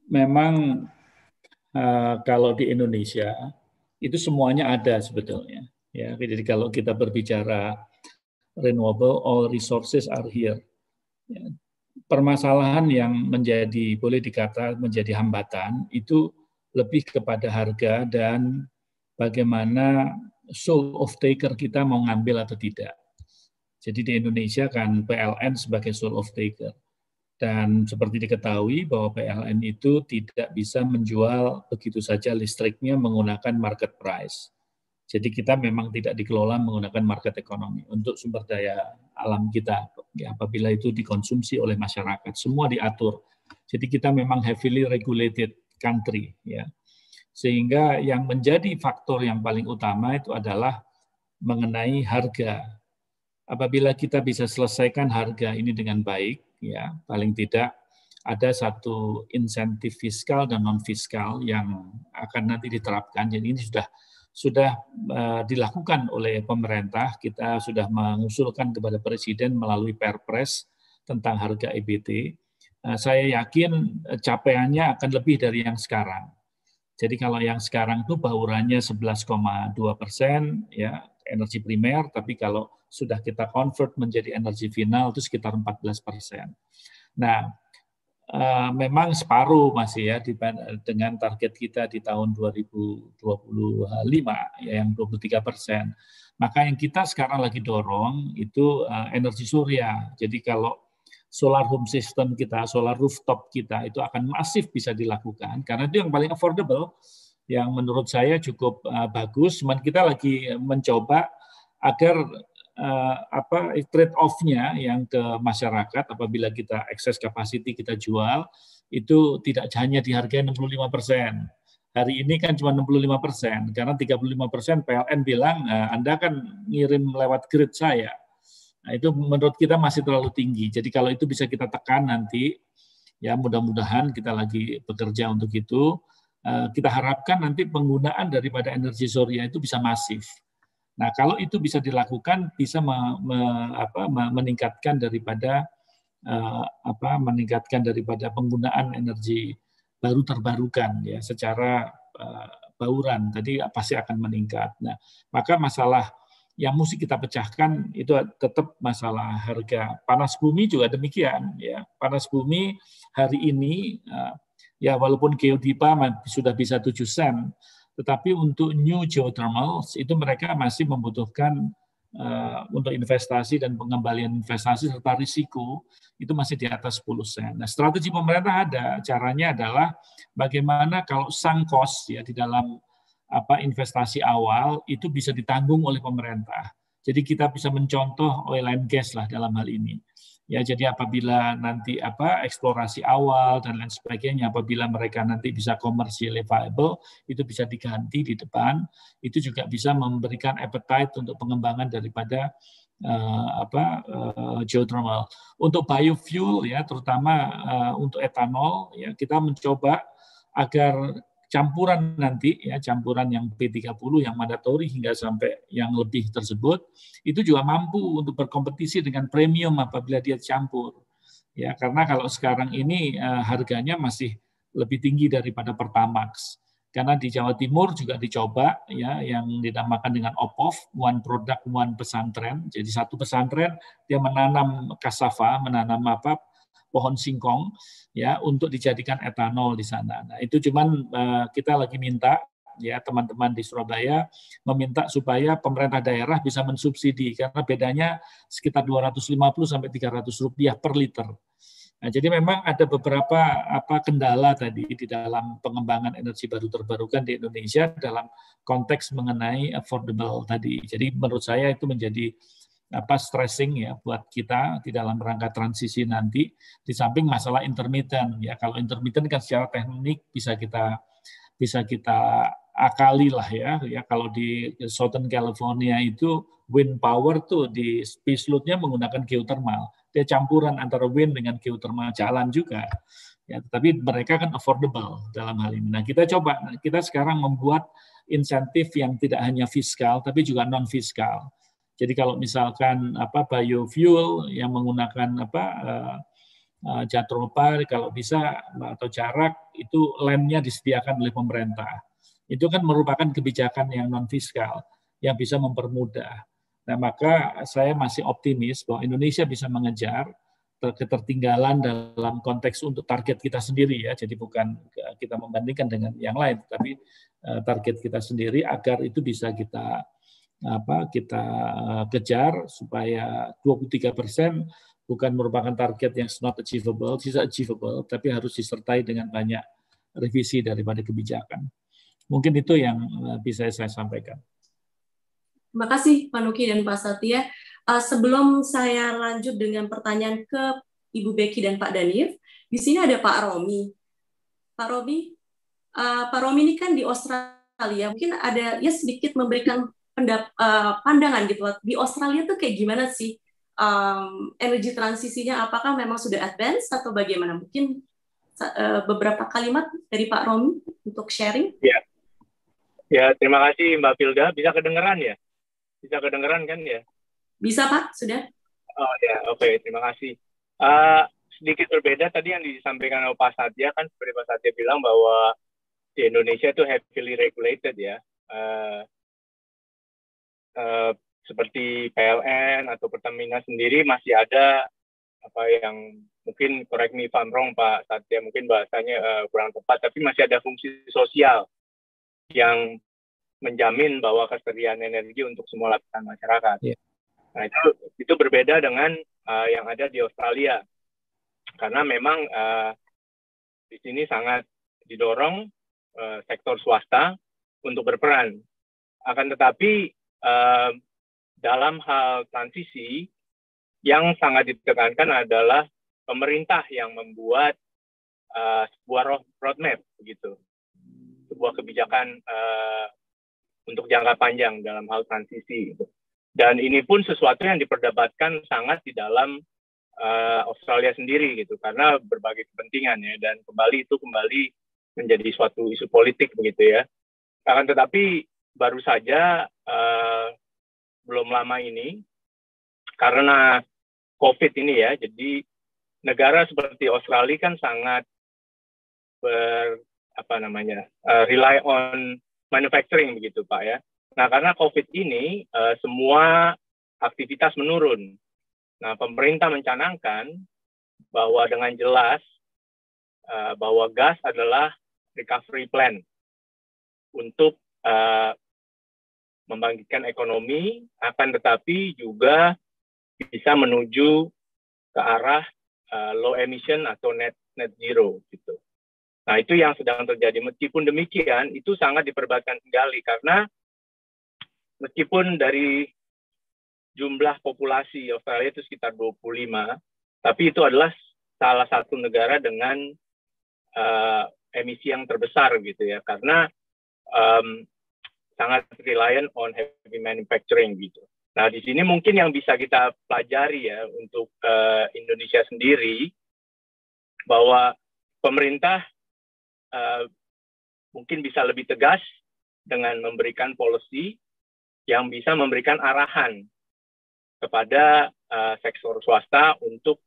Speaker 6: Memang uh, kalau di Indonesia itu semuanya ada sebetulnya. Ya, jadi kalau kita berbicara renewable, all resources are here. Ya, permasalahan yang menjadi boleh dikata menjadi hambatan itu lebih kepada harga dan bagaimana soul of taker kita mau ngambil atau tidak jadi di Indonesia kan PLN sebagai sole of taker. Dan seperti diketahui bahwa PLN itu tidak bisa menjual begitu saja listriknya menggunakan market price. Jadi kita memang tidak dikelola menggunakan market ekonomi untuk sumber daya alam kita ya, apabila itu dikonsumsi oleh masyarakat. Semua diatur. Jadi kita memang heavily regulated country ya. Sehingga yang menjadi faktor yang paling utama itu adalah mengenai harga apabila kita bisa selesaikan harga ini dengan baik, ya paling tidak ada satu insentif fiskal dan non fiskal yang akan nanti diterapkan. Jadi ini sudah sudah eh, dilakukan oleh pemerintah. Kita sudah mengusulkan kepada presiden melalui Perpres tentang harga EBT. Eh, saya yakin eh, capaiannya akan lebih dari yang sekarang. Jadi kalau yang sekarang itu baurannya 11,2 persen, ya energi primer, tapi kalau sudah kita convert menjadi energi final itu sekitar 14 persen. Nah, eh, memang separuh masih ya dengan target kita di tahun 2025 ya, yang 23 persen. Maka yang kita sekarang lagi dorong itu eh, energi surya. Jadi kalau solar home system kita, solar rooftop kita itu akan masif bisa dilakukan karena itu yang paling affordable yang menurut saya cukup uh, bagus. Cuman kita lagi mencoba agar uh, apa trade off-nya yang ke masyarakat apabila kita excess capacity kita jual itu tidak hanya di harga 65 persen. Hari ini kan cuma 65 persen, karena 35 persen PLN bilang uh, Anda kan ngirim lewat grid saya. Nah, itu menurut kita masih terlalu tinggi. Jadi kalau itu bisa kita tekan nanti, ya mudah-mudahan kita lagi bekerja untuk itu Eh, kita harapkan nanti penggunaan daripada energi surya itu bisa masif. Nah, kalau itu bisa dilakukan bisa me, me, apa, meningkatkan daripada uh, apa meningkatkan daripada penggunaan energi baru terbarukan ya secara uh, bauran tadi pasti akan meningkat. Nah, maka masalah yang mesti kita pecahkan itu tetap masalah harga panas bumi juga demikian ya. Panas bumi hari ini uh, ya walaupun geodipa sudah bisa 7 sen, tetapi untuk new geothermal itu mereka masih membutuhkan uh, untuk investasi dan pengembalian investasi serta risiko itu masih di atas 10 sen. Nah, strategi pemerintah ada, caranya adalah bagaimana kalau sang cost ya di dalam apa investasi awal itu bisa ditanggung oleh pemerintah. Jadi kita bisa mencontoh oil and gas lah dalam hal ini ya jadi apabila nanti apa eksplorasi awal dan lain sebagainya apabila mereka nanti bisa commercially viable itu bisa diganti di depan itu juga bisa memberikan appetite untuk pengembangan daripada uh, apa uh, geothermal untuk biofuel ya terutama uh, untuk etanol ya kita mencoba agar campuran nanti ya campuran yang P30 yang mandatori hingga sampai yang lebih tersebut itu juga mampu untuk berkompetisi dengan premium apabila dia campur ya karena kalau sekarang ini uh, harganya masih lebih tinggi daripada Pertamax karena di Jawa Timur juga dicoba ya yang dinamakan dengan OPOF one product one pesantren jadi satu pesantren dia menanam kasava menanam apa pohon singkong ya untuk dijadikan etanol di sana. Nah, itu cuman uh, kita lagi minta ya teman-teman di Surabaya meminta supaya pemerintah daerah bisa mensubsidi karena bedanya sekitar 250 sampai 300 rupiah per liter. Nah, jadi memang ada beberapa apa kendala tadi di dalam pengembangan energi baru terbarukan di Indonesia dalam konteks mengenai affordable tadi. Jadi menurut saya itu menjadi apa stressing ya buat kita di dalam rangka transisi nanti di samping masalah intermittent ya kalau intermittent kan secara teknik bisa kita bisa kita akali lah ya ya kalau di Southern California itu wind power tuh di space loadnya menggunakan geothermal dia campuran antara wind dengan geothermal jalan juga ya tapi mereka kan affordable dalam hal ini nah kita coba kita sekarang membuat insentif yang tidak hanya fiskal tapi juga non fiskal jadi kalau misalkan apa biofuel yang menggunakan apa jatuh eh, eh, kalau bisa atau jarak itu lemnya disediakan oleh pemerintah. Itu kan merupakan kebijakan yang non fiskal yang bisa mempermudah. Nah, maka saya masih optimis bahwa Indonesia bisa mengejar ketertinggalan dalam konteks untuk target kita sendiri ya. Jadi bukan eh, kita membandingkan dengan yang lain, tapi target kita sendiri agar itu bisa kita apa kita eh, kejar supaya 23 persen bukan merupakan target yang not achievable, sisa achievable, tapi harus disertai dengan banyak revisi daripada kebijakan. Mungkin itu yang eh, bisa saya sampaikan.
Speaker 1: Terima kasih Pak Nuki dan Pak Satya. Eh, sebelum saya lanjut dengan pertanyaan ke Ibu Becky dan Pak Danif, di sini ada Pak Romi. Pak Romi, Pak Romi ini kan di Australia, mungkin ada ya sedikit memberikan pendap, uh, pandangan gitu di Australia tuh kayak gimana sih um, energi transisinya apakah memang sudah advance atau bagaimana mungkin uh, beberapa kalimat dari Pak Romi untuk sharing
Speaker 4: ya ya terima kasih Mbak Pilda bisa kedengeran ya bisa kedengeran kan ya
Speaker 1: bisa Pak sudah
Speaker 4: oh ya oke okay. terima kasih uh, sedikit berbeda tadi yang disampaikan oleh Pak Satya kan seperti Pak Satya bilang bahwa di Indonesia itu heavily regulated ya. Uh, Eh, seperti PLN atau Pertamina sendiri masih ada apa yang mungkin correct me if I'm wrong Pak Satya mungkin bahasanya uh, kurang tepat tapi masih ada fungsi sosial yang menjamin bahwa kesediaan energi untuk semua lapisan masyarakat. Yeah. Nah itu itu berbeda dengan uh, yang ada di Australia karena memang uh, di sini sangat didorong uh, sektor swasta untuk berperan. Akan tetapi dalam hal transisi yang sangat ditekankan adalah pemerintah yang membuat uh, sebuah roadmap begitu sebuah kebijakan uh, untuk jangka panjang dalam hal transisi gitu. dan ini pun sesuatu yang diperdebatkan sangat di dalam uh, Australia sendiri gitu karena berbagai kepentingan ya dan kembali itu kembali menjadi suatu isu politik begitu ya akan tetapi baru saja uh, belum lama ini karena COVID ini ya, jadi negara seperti Australia kan sangat ber apa namanya uh, rely on manufacturing begitu Pak ya. Nah karena COVID ini uh, semua aktivitas menurun. Nah pemerintah mencanangkan bahwa dengan jelas uh, bahwa gas adalah recovery plan untuk uh, membangkitkan ekonomi, akan tetapi juga bisa menuju ke arah uh, low emission atau net net zero gitu. Nah itu yang sedang terjadi. Meskipun demikian, itu sangat diperbatkan sekali karena meskipun dari jumlah populasi Australia itu sekitar 25, tapi itu adalah salah satu negara dengan uh, emisi yang terbesar gitu ya, karena um, sangat reliant on heavy manufacturing gitu. Nah di sini mungkin yang bisa kita pelajari ya untuk uh, Indonesia sendiri bahwa pemerintah uh, mungkin bisa lebih tegas dengan memberikan policy yang bisa memberikan arahan kepada uh, sektor swasta untuk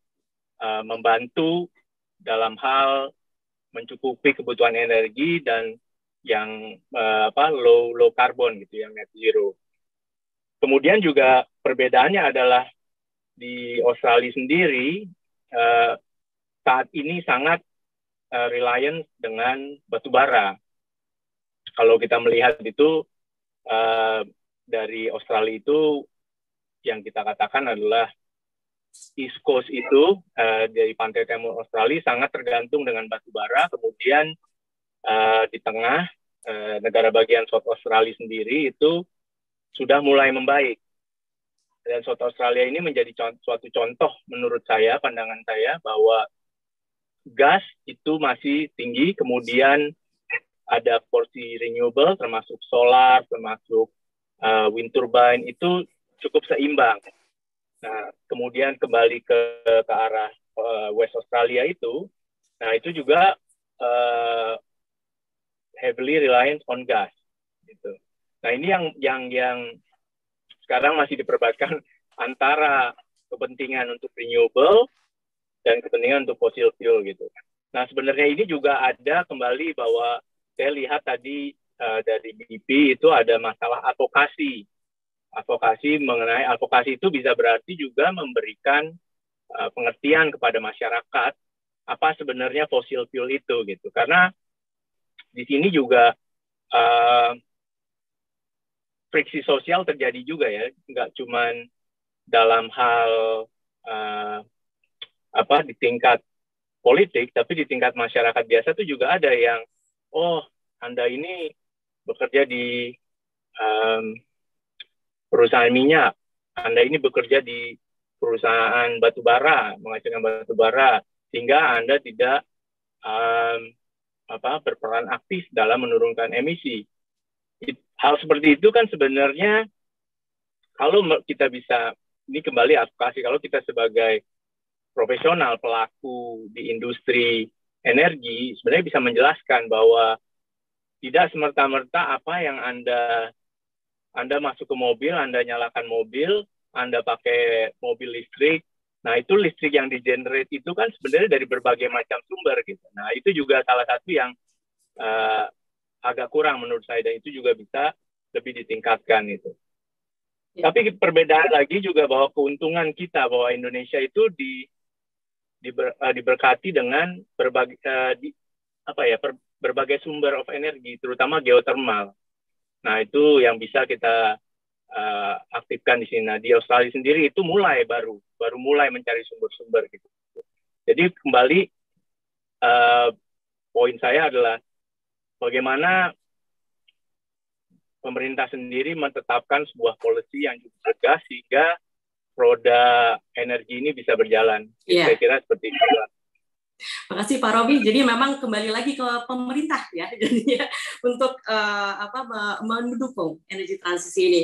Speaker 4: uh, membantu dalam hal mencukupi kebutuhan energi dan yang uh, apa low low carbon gitu yang net zero. Kemudian juga perbedaannya adalah di Australia sendiri uh, saat ini sangat uh, reliant dengan batu bara. Kalau kita melihat itu uh, dari Australia itu yang kita katakan adalah East Coast itu uh, dari pantai timur Australia sangat tergantung dengan batu bara, kemudian uh, di tengah uh, negara bagian South Australia sendiri itu sudah mulai membaik dan South Australia ini menjadi contoh, suatu contoh menurut saya pandangan saya bahwa gas itu masih tinggi kemudian ada porsi renewable termasuk solar termasuk uh, wind turbine itu cukup seimbang nah kemudian kembali ke ke arah uh, West Australia itu nah itu juga uh, heavily reliant on gas gitu. Nah ini yang yang yang sekarang masih diperbatkan [LAUGHS] antara kepentingan untuk renewable dan kepentingan untuk fossil fuel gitu. Nah sebenarnya ini juga ada kembali bahwa saya lihat tadi uh, dari BP itu ada masalah advokasi. Advokasi mengenai advokasi itu bisa berarti juga memberikan uh, pengertian kepada masyarakat apa sebenarnya fossil fuel itu gitu. Karena di sini juga uh, friksi sosial terjadi juga ya, nggak cuman dalam hal uh, apa di tingkat politik, tapi di tingkat masyarakat biasa tuh juga ada yang oh anda ini bekerja di um, perusahaan minyak, anda ini bekerja di perusahaan batubara menghasilkan batubara sehingga anda tidak um, apa berperan aktif dalam menurunkan emisi. Hal seperti itu kan sebenarnya kalau kita bisa ini kembali advokasi kalau kita sebagai profesional pelaku di industri energi sebenarnya bisa menjelaskan bahwa tidak semerta-merta apa yang Anda Anda masuk ke mobil, Anda nyalakan mobil, Anda pakai mobil listrik, Nah, itu listrik yang di-generate itu kan sebenarnya dari berbagai macam sumber gitu. Nah, itu juga salah satu yang uh, agak kurang menurut saya dan itu juga bisa lebih ditingkatkan itu. Ya. Tapi perbedaan lagi juga bahwa keuntungan kita bahwa Indonesia itu di, diber, uh, diberkati dengan berbagai uh, di, apa ya per, berbagai sumber of energi terutama geotermal. Nah, itu yang bisa kita uh, aktifkan di sini. Nah, di Australia sendiri itu mulai baru, baru mulai mencari sumber-sumber gitu. Jadi kembali uh, poin saya adalah bagaimana pemerintah sendiri menetapkan sebuah polisi yang cukup tegas sehingga roda energi ini bisa berjalan. Yeah. Saya kira seperti
Speaker 1: itu. Terima kasih Pak Robi. Jadi memang kembali lagi ke pemerintah ya [LAUGHS] jadinya untuk uh, apa mendukung energi transisi ini.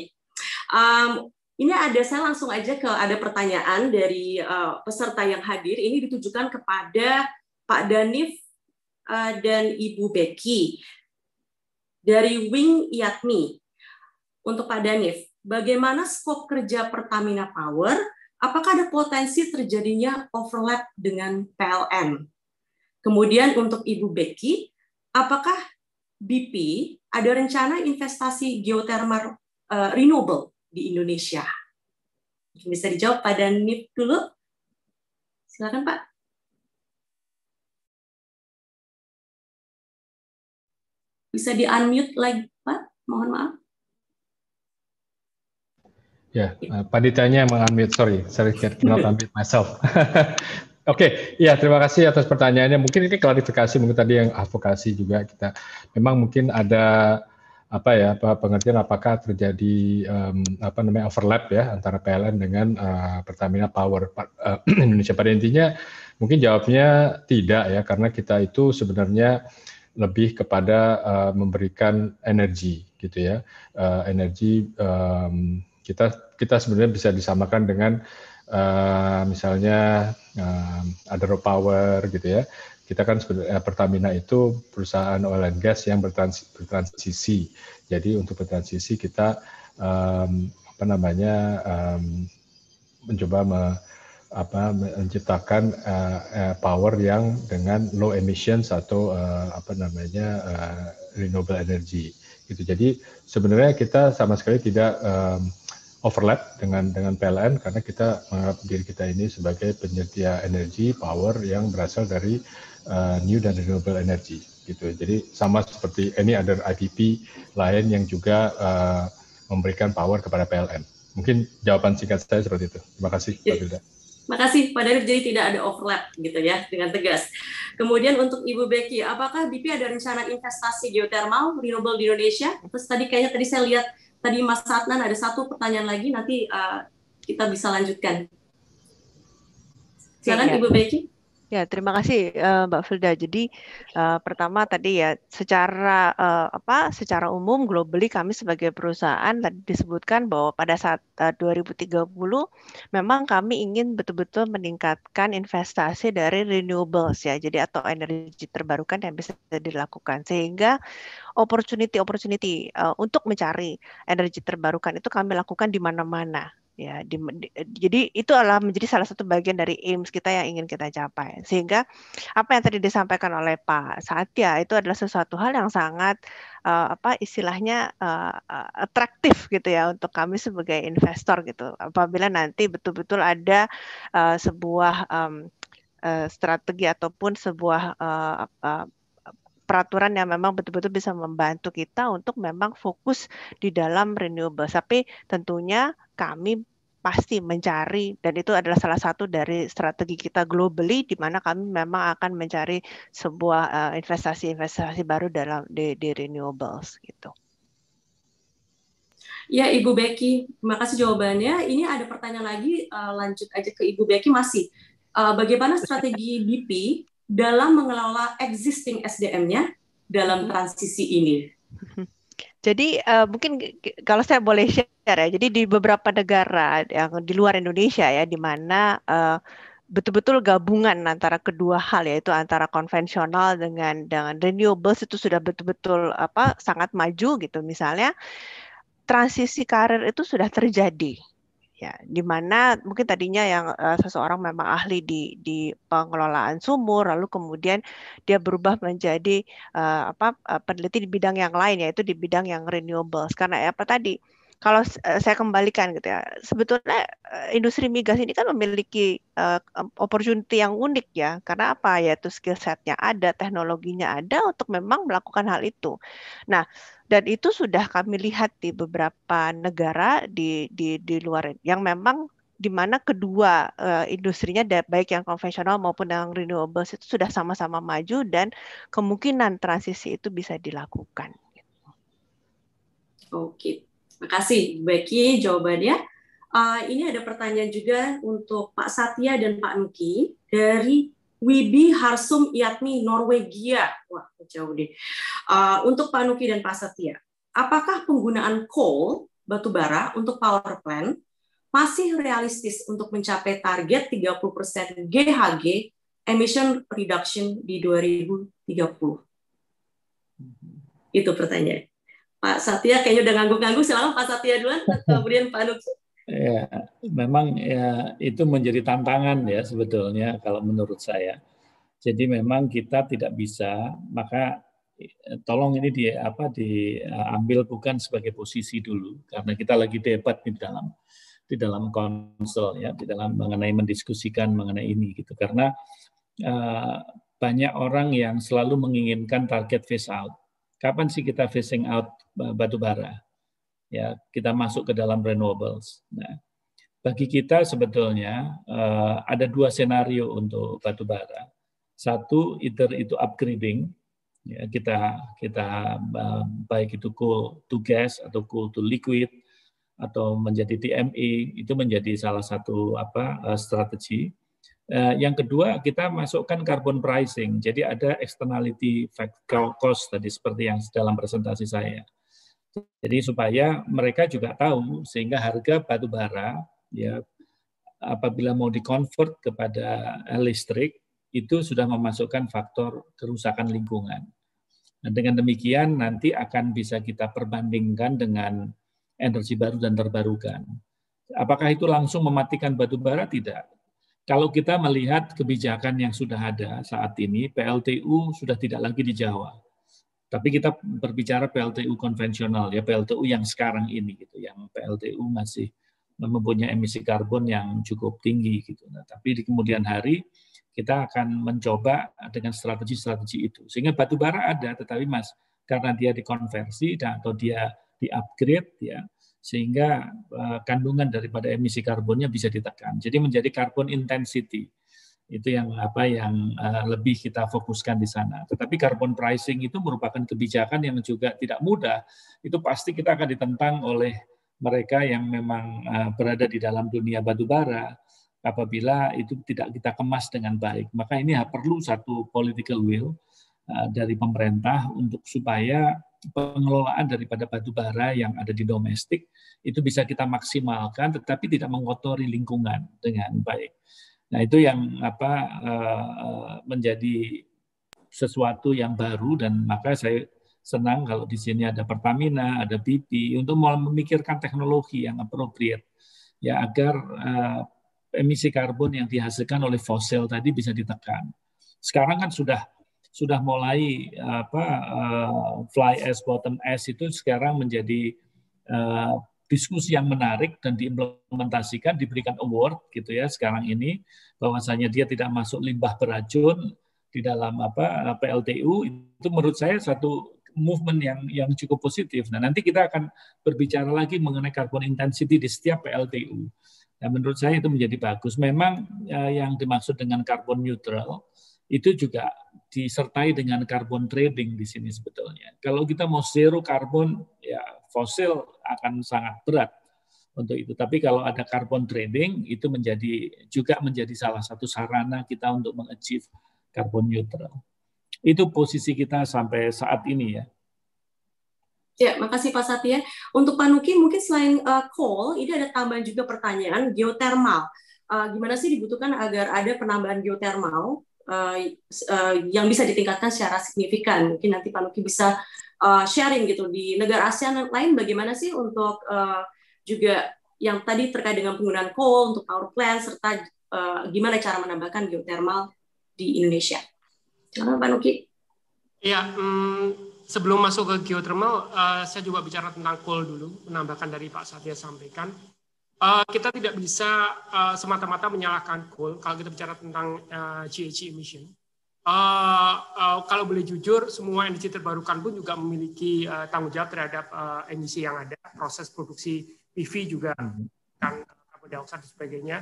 Speaker 1: Um, ini ada saya langsung aja ke ada pertanyaan dari uh, peserta yang hadir. Ini ditujukan kepada Pak Danif uh, dan Ibu Becky dari Wing Yatmi. Untuk Pak Danif, bagaimana skop kerja Pertamina Power? Apakah ada potensi terjadinya overlap dengan PLN? Kemudian untuk Ibu Becky, apakah BP ada rencana investasi geothermal uh, eh, renewable di Indonesia? Mungkin bisa dijawab pada NIP dulu. Silakan Pak. Bisa di-unmute lagi, Pak? Mohon maaf. Ya, eh,
Speaker 9: Pak ditanya mengambil, mengunmute, sorry, sorry, cannot unmute myself. [LAUGHS] Oke, okay, ya terima kasih atas pertanyaannya. Mungkin ini klarifikasi, mungkin tadi yang advokasi juga kita. Memang mungkin ada apa ya pengertian apakah terjadi um, apa namanya overlap ya antara PLN dengan uh, Pertamina Power uh, [CLEARS THROAT] Indonesia pada intinya mungkin jawabnya tidak ya karena kita itu sebenarnya lebih kepada uh, memberikan energi gitu ya uh, energi um, kita kita sebenarnya bisa disamakan dengan uh, misalnya uh, Adaro Power gitu ya kita kan sebenarnya eh, Pertamina itu perusahaan oil and gas yang bertrans, bertransisi. Jadi untuk bertransisi kita um, apa namanya um, mencoba me, apa, menciptakan uh, power yang dengan low emissions atau uh, apa namanya uh, renewable energy. Gitu. Jadi sebenarnya kita sama sekali tidak um, overlap dengan dengan PLN karena kita menganggap diri kita ini sebagai penyedia energi power yang berasal dari uh, new dan renewable energy gitu. Jadi sama seperti any other IPP lain yang juga uh, memberikan power kepada PLN. Mungkin jawaban singkat saya seperti itu. Terima kasih, Pak Bilda. Ya.
Speaker 1: Terima kasih, Pak Darif. Jadi tidak ada overlap gitu ya dengan tegas. Kemudian untuk Ibu Becky, apakah BP ada rencana investasi geothermal renewable di Indonesia? Terus tadi kayaknya tadi saya lihat tadi Mas Satnan ada satu pertanyaan lagi nanti uh, kita bisa lanjutkan. Silakan ya. Ibu Becky.
Speaker 7: Ya, terima kasih eh, Mbak Filda. Jadi eh, pertama tadi ya secara eh, apa secara umum globally kami sebagai perusahaan tadi disebutkan bahwa pada saat uh, 2030 memang kami ingin betul-betul meningkatkan investasi dari renewables ya. Jadi atau energi terbarukan yang bisa dilakukan sehingga opportunity opportunity uh, untuk mencari energi terbarukan itu kami lakukan di mana-mana ya di, di, jadi itu adalah menjadi salah satu bagian dari aims kita yang ingin kita capai sehingga apa yang tadi disampaikan oleh Pak Satya itu adalah sesuatu hal yang sangat uh, apa istilahnya uh, atraktif gitu ya untuk kami sebagai investor gitu apabila nanti betul-betul ada uh, sebuah um, uh, strategi ataupun sebuah uh, uh, peraturan yang memang betul-betul bisa membantu kita untuk memang fokus di dalam renewable. Tapi tentunya kami pasti mencari dan itu adalah salah satu dari strategi kita globally di mana kami memang akan mencari sebuah eh, investasi-investasi uh, baru dalam di, di renewables gitu. Ya Ibu
Speaker 1: Becky, terima kasih jawabannya. Ini ada pertanyaan lagi uh, lanjut aja ke Ibu Becky masih. Uh, bagaimana strategi BP dalam mengelola existing SDM-nya dalam transisi ini? Mhm.
Speaker 7: Jadi uh, mungkin kalau saya boleh share ya, jadi di beberapa negara yang di luar Indonesia ya, di mana uh, betul-betul gabungan antara kedua hal yaitu antara konvensional dengan dengan renewables itu sudah betul-betul apa sangat maju gitu misalnya transisi karir itu sudah terjadi Ya, di mana mungkin tadinya yang uh, seseorang memang ahli di di pengelolaan sumur, lalu kemudian dia berubah menjadi uh, apa eh, peneliti di bidang yang lain, yaitu di bidang yang renewable Karena ya, apa tadi? Kalau saya kembalikan gitu ya, sebetulnya industri migas ini kan memiliki uh, opportunity yang unik ya, karena apa? Yaitu skill setnya ada, teknologinya ada untuk memang melakukan hal itu. Nah, dan itu sudah kami lihat di beberapa negara di di di luar yang memang di mana kedua uh, industrinya baik yang konvensional maupun yang renewables itu sudah sama-sama maju dan kemungkinan transisi itu bisa dilakukan.
Speaker 1: Oke, makasih Becky jawabannya. Uh, ini ada pertanyaan juga untuk Pak Satya dan Pak Nuki dari Wibi Harsum Yatni Norwegia. Wah, jauh deh. Uh, untuk Pak Nuki dan Pak Satya, apakah penggunaan coal, batu bara, untuk power plant masih realistis untuk mencapai target 30% GHG emission reduction di 2030? Itu pertanyaan. Pak Satya kayaknya udah ngangguk-ngangguk, silakan Pak Satya duluan, kemudian Pak Nuki.
Speaker 6: Ya, memang ya itu menjadi tantangan ya sebetulnya kalau menurut saya. Jadi memang kita tidak bisa, maka eh, tolong ini di apa diambil eh, bukan sebagai posisi dulu karena kita lagi debat di dalam di dalam konsel ya di dalam mengenai mendiskusikan mengenai ini gitu karena uh, banyak orang yang selalu menginginkan target phase out. Kapan sih kita phasing out batu bara? ya kita masuk ke dalam renewables. Nah, bagi kita sebetulnya uh, ada dua senario untuk batu bara. Satu either itu upgrading, ya, kita kita uh, baik itu coal to gas atau coal to liquid atau menjadi TME itu menjadi salah satu apa uh, strategi. Uh, yang kedua kita masukkan carbon pricing, jadi ada externality cost tadi seperti yang dalam presentasi saya. Jadi supaya mereka juga tahu sehingga harga batu bara ya apabila mau dikonvert kepada listrik itu sudah memasukkan faktor kerusakan lingkungan. Nah, dengan demikian nanti akan bisa kita perbandingkan dengan energi baru dan terbarukan. Apakah itu langsung mematikan batu bara? Tidak. Kalau kita melihat kebijakan yang sudah ada saat ini, PLTU sudah tidak lagi di Jawa tapi kita berbicara PLTU konvensional ya, PLTU yang sekarang ini gitu, yang PLTU masih mempunyai emisi karbon yang cukup tinggi gitu. Nah, tapi di kemudian hari kita akan mencoba dengan strategi-strategi itu. Sehingga batu bara ada, tetapi mas karena dia dikonversi atau dia di-upgrade ya, sehingga uh, kandungan daripada emisi karbonnya bisa ditekan. Jadi menjadi karbon intensity itu yang apa yang uh, lebih kita fokuskan di sana. Tetapi carbon pricing itu merupakan kebijakan yang juga tidak mudah. Itu pasti kita akan ditentang oleh mereka yang memang uh, berada di dalam dunia batubara apabila itu tidak kita kemas dengan baik. Maka ini perlu satu political will uh, dari pemerintah untuk supaya pengelolaan daripada batubara yang ada di domestik itu bisa kita maksimalkan tetapi tidak mengotori lingkungan dengan baik. Nah itu yang apa eh, menjadi sesuatu yang baru dan maka saya senang kalau di sini ada Pertamina, ada BP untuk mulai memikirkan teknologi yang appropriate ya agar uh, emisi karbon yang dihasilkan oleh fosil tadi bisa ditekan. Sekarang kan sudah sudah mulai apa uh, fly as bottom ash itu sekarang menjadi uh, diskusi yang menarik dan diimplementasikan, diberikan award gitu ya sekarang ini bahwasanya dia tidak masuk limbah beracun di dalam apa PLTU itu menurut saya satu movement yang yang cukup positif. Nah, nanti kita akan berbicara lagi mengenai carbon intensity di setiap PLTU. Nah, menurut saya itu menjadi bagus. Memang eh, yang dimaksud dengan carbon neutral itu juga disertai dengan carbon trading di sini sebetulnya. Kalau kita mau zero carbon, ya fosil akan sangat berat untuk itu. Tapi kalau ada carbon trading, itu menjadi juga menjadi salah satu sarana kita untuk mengachieve carbon neutral. Itu posisi kita sampai saat ini ya.
Speaker 1: Ya, makasih Pak Satya. Untuk Pak Nuki, mungkin selain uh, coal, ini ada tambahan juga pertanyaan geotermal. Uh, gimana sih dibutuhkan agar ada penambahan geotermal uh, yang bisa ditingkatkan secara signifikan. Mungkin nanti Pak Luki bisa uh, sharing gitu di negara ASEAN lain bagaimana sih untuk uh, juga yang tadi terkait dengan penggunaan coal untuk power plant serta uh, gimana cara menambahkan geothermal di Indonesia. Silakan Pak Luki. Iya, um, sebelum masuk ke
Speaker 5: geothermal, uh, saya juga bicara tentang coal dulu, menambahkan dari Pak Satya sampaikan. Eh, kita tidak bisa uh, semata-mata menyalahkan coal kalau kita bicara tentang uh, GHG emission. Uh, uh, kalau boleh jujur, semua energi terbarukan pun juga memiliki uh, tanggung jawab terhadap uh, emisi yang ada, proses produksi PV juga dan hmm. karbon dioksida dan sebagainya.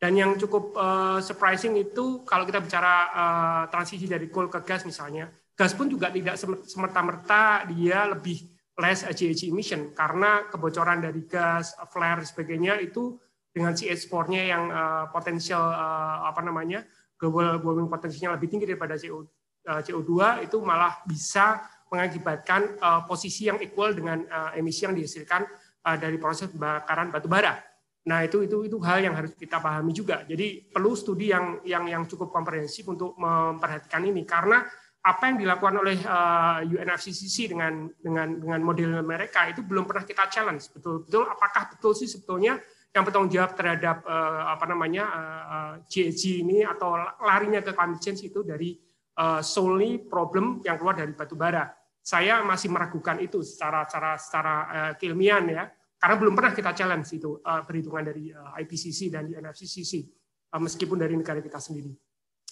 Speaker 5: Dan yang cukup uh, surprising itu kalau kita bicara uh, transisi dari coal ke gas misalnya, gas pun juga tidak semerta-merta dia lebih less GHG e emission karena kebocoran dari gas, flare, sebagainya itu dengan CH4-nya yang uh, potensial uh, apa namanya global warming potensinya lebih tinggi daripada CO, uh, eh, CO2 itu malah bisa mengakibatkan uh, posisi yang equal dengan uh, emisi yang dihasilkan uh, dari proses pembakaran batu bara. Nah itu itu itu hal yang harus kita pahami juga. Jadi perlu studi yang yang yang cukup komprehensif untuk memperhatikan ini karena apa yang dilakukan oleh eh, UNFCCC dengan dengan dengan model mereka itu belum pernah kita challenge betul-betul apakah betul sih sebetulnya yang bertanggung jawab terhadap eh, apa namanya GHG eh, ini atau larinya ke climate change itu dari solely problem yang keluar dari batu bara. Saya masih meragukan itu secara secara secara keilmian ya karena belum pernah kita challenge itu perhitungan dari IPCC dan UNFCCC meskipun dari negara kita sendiri.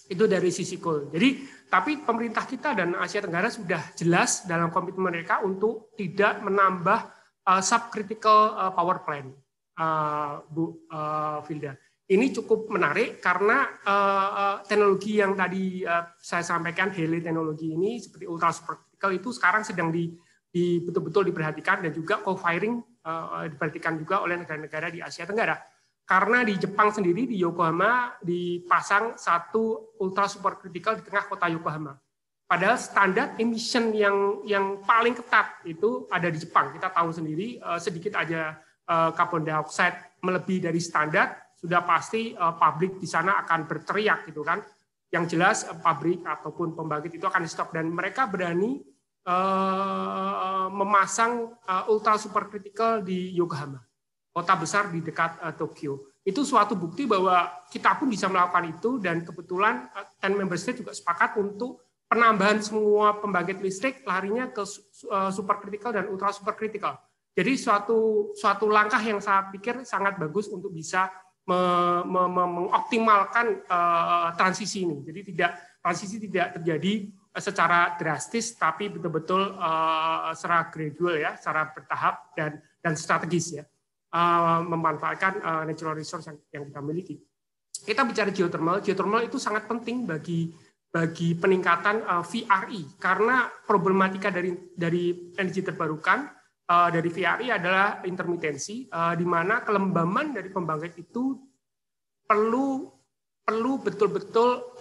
Speaker 5: Itu dari sisi coal. Jadi, tapi pemerintah kita dan Asia Tenggara sudah jelas dalam komitmen mereka untuk tidak menambah uh, subcritical uh, power plant, uh, Bu uh, Filda. Ini cukup menarik karena uh, uh, teknologi yang tadi uh, saya sampaikan, heli teknologi ini seperti ultra supercritical itu sekarang sedang di, di betul-betul diperhatikan dan juga co-firing uh, diperhatikan juga oleh negara-negara di Asia Tenggara karena di Jepang sendiri di Yokohama dipasang satu ultra super critical di tengah kota Yokohama. Padahal standar emission yang yang paling ketat itu ada di Jepang. Kita tahu sendiri eh, sedikit aja karbon eh, dioksida melebihi dari standar sudah pasti eh, pabrik di sana akan berteriak gitu kan. Yang jelas pabrik ataupun pembangkit itu akan di stop dan mereka berani memasang ultra super critical di Yokohama kota besar di dekat uh, Tokyo. Itu suatu bukti bahwa kita pun bisa melakukan itu dan kebetulan uh, eh, member state juga sepakat untuk penambahan semua pembangkit listrik larinya ke uh, supercritical dan ultra super supercritical. Jadi suatu suatu langkah yang saya pikir sangat bagus untuk bisa me, me, me, mengoptimalkan uh, transisi ini. Jadi tidak transisi tidak terjadi secara drastis tapi betul-betul uh, secara gradual ya, secara bertahap dan dan strategis ya. Eh, memanfaatkan eh, natural resource yang, yang kita miliki. Kita bicara geothermal, geothermal itu sangat penting bagi bagi peningkatan eh, VRI e. karena problematika dari dari energi terbarukan dari VRI e adalah intermitensi di mana kelembaman dari pembangkit itu perlu perlu betul-betul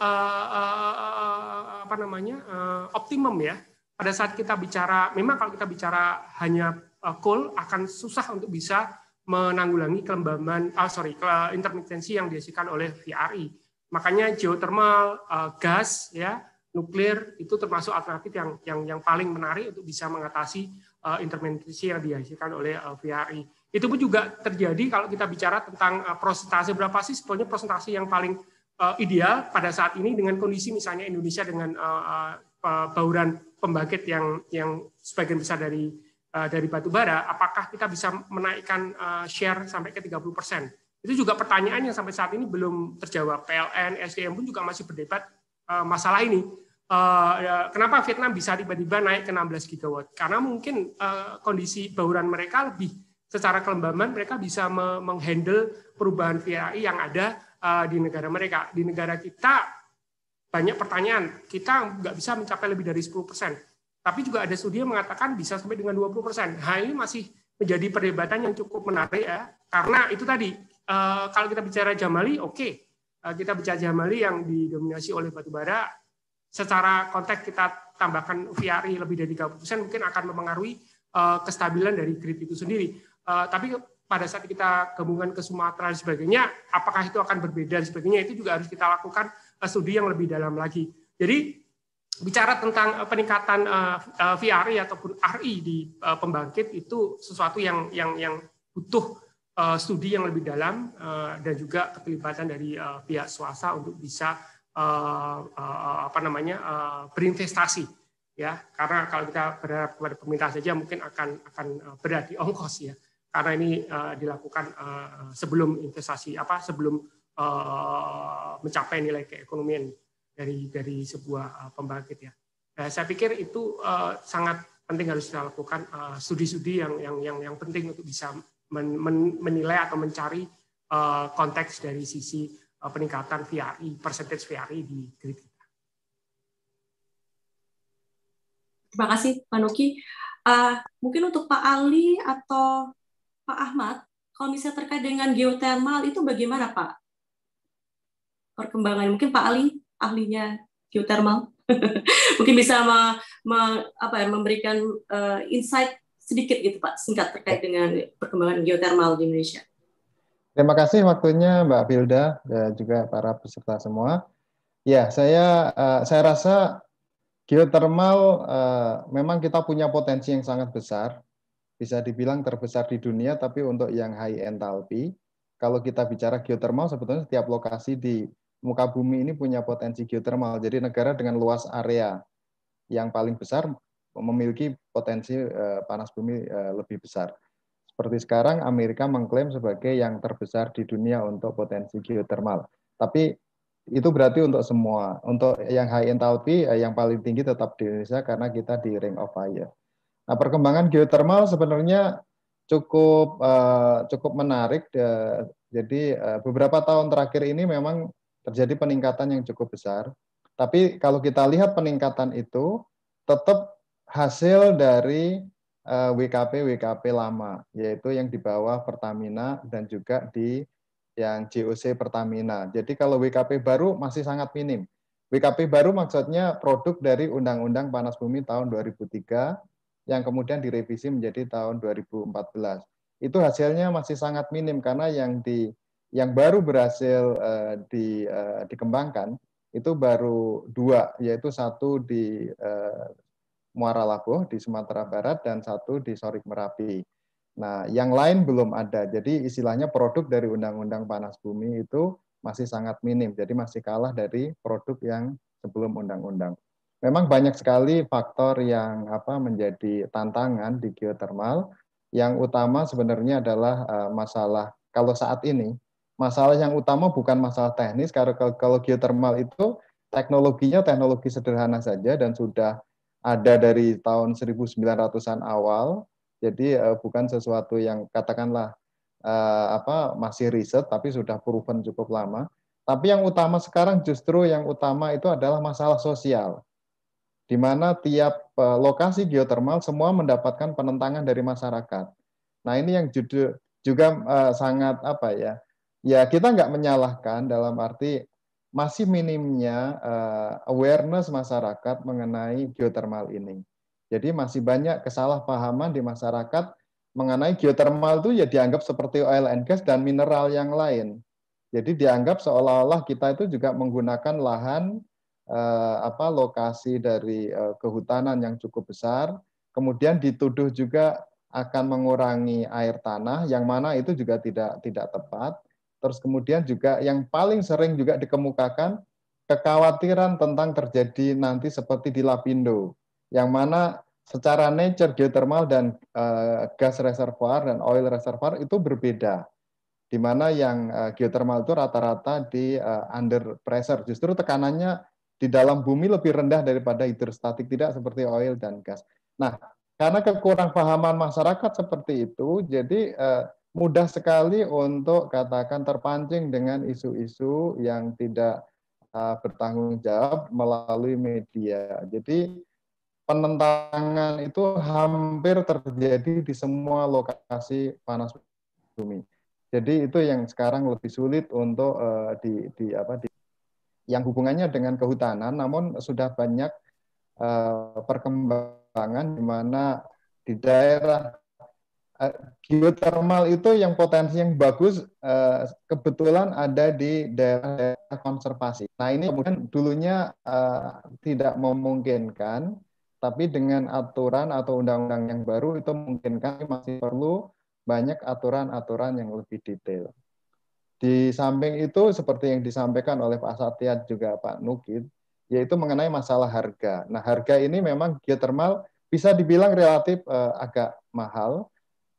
Speaker 5: apa namanya uh, optimum ya pada saat kita bicara memang kalau kita bicara hanya coal akan susah untuk bisa menanggulangi kelembaban, ah sorry, intermitensi yang dihasilkan oleh VRI. Makanya geothermal, uh, gas, ya, nuklir itu termasuk alternatif yang yang yang paling menarik untuk bisa mengatasi uh, intermitensi yang dihasilkan oleh uh, eh, VRI. Itu pun juga terjadi kalau kita bicara tentang uh, prosentase berapa sih sebetulnya prosentase yang paling uh, ideal pada saat ini dengan kondisi misalnya Indonesia dengan uh, uh, bauran pembangkit yang yang sebagian besar dari Eh, dari batu bara, apakah kita bisa menaikkan eh, share sampai ke 30 persen? Itu juga pertanyaan yang sampai saat ini belum terjawab. PLN, SDM pun juga masih berdebat eh, masalah ini. Ya, kenapa Vietnam bisa tiba-tiba naik ke 16 gigawatt? Karena mungkin kondisi bauran mereka lebih secara kelembaban mereka bisa menghandle perubahan VRI yang ada di negara mereka. Di negara kita banyak pertanyaan, kita nggak bisa mencapai lebih dari 10 persen tapi juga ada studi yang mengatakan bisa sampai dengan 20 persen. Hal nah, ini masih menjadi perdebatan yang cukup menarik ya, karena itu tadi eh, kalau kita bicara Jamali, oke, okay. Eh, kita bicara Jamali yang didominasi oleh batubara, secara konteks kita tambahkan VRI lebih dari 30 persen mungkin akan mempengaruhi eh, kestabilan dari grid itu sendiri. Tapi pada saat kita gabungan ke Sumatera dan sebagainya, apakah itu akan berbeda dan sebagainya, itu juga harus kita lakukan studi yang lebih dalam lagi. Jadi bicara tentang eh, peningkatan eh, eh, VRI e ataupun RI di pembangkit itu sesuatu yang yang yang butuh studi yang lebih dalam dan juga keterlibatan dari pihak swasta untuk bisa apa namanya berinvestasi ya karena kalau kita berharap kepada pemerintah saja mungkin akan akan berat di ongkos ya karena ini dilakukan sebelum investasi apa sebelum mencapai nilai keekonomian dari dari sebuah eh, pembangkit ya. Nah, saya pikir itu uh, sangat penting harus kita lakukan eh, studi-studi uh, yang, yang yang yang penting untuk bisa men, men, menilai atau mencari uh, konteks dari sisi uh, peningkatan VRI, percentage VRI di
Speaker 1: grid kita. Terima kasih, Manuki. Uh, mungkin untuk Pak Ali atau Pak Ahmad, kalau misalnya terkait dengan geotermal itu bagaimana Pak? Perkembangan mungkin Pak Ali ahlinya geothermal [LAUGHS] mungkin bisa me, me, apa ya, memberikan uh, insight sedikit gitu Pak singkat terkait dengan perkembangan geothermal di Indonesia.
Speaker 3: Terima kasih waktunya Mbak Filda dan juga para peserta semua. Ya, saya uh, saya rasa geothermal uh, eh, memang kita punya potensi yang sangat besar. Bisa dibilang terbesar di dunia tapi untuk yang high enthalpy, kalau kita bicara geothermal sebetulnya setiap lokasi di muka bumi ini punya potensi geotermal. Jadi negara dengan luas area yang paling besar memiliki potensi eh, panas bumi eh, lebih besar. Seperti sekarang Amerika mengklaim sebagai yang terbesar di dunia untuk potensi geotermal. Tapi itu berarti untuk semua. Untuk yang high enthalpy eh, yang paling tinggi tetap di Indonesia karena kita di ring of fire. Nah, perkembangan geotermal sebenarnya cukup cukup menarik. jadi beberapa tahun terakhir ini memang terjadi peningkatan yang cukup besar. Tapi kalau kita lihat peningkatan itu tetap hasil dari eh, WKP WKP lama, yaitu yang di bawah Pertamina dan juga di yang JOC Pertamina. Jadi kalau WKP baru masih sangat minim. WKP baru maksudnya produk dari Undang-Undang Panas Bumi tahun 2003 yang kemudian direvisi menjadi tahun 2014. Itu hasilnya masih sangat minim karena yang di yang baru berhasil uh, di, uh, dikembangkan itu baru dua, yaitu satu di uh, Muara Labuh di Sumatera Barat dan satu di Sorik Merapi. Nah, yang lain belum ada. Jadi istilahnya produk dari Undang-Undang Panas Bumi itu masih sangat minim. Jadi masih kalah dari produk yang sebelum Undang-Undang. Memang banyak sekali faktor yang apa menjadi tantangan di geotermal. Yang utama sebenarnya adalah uh, masalah kalau saat ini masalah yang utama bukan masalah teknis karena kalau geothermal itu teknologinya teknologi sederhana saja dan sudah ada dari tahun 1900-an awal. Jadi uh, bukan sesuatu yang katakanlah uh, apa masih riset tapi sudah proven cukup lama. Tapi yang utama sekarang justru yang utama itu adalah masalah sosial. Di mana tiap uh, lokasi geotermal semua mendapatkan penentangan dari masyarakat. Nah, ini yang juga, juga sangat apa ya? ya kita nggak menyalahkan dalam arti masih minimnya uh, awareness masyarakat mengenai geothermal ini. Jadi masih banyak kesalahpahaman di masyarakat mengenai geothermal itu ya dianggap seperti oil and gas dan mineral yang lain. Jadi dianggap seolah-olah kita itu juga menggunakan lahan eh, apa lokasi dari eh, kehutanan yang cukup besar, kemudian dituduh juga akan mengurangi air tanah yang mana itu juga tidak tidak tepat. Terus kemudian juga yang paling sering juga dikemukakan kekhawatiran tentang terjadi nanti seperti di Lapindo, yang mana secara nature geothermal dan uh, gas reservoir dan oil reservoir itu berbeda. Di mana yang uh, geothermal itu rata-rata di uh, under pressure, justru tekanannya di dalam bumi lebih rendah daripada hidrostatik tidak seperti oil dan gas. Nah, karena pahaman masyarakat seperti itu, jadi uh, mudah sekali untuk katakan terpancing dengan isu-isu yang tidak ah, bertanggung jawab melalui media. Jadi penentangan itu hampir terjadi di semua lokasi panas bumi. Jadi itu yang sekarang lebih sulit untuk uh, di, di apa di yang hubungannya dengan kehutanan, namun sudah banyak uh, perkembangan di mana di daerah Eh, geothermal itu yang potensi yang bagus eh, kebetulan ada di daerah daerah konservasi. Nah ini kemudian dulunya eh, tidak memungkinkan, tapi dengan aturan atau undang-undang yang baru itu memungkinkan masih perlu banyak aturan-aturan yang lebih detail. Di samping itu seperti yang disampaikan oleh Pak Satya juga Pak Nukit, yaitu mengenai masalah harga. Nah harga ini memang geothermal bisa dibilang relatif eh, agak mahal,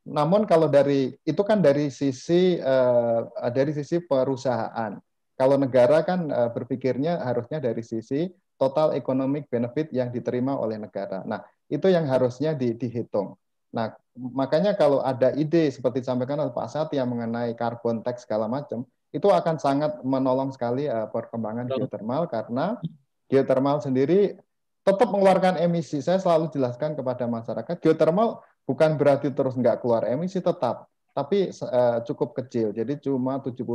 Speaker 3: namun kalau dari itu kan dari sisi uh, dari sisi perusahaan. Kalau negara kan uh, berpikirnya harusnya dari sisi total economic benefit yang diterima oleh negara. Nah, itu yang harusnya di, dihitung. Nah, makanya kalau ada ide seperti disampaikan oleh Pak Satya mengenai carbon tax segala macam, itu akan sangat menolong sekali uh, perkembangan geothermal karena geothermal sendiri tetap mengeluarkan emisi. Saya selalu jelaskan kepada masyarakat, geothermal bukan berarti terus nggak keluar emisi tetap, tapi uh, cukup kecil. Jadi cuma 75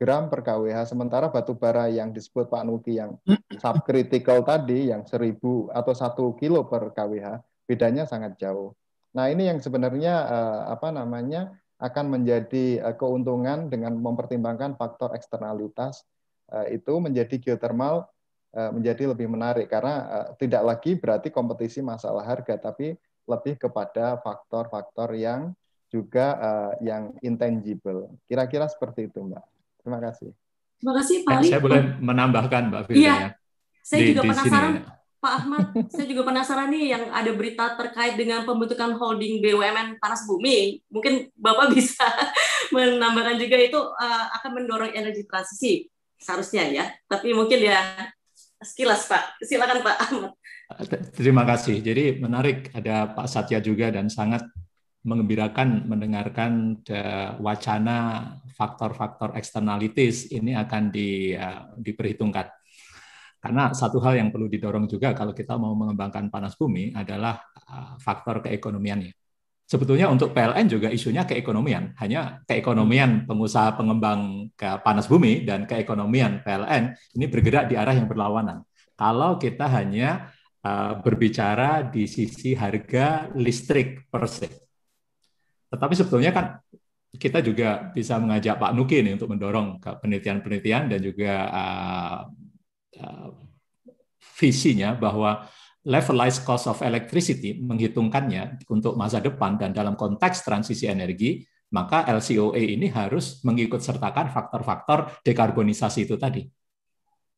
Speaker 3: gram per kWh. Sementara batu bara yang disebut Pak Nuki yang subcritical tadi yang 1000 atau 1 kilo per kWh, bedanya sangat jauh. Nah, ini yang sebenarnya uh, apa namanya akan menjadi uh, keuntungan dengan mempertimbangkan faktor eksternalitas uh, itu menjadi geothermal menjadi lebih menarik karena tidak lagi berarti kompetisi masalah harga tapi lebih kepada faktor-faktor yang juga uh, yang intangible. Kira-kira seperti itu, Mbak. Terima kasih.
Speaker 1: Terima kasih, Pak eh, Ali. Saya boleh
Speaker 2: menambahkan, Mbak Firda. Iya, ya.
Speaker 1: saya di, juga di penasaran, sini. Ya. Pak Ahmad. saya juga penasaran nih yang ada berita terkait dengan pembentukan holding BUMN Panas Bumi. Mungkin Bapak [LAUGHS] bisa menambahkan juga itu uh, akan mendorong energi transisi seharusnya ya. Tapi mungkin ya sekilas Pak. Silakan Pak Ahmad.
Speaker 2: Terima kasih. Jadi menarik ada Pak Satya juga dan sangat mengembirakan mendengarkan eh, wacana faktor-faktor eksternalitis ini akan di, eh, diperhitungkan. Karena satu hal yang perlu didorong juga kalau kita mau mengembangkan panas bumi adalah eh, faktor keekonomiannya. Sebetulnya untuk PLN juga isunya keekonomian, hanya keekonomian pengusaha pengembang ke panas bumi dan keekonomian PLN ini bergerak di arah yang berlawanan. Kalau kita hanya Eh, berbicara di sisi harga listrik per se. Tetapi sebetulnya kan kita juga bisa mengajak Pak Nuki nih untuk mendorong ke penelitian-penelitian dan juga uh, uh, visinya bahwa levelized cost of electricity menghitungkannya untuk masa depan dan dalam konteks transisi energi maka LCOE ini harus mengikut sertakan faktor-faktor dekarbonisasi itu tadi.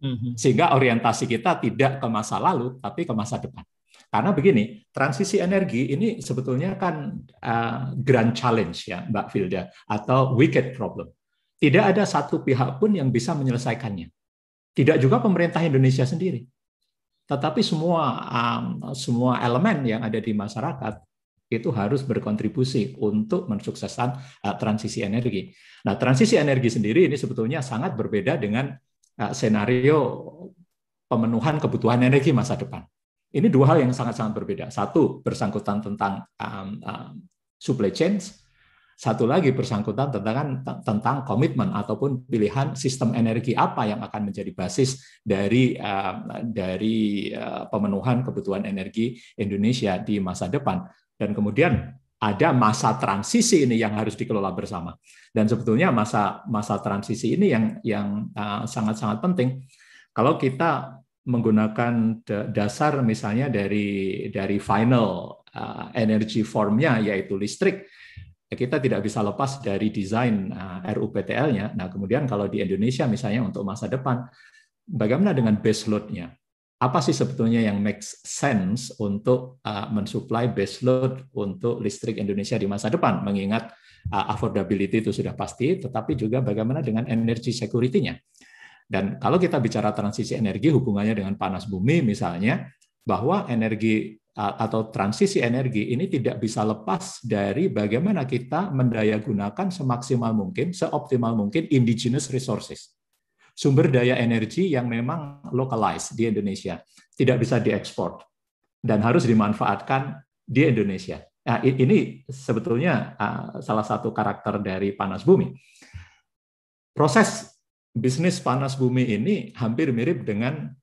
Speaker 2: Mm-hmm. Sehingga orientasi kita tidak ke masa lalu, tapi ke masa depan. Karena begini, transisi energi ini sebetulnya kan uh, grand challenge ya Mbak Filda, atau wicked problem. Tidak ada satu pihak pun yang bisa menyelesaikannya. Tidak juga pemerintah Indonesia sendiri. Tetapi semua um, semua elemen yang ada di masyarakat itu harus berkontribusi untuk mensukseskan uh, transisi energi. Nah, transisi energi sendiri ini sebetulnya sangat berbeda dengan Nah, senario pemenuhan kebutuhan energi masa depan. Ini dua hal yang sangat-sangat berbeda. Satu bersangkutan tentang um, um, supply chain, satu lagi bersangkutan tentang tentang komitmen ataupun pilihan sistem energi apa yang akan menjadi basis dari uh, dari uh, pemenuhan kebutuhan energi Indonesia di masa depan. Dan kemudian ada masa transisi ini yang harus dikelola bersama. Dan sebetulnya masa masa transisi ini yang yang eh, sangat-sangat uh, penting. Kalau kita menggunakan dasar misalnya dari dari final uh, energy formnya yaitu listrik, ya kita tidak bisa lepas dari desain eh, RUPTL-nya. Nah, kemudian kalau di Indonesia misalnya untuk masa depan, bagaimana dengan base load-nya? apa sih sebetulnya yang makes sense untuk uh, mensuplai load untuk listrik Indonesia di masa depan mengingat uh, affordability itu sudah pasti tetapi juga bagaimana dengan energy security-nya. Dan kalau kita bicara transisi energi hubungannya dengan panas bumi misalnya bahwa energi uh, atau transisi energi ini tidak bisa lepas dari bagaimana kita mendaya gunakan semaksimal mungkin, seoptimal mungkin indigenous resources sumber daya energi yang memang localized di Indonesia, tidak bisa diekspor dan harus dimanfaatkan di Indonesia. Nah, ini sebetulnya ah, salah satu karakter dari panas bumi. Proses bisnis panas bumi ini hampir mirip dengan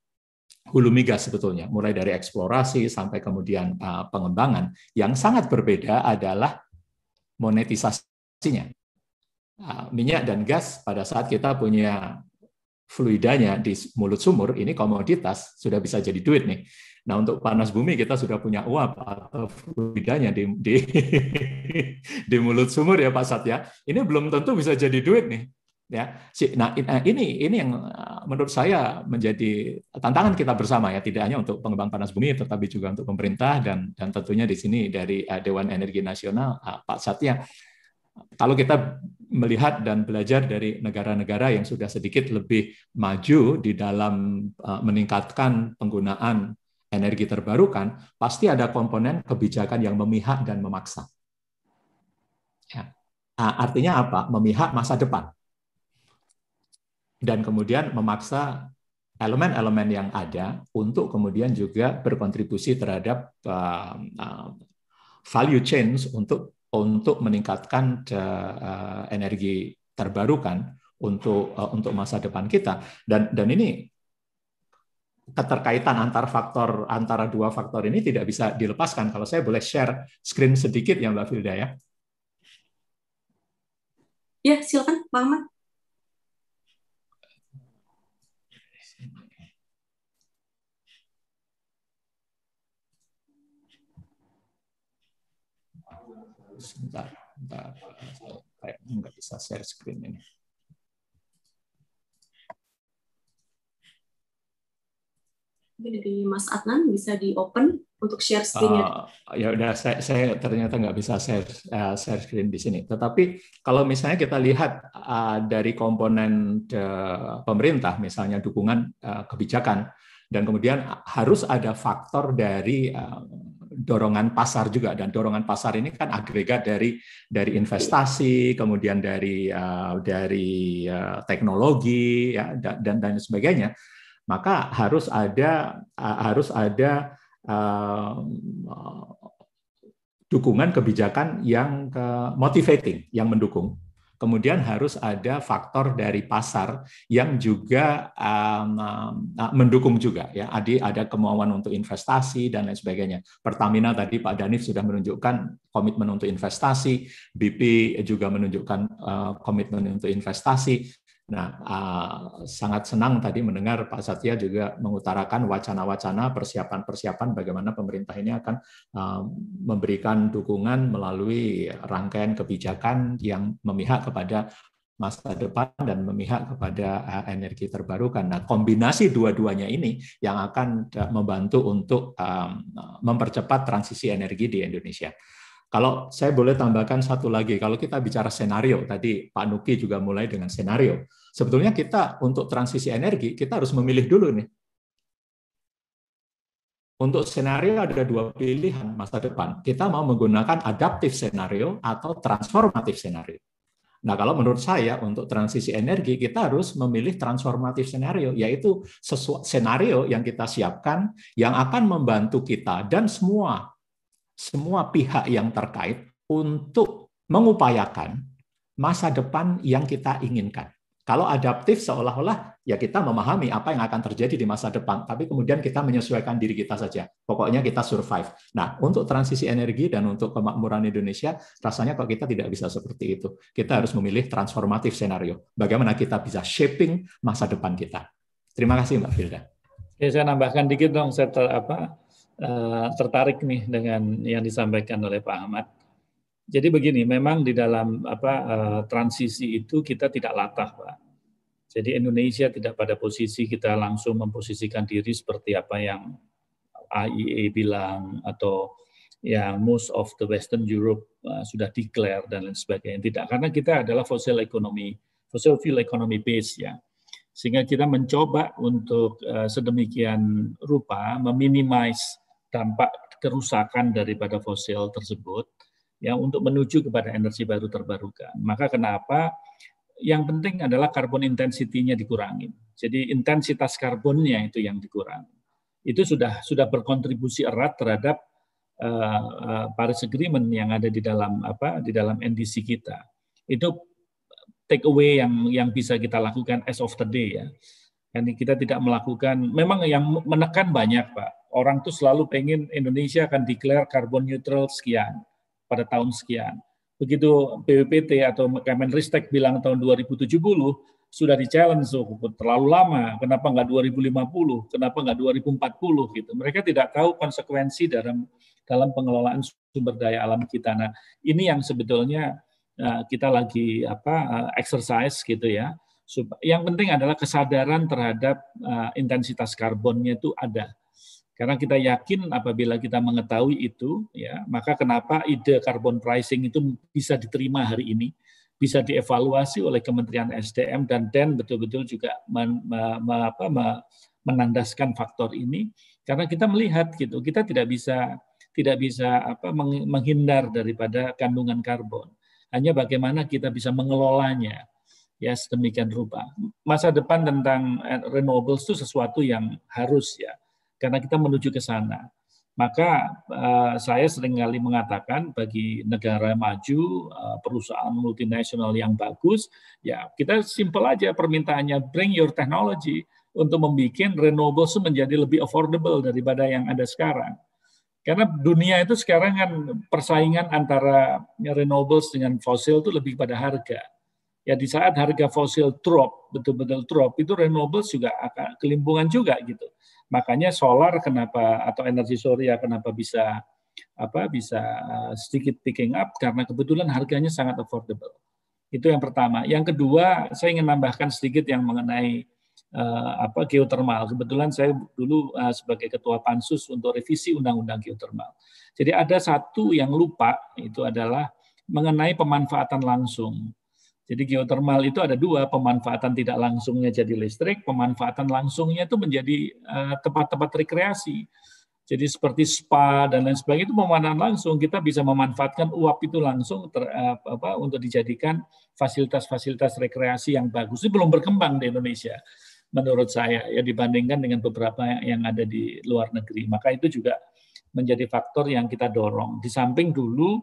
Speaker 2: hulu migas sebetulnya, mulai dari eksplorasi sampai kemudian ah, pengembangan. Yang sangat berbeda adalah monetisasinya. Ah, minyak dan gas pada saat kita punya fluidanya di mulut sumur ini komoditas sudah bisa jadi duit nih. Nah untuk panas bumi kita sudah punya uap atau eh, fluidanya di di, [LAUGHS] di mulut sumur ya Pak Satya. Ini belum tentu bisa jadi duit nih. Ya, nah eh, ini ini yang eh, menurut saya menjadi tantangan kita bersama ya, tidak hanya untuk pengembang panas bumi, tetapi juga untuk pemerintah dan dan tentunya di sini dari Dewan Energi Nasional Pak Satya. Kalau kita melihat dan belajar dari negara-negara yang sudah sedikit lebih maju di dalam eh, meningkatkan penggunaan energi terbarukan, pasti ada komponen kebijakan yang memihak dan memaksa. Ya. Artinya apa? Memihak masa depan. Dan kemudian memaksa elemen-elemen yang ada untuk kemudian juga berkontribusi terhadap eh, eh, value chains untuk untuk meningkatkan eh, eh, energi terbarukan kan untuk eh, untuk masa depan kita dan dan ini keterkaitan antar faktor antara dua faktor ini tidak bisa dilepaskan kalau saya boleh share screen sedikit ya Mbak Filda ya.
Speaker 1: Ya, silakan Pak Ahmad.
Speaker 6: sebentar, sebentar. Kayaknya nggak bisa share screen ini.
Speaker 1: dari Mas Adnan bisa di open untuk share screen-nya.
Speaker 2: Uh, ya udah saya, saya ternyata nggak bisa share uh, share screen di sini. Tetapi kalau misalnya kita lihat uh, dari komponen uh, pemerintah misalnya dukungan uh, kebijakan dan kemudian harus ada faktor dari uh, dorongan pasar juga dan dorongan pasar ini kan agregat dari dari investasi kemudian dari uh, dari uh, teknologi ya dan dan sebagainya maka harus ada uh, harus ada uh, dukungan kebijakan yang uh, motivating yang mendukung kemudian harus ada faktor dari pasar yang juga um, mendukung juga ya Adi ada kemauan untuk investasi dan lain sebagainya Pertamina tadi Pak Danif sudah menunjukkan komitmen untuk investasi BP juga menunjukkan uh, komitmen untuk investasi Nah, uh, sangat senang tadi mendengar Pak Satya juga mengutarakan wacana-wacana persiapan-persiapan bagaimana pemerintah ini akan uh, memberikan dukungan melalui rangkaian kebijakan yang memihak kepada masa depan dan memihak kepada ah, energi terbarukan. Nah, kombinasi dua-duanya ini yang akan membantu untuk um, mempercepat transisi energi di Indonesia. Kalau saya boleh tambahkan satu lagi, kalau kita bicara senario, tadi Pak Nuki juga mulai dengan senario. Sebetulnya kita untuk transisi energi, kita harus memilih dulu nih. Untuk senario ada dua pilihan masa depan. Kita mau menggunakan adaptif senario atau transformatif senario. Nah, kalau menurut saya untuk transisi energi kita harus memilih transformatif senario, yaitu sesuatu senario yang kita siapkan yang akan membantu kita dan semua semua pihak yang terkait untuk mengupayakan masa depan yang kita inginkan. Kalau adaptif seolah-olah ya kita memahami apa yang akan terjadi di masa depan, tapi kemudian kita menyesuaikan diri kita saja. Pokoknya kita survive. Nah, untuk transisi energi dan untuk kemakmuran Indonesia, rasanya kok kita tidak bisa seperti itu. Kita harus memilih transformatif senario. Bagaimana kita bisa shaping masa depan kita. Terima kasih Mbak Firda. Ya, saya nambahkan
Speaker 6: dikit dong, setel apa, uh, tertarik nih dengan yang disampaikan oleh Pak Ahmad. Jadi begini, memang di dalam apa uh, transisi itu kita tidak latah, Pak. Jadi Indonesia tidak pada posisi kita langsung memposisikan diri seperti apa yang IEA bilang atau yang most of the Western Europe uh, sudah declare dan lain sebagainya. Tidak, karena kita adalah fossil economy, fossil fuel economy base ya. Sehingga kita mencoba untuk uh, sedemikian rupa meminimize dampak kerusakan daripada fosil tersebut yang untuk menuju kepada energi baru terbarukan. Maka kenapa yang penting adalah karbon intensitinya dikurangi. Jadi intensitas karbonnya itu yang dikurangi. Itu sudah sudah berkontribusi erat terhadap uh, uh, Paris Agreement yang ada di dalam apa di dalam NDC kita. Itu take away yang yang bisa kita lakukan as of today ya. Jadi kita tidak melakukan memang yang menekan banyak Pak orang tuh selalu pengen Indonesia akan declare carbon neutral sekian pada tahun sekian. Begitu BPPT atau Kemenristek bilang tahun 2070 sudah di challenge oh, terlalu lama, kenapa nggak 2050, kenapa nggak 2040 gitu. Mereka tidak tahu konsekuensi dalam dalam pengelolaan sumber daya alam kita. Nah, ini yang sebetulnya uh, kita lagi apa uh, exercise gitu ya. Yang penting adalah kesadaran terhadap uh, intensitas karbonnya itu ada karena kita yakin apabila kita mengetahui itu, ya, maka kenapa ide carbon pricing itu bisa diterima hari ini, bisa dievaluasi oleh Kementerian SDM dan DEN betul-betul juga men, me, me, apa, me, menandaskan faktor ini karena kita melihat gitu, kita tidak bisa tidak bisa apa menghindar daripada kandungan karbon. Hanya bagaimana kita bisa mengelolanya ya sedemikian rupa. Masa depan tentang eh, renewables itu sesuatu yang harus ya karena kita menuju ke sana. Maka uh, saya seringkali mengatakan bagi negara maju, eh, perusahaan multinasional yang bagus, ya kita simple aja permintaannya bring your technology untuk membuat renewables menjadi lebih affordable daripada yang ada sekarang. Karena dunia itu sekarang kan persaingan antara renewables dengan fosil itu lebih pada harga. Ya di saat harga fosil drop, betul-betul drop, itu renewables juga akan kelimpungan juga gitu. Makanya solar kenapa atau energi surya kenapa bisa apa bisa eh, sedikit picking up karena kebetulan harganya sangat affordable. Itu yang pertama. Yang kedua, saya ingin tambahkan sedikit yang mengenai eh, apa geothermal Kebetulan saya dulu uh, sebagai ketua pansus untuk revisi undang-undang geothermal Jadi ada satu yang lupa itu adalah mengenai pemanfaatan langsung. Jadi geotermal itu ada dua, pemanfaatan tidak langsungnya jadi listrik, pemanfaatan langsungnya itu menjadi eh, tempat-tempat rekreasi. Jadi seperti spa dan lain sebagainya itu pemanfaatan langsung, kita bisa memanfaatkan uap itu langsung ter, uh, apa, untuk dijadikan fasilitas-fasilitas rekreasi yang bagus. Itu belum berkembang di Indonesia menurut saya ya dibandingkan dengan beberapa yang ada di luar negeri. Maka itu juga menjadi faktor yang kita dorong. Di samping dulu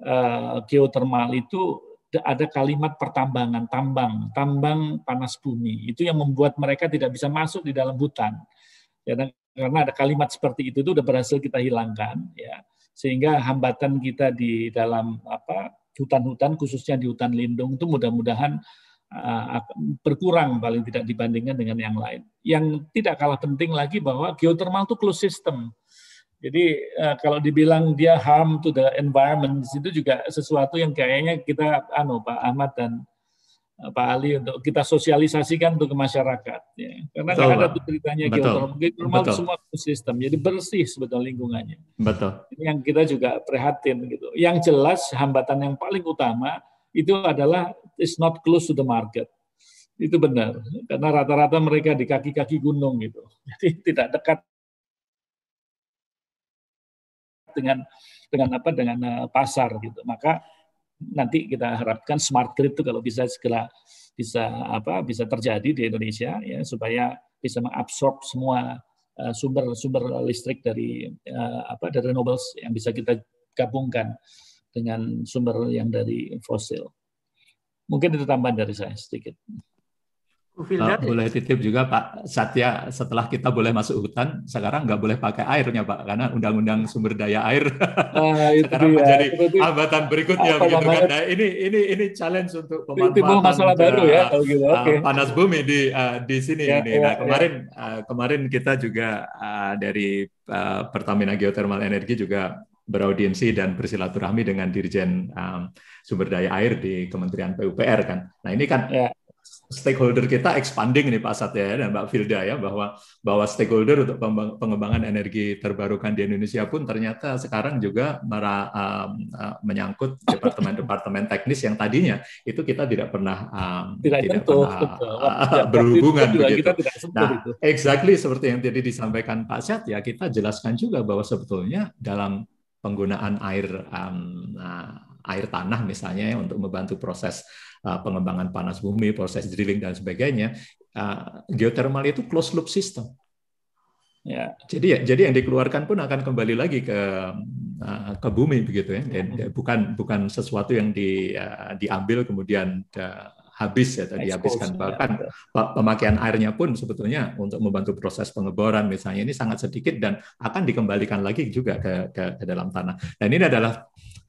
Speaker 6: uh, geotermal itu ada kalimat pertambangan, tambang, tambang panas bumi. Itu yang membuat mereka tidak bisa masuk di dalam hutan. Ya, karena ada kalimat seperti itu itu sudah berhasil kita hilangkan ya. Sehingga hambatan kita di dalam apa hutan-hutan khususnya di hutan lindung itu mudah-mudahan eh, berkurang paling tidak dibandingkan dengan yang lain. Yang tidak kalah penting lagi bahwa geothermal itu closed system jadi uh, kalau dibilang dia harm to the environment itu juga sesuatu yang kayaknya kita anu Pak Ahmad dan uh, Pak Ali untuk kita sosialisasikan untuk ke masyarakat ya. Karena Betul, ada tuh ceritanya geotermal. Gitu. Geotermal semua sistem. Jadi bersih sebetulnya lingkungannya. Betul. Ini yang kita juga prihatin gitu. Yang jelas hambatan yang paling utama itu adalah is not close to the market itu benar karena rata-rata mereka di kaki-kaki gunung gitu [LAUGHS] jadi tidak dekat dengan dengan apa dengan eh, pasar gitu. Maka nanti kita harapkan smart grid itu kalau bisa segera bisa apa bisa terjadi di Indonesia ya supaya bisa mengabsorb semua eh, sumber-sumber uh, listrik dari uh, apa dari renewables yang bisa kita gabungkan dengan sumber yang dari fosil. Mungkin itu tambahan dari saya sedikit
Speaker 9: uh, boleh
Speaker 2: titip juga Pak Satya, setelah kita boleh masuk hutan, sekarang nggak boleh pakai airnya Pak, karena Undang-Undang Sumber Daya Air [LAUGHS] nah, itu sekarang dia. menjadi hambatan berikutnya apa begitu kan. Nah, ini ini ini challenge untuk pemanfaatan masalah uh, baru ya, kalau gitu. Uh, panas bumi di uh, di sini ya, ini. Ya, nah ya. kemarin ya. Uh, kemarin kita juga uh, dari uh, Pertamina Geothermal Energi juga beraudiensi dan bersilaturahmi dengan Dirjen um, Sumber Daya Air di Kementerian PUPR kan. Nah ini kan ya stakeholder kita expanding nih Pak Satya ya, dan Mbak Filda ya bahwa bahwa stakeholder untuk pengembangan energi terbarukan di Indonesia pun ternyata sekarang juga mara, uh, um, uh, menyangkut departemen-departemen teknis yang tadinya itu kita tidak pernah um, tidak, tidak tentu, pernah Uh, berhubungan begitu. Kita tidak nah, exactly seperti yang tadi disampaikan Pak Satya kita jelaskan juga bahwa sebetulnya dalam penggunaan air um, uh, air tanah misalnya ya, untuk membantu proses Uh, pengembangan panas bumi, proses drilling dan sebagainya, uh, geotermal itu closed loop system. Ya. Jadi ya, jadi yang dikeluarkan pun akan kembali lagi ke uh, ke bumi begitu ya, dan ya. bukan bukan sesuatu yang di, diambil kemudian habis ya tadi dihabiskan ya, bahkan pemakaian airnya pun sebetulnya untuk membantu proses pengeboran misalnya ini sangat sedikit dan akan dikembalikan lagi juga ke, ke, ke dalam tanah. Dan ini adalah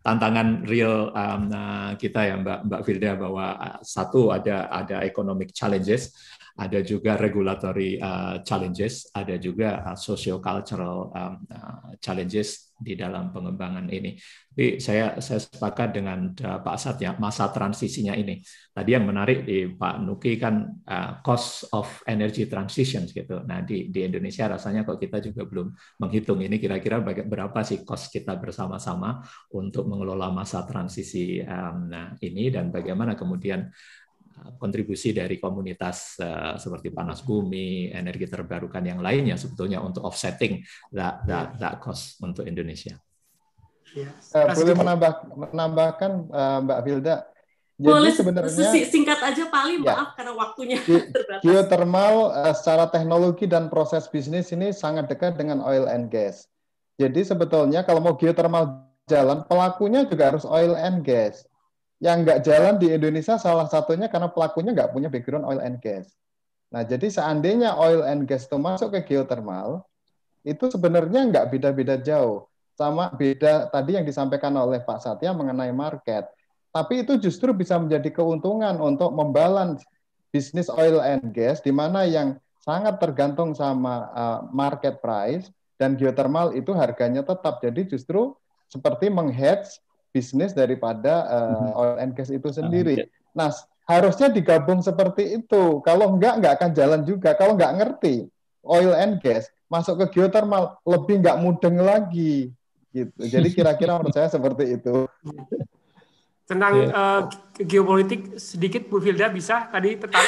Speaker 2: tantangan real um, uh, kita ya Mbak Mbak Firda bahwa uh, satu ada ada economic challenges, ada juga regulatory uh, challenges, ada juga uh, socio cultural um, uh, challenges di dalam pengembangan ini. Tapi saya saya sepakat dengan eh, Pak Sat ya masa transisinya ini. Tadi yang menarik di Pak Nuki kan uh, cost of energy transition gitu. Nah di di Indonesia rasanya kok kita juga belum menghitung ini kira-kira berapa sih cost kita bersama-sama untuk mengelola masa transisi um, nah, ini dan bagaimana kemudian kontribusi dari komunitas eh, seperti panas bumi, energi terbarukan yang lainnya sebetulnya untuk offsetting
Speaker 3: that, that, that cost untuk Indonesia. Yes. Uh, boleh menambah, menambahkan eh, Mbak Vilda, jadi boleh sebenarnya
Speaker 1: singkat aja paling Ali, ya. maaf karena waktunya [LAUGHS] terbatas.
Speaker 3: Geothermal eh, secara teknologi dan proses bisnis ini sangat dekat dengan oil and gas. Jadi sebetulnya kalau mau geothermal jalan pelakunya juga harus oil and gas yang nggak jalan di Indonesia salah satunya karena pelakunya nggak punya background oil and gas. Nah, jadi seandainya oil and gas itu masuk ke geothermal, itu sebenarnya nggak beda-beda jauh. Sama beda tadi yang disampaikan oleh Pak Satya mengenai market. Tapi itu justru bisa menjadi keuntungan untuk membalans bisnis oil and gas, di mana yang sangat tergantung sama eh, market price, dan geothermal itu harganya tetap. Jadi justru seperti menghedge bisnis daripada uh, oil and gas itu ah, sendiri. Iya. Nah, harusnya digabung seperti itu. Kalau enggak, enggak akan jalan juga. Kalau enggak ngerti oil and gas, masuk ke geothermal lebih enggak mudeng lagi. Gitu. Jadi kira-kira menurut saya seperti itu.
Speaker 5: Tentang yeah. Iya. uh, geopolitik sedikit Bu Filda bisa tadi tetap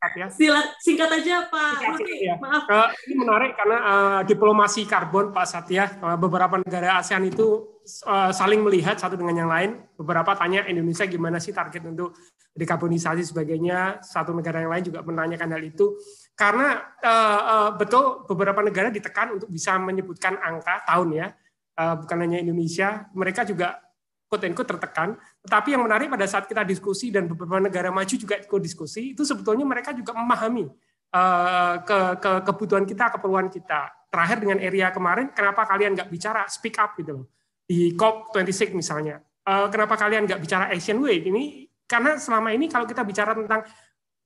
Speaker 5: ya. Sila, singkat aja
Speaker 1: Pak Oke, ya.
Speaker 5: maaf. Uh, ini menarik karena uh, diplomasi karbon Pak Satya, uh, beberapa negara ASEAN itu uh, saling melihat satu dengan yang lain. Beberapa tanya Indonesia gimana sih target untuk dekarbonisasi sebagainya. Satu negara yang lain juga menanyakan hal itu. Karena uh, uh, betul beberapa negara ditekan untuk bisa menyebutkan angka tahun ya, uh, bukan hanya Indonesia. Mereka juga quote-unquote tertekan tetapi yang menarik pada saat kita diskusi dan beberapa negara maju juga ikut diskusi, itu sebetulnya mereka juga memahami eh, ke, ke kebutuhan kita, keperluan kita. Terakhir dengan area kemarin, kenapa kalian nggak bicara speak up gitu loh di COP26 misalnya. Eh, kenapa kalian nggak bicara Asian Way? Ini karena selama ini kalau kita bicara tentang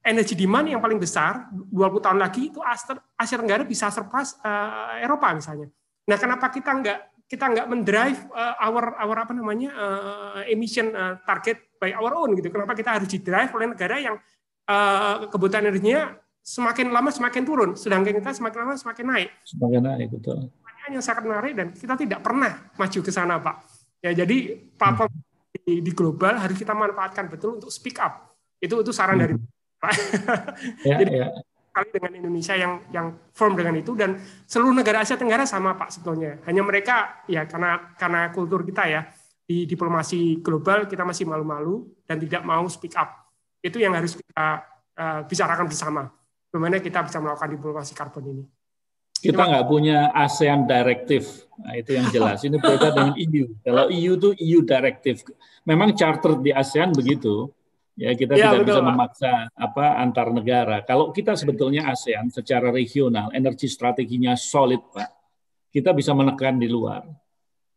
Speaker 5: energi demand yang paling besar 20 tahun lagi itu Asia Tenggara bisa surpass eh, Eropa misalnya. Nah, kenapa kita nggak kita nggak mendrive uh, our our apa namanya uh, emission uh, target by our own gitu. Kenapa kita harus didrive oleh negara yang uh, kebutuhan energinya semakin lama semakin turun, sedangkan kita semakin lama semakin naik.
Speaker 6: Semakin naik betul.
Speaker 5: Pertanyaan yang sangat menarik dan kita tidak pernah maju ke sana, Pak. Ya jadi platform hmm. di, di global harus kita manfaatkan betul untuk speak up. Itu itu saran hmm. dari Pak. Ya, [LAUGHS] jadi, ya sekali dengan Indonesia yang yang firm dengan itu dan seluruh negara Asia Tenggara sama Pak sebetulnya. Hanya mereka ya karena karena kultur kita ya di diplomasi global kita masih malu-malu dan tidak mau speak up. Itu yang harus kita uh, bicarakan bersama. Bagaimana kita bisa melakukan diplomasi karbon ini.
Speaker 6: Kita nggak punya ASEAN Directive, nah, itu yang jelas. Ini berbeda dengan EU. Kalau EU itu EU Directive. Memang charter di ASEAN begitu, Ya, kita ya, tidak betul, bisa Pak. memaksa apa antar negara. Kalau kita sebetulnya ASEAN secara regional, energi strateginya solid, Pak. Kita bisa menekan di luar.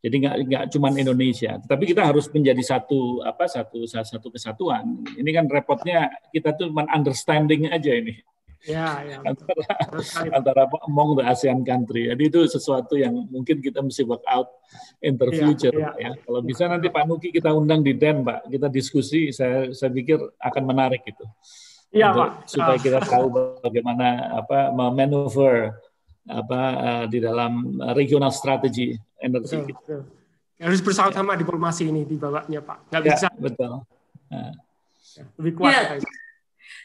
Speaker 6: Jadi nggak nggak cuma Indonesia, tapi kita harus menjadi satu apa satu satu kesatuan. Ini kan repotnya kita tuh cuma understanding aja ini ya, yeah. Ya, antara, antara among the ASEAN country. Jadi itu sesuatu yang mungkin kita mesti work out in the ya, future. Ya, ya. Kalau bisa nanti Pak Nuki kita undang di DEN, Pak. Kita diskusi, saya, saya pikir akan menarik itu. Iya, Pak. Supaya ah. kita tahu bagaimana apa memanuver apa uh, di dalam regional strategi energi. Betul,
Speaker 5: betul. Harus bersama-sama ya. diplomasi ini di bawahnya
Speaker 6: Pak. Nggak ya, bisa. Betul. Nah. Lebih kuat.
Speaker 1: Ya.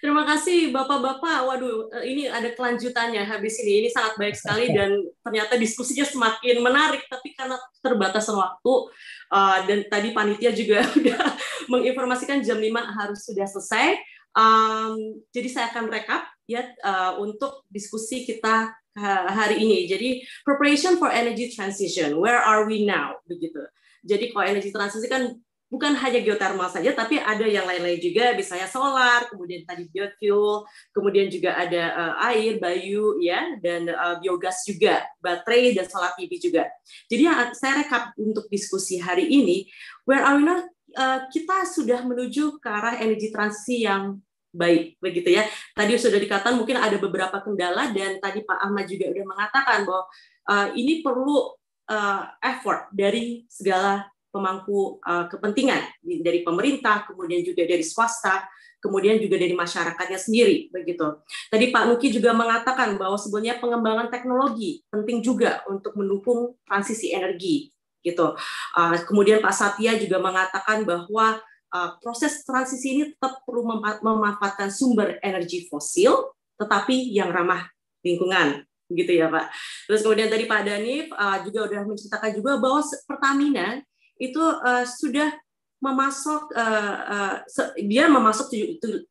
Speaker 1: Terima kasih Bapak-bapak. Waduh, eh, ini ada kelanjutannya habis ini. Ini sangat baik sekali dan ternyata diskusinya semakin menarik tapi karena terbatas waktu eh, dan tadi panitia juga sudah [LAUGHS] menginformasikan jam 5 harus sudah selesai. jadi saya akan rekap ya eh, untuk diskusi kita hari ini. Jadi preparation for energy transition, where are we now? Begitu. Jadi kalau energy transition kan bukan hanya geotermal saja, tapi ada yang lain-lain juga, misalnya solar, kemudian tadi biofuel, kemudian juga ada uh, air, bayu, ya, dan uh, biogas juga, baterai dan solar PV juga. Jadi yang saya rekap untuk diskusi hari ini, where are we not, Uh, kita sudah menuju ke arah energi transisi yang baik begitu ya. Tadi sudah dikatakan mungkin ada beberapa kendala dan tadi Pak Ahmad juga sudah mengatakan bahwa uh, ini perlu uh, effort dari segala pemangku uh, kepentingan dari pemerintah, kemudian juga dari swasta, kemudian juga dari masyarakatnya sendiri begitu. Tadi Pak Nuki juga mengatakan bahwa sebenarnya pengembangan teknologi penting juga untuk mendukung transisi energi gitu. Uh, kemudian Pak Satya juga mengatakan bahwa uh, proses transisi ini tetap perlu memanfaatkan sumber energi fosil tetapi yang ramah lingkungan gitu ya Pak. Terus kemudian tadi Pak Danif uh, juga sudah menceritakan juga bahwa Pertamina itu uh, sudah memasok uh, uh, dia memasok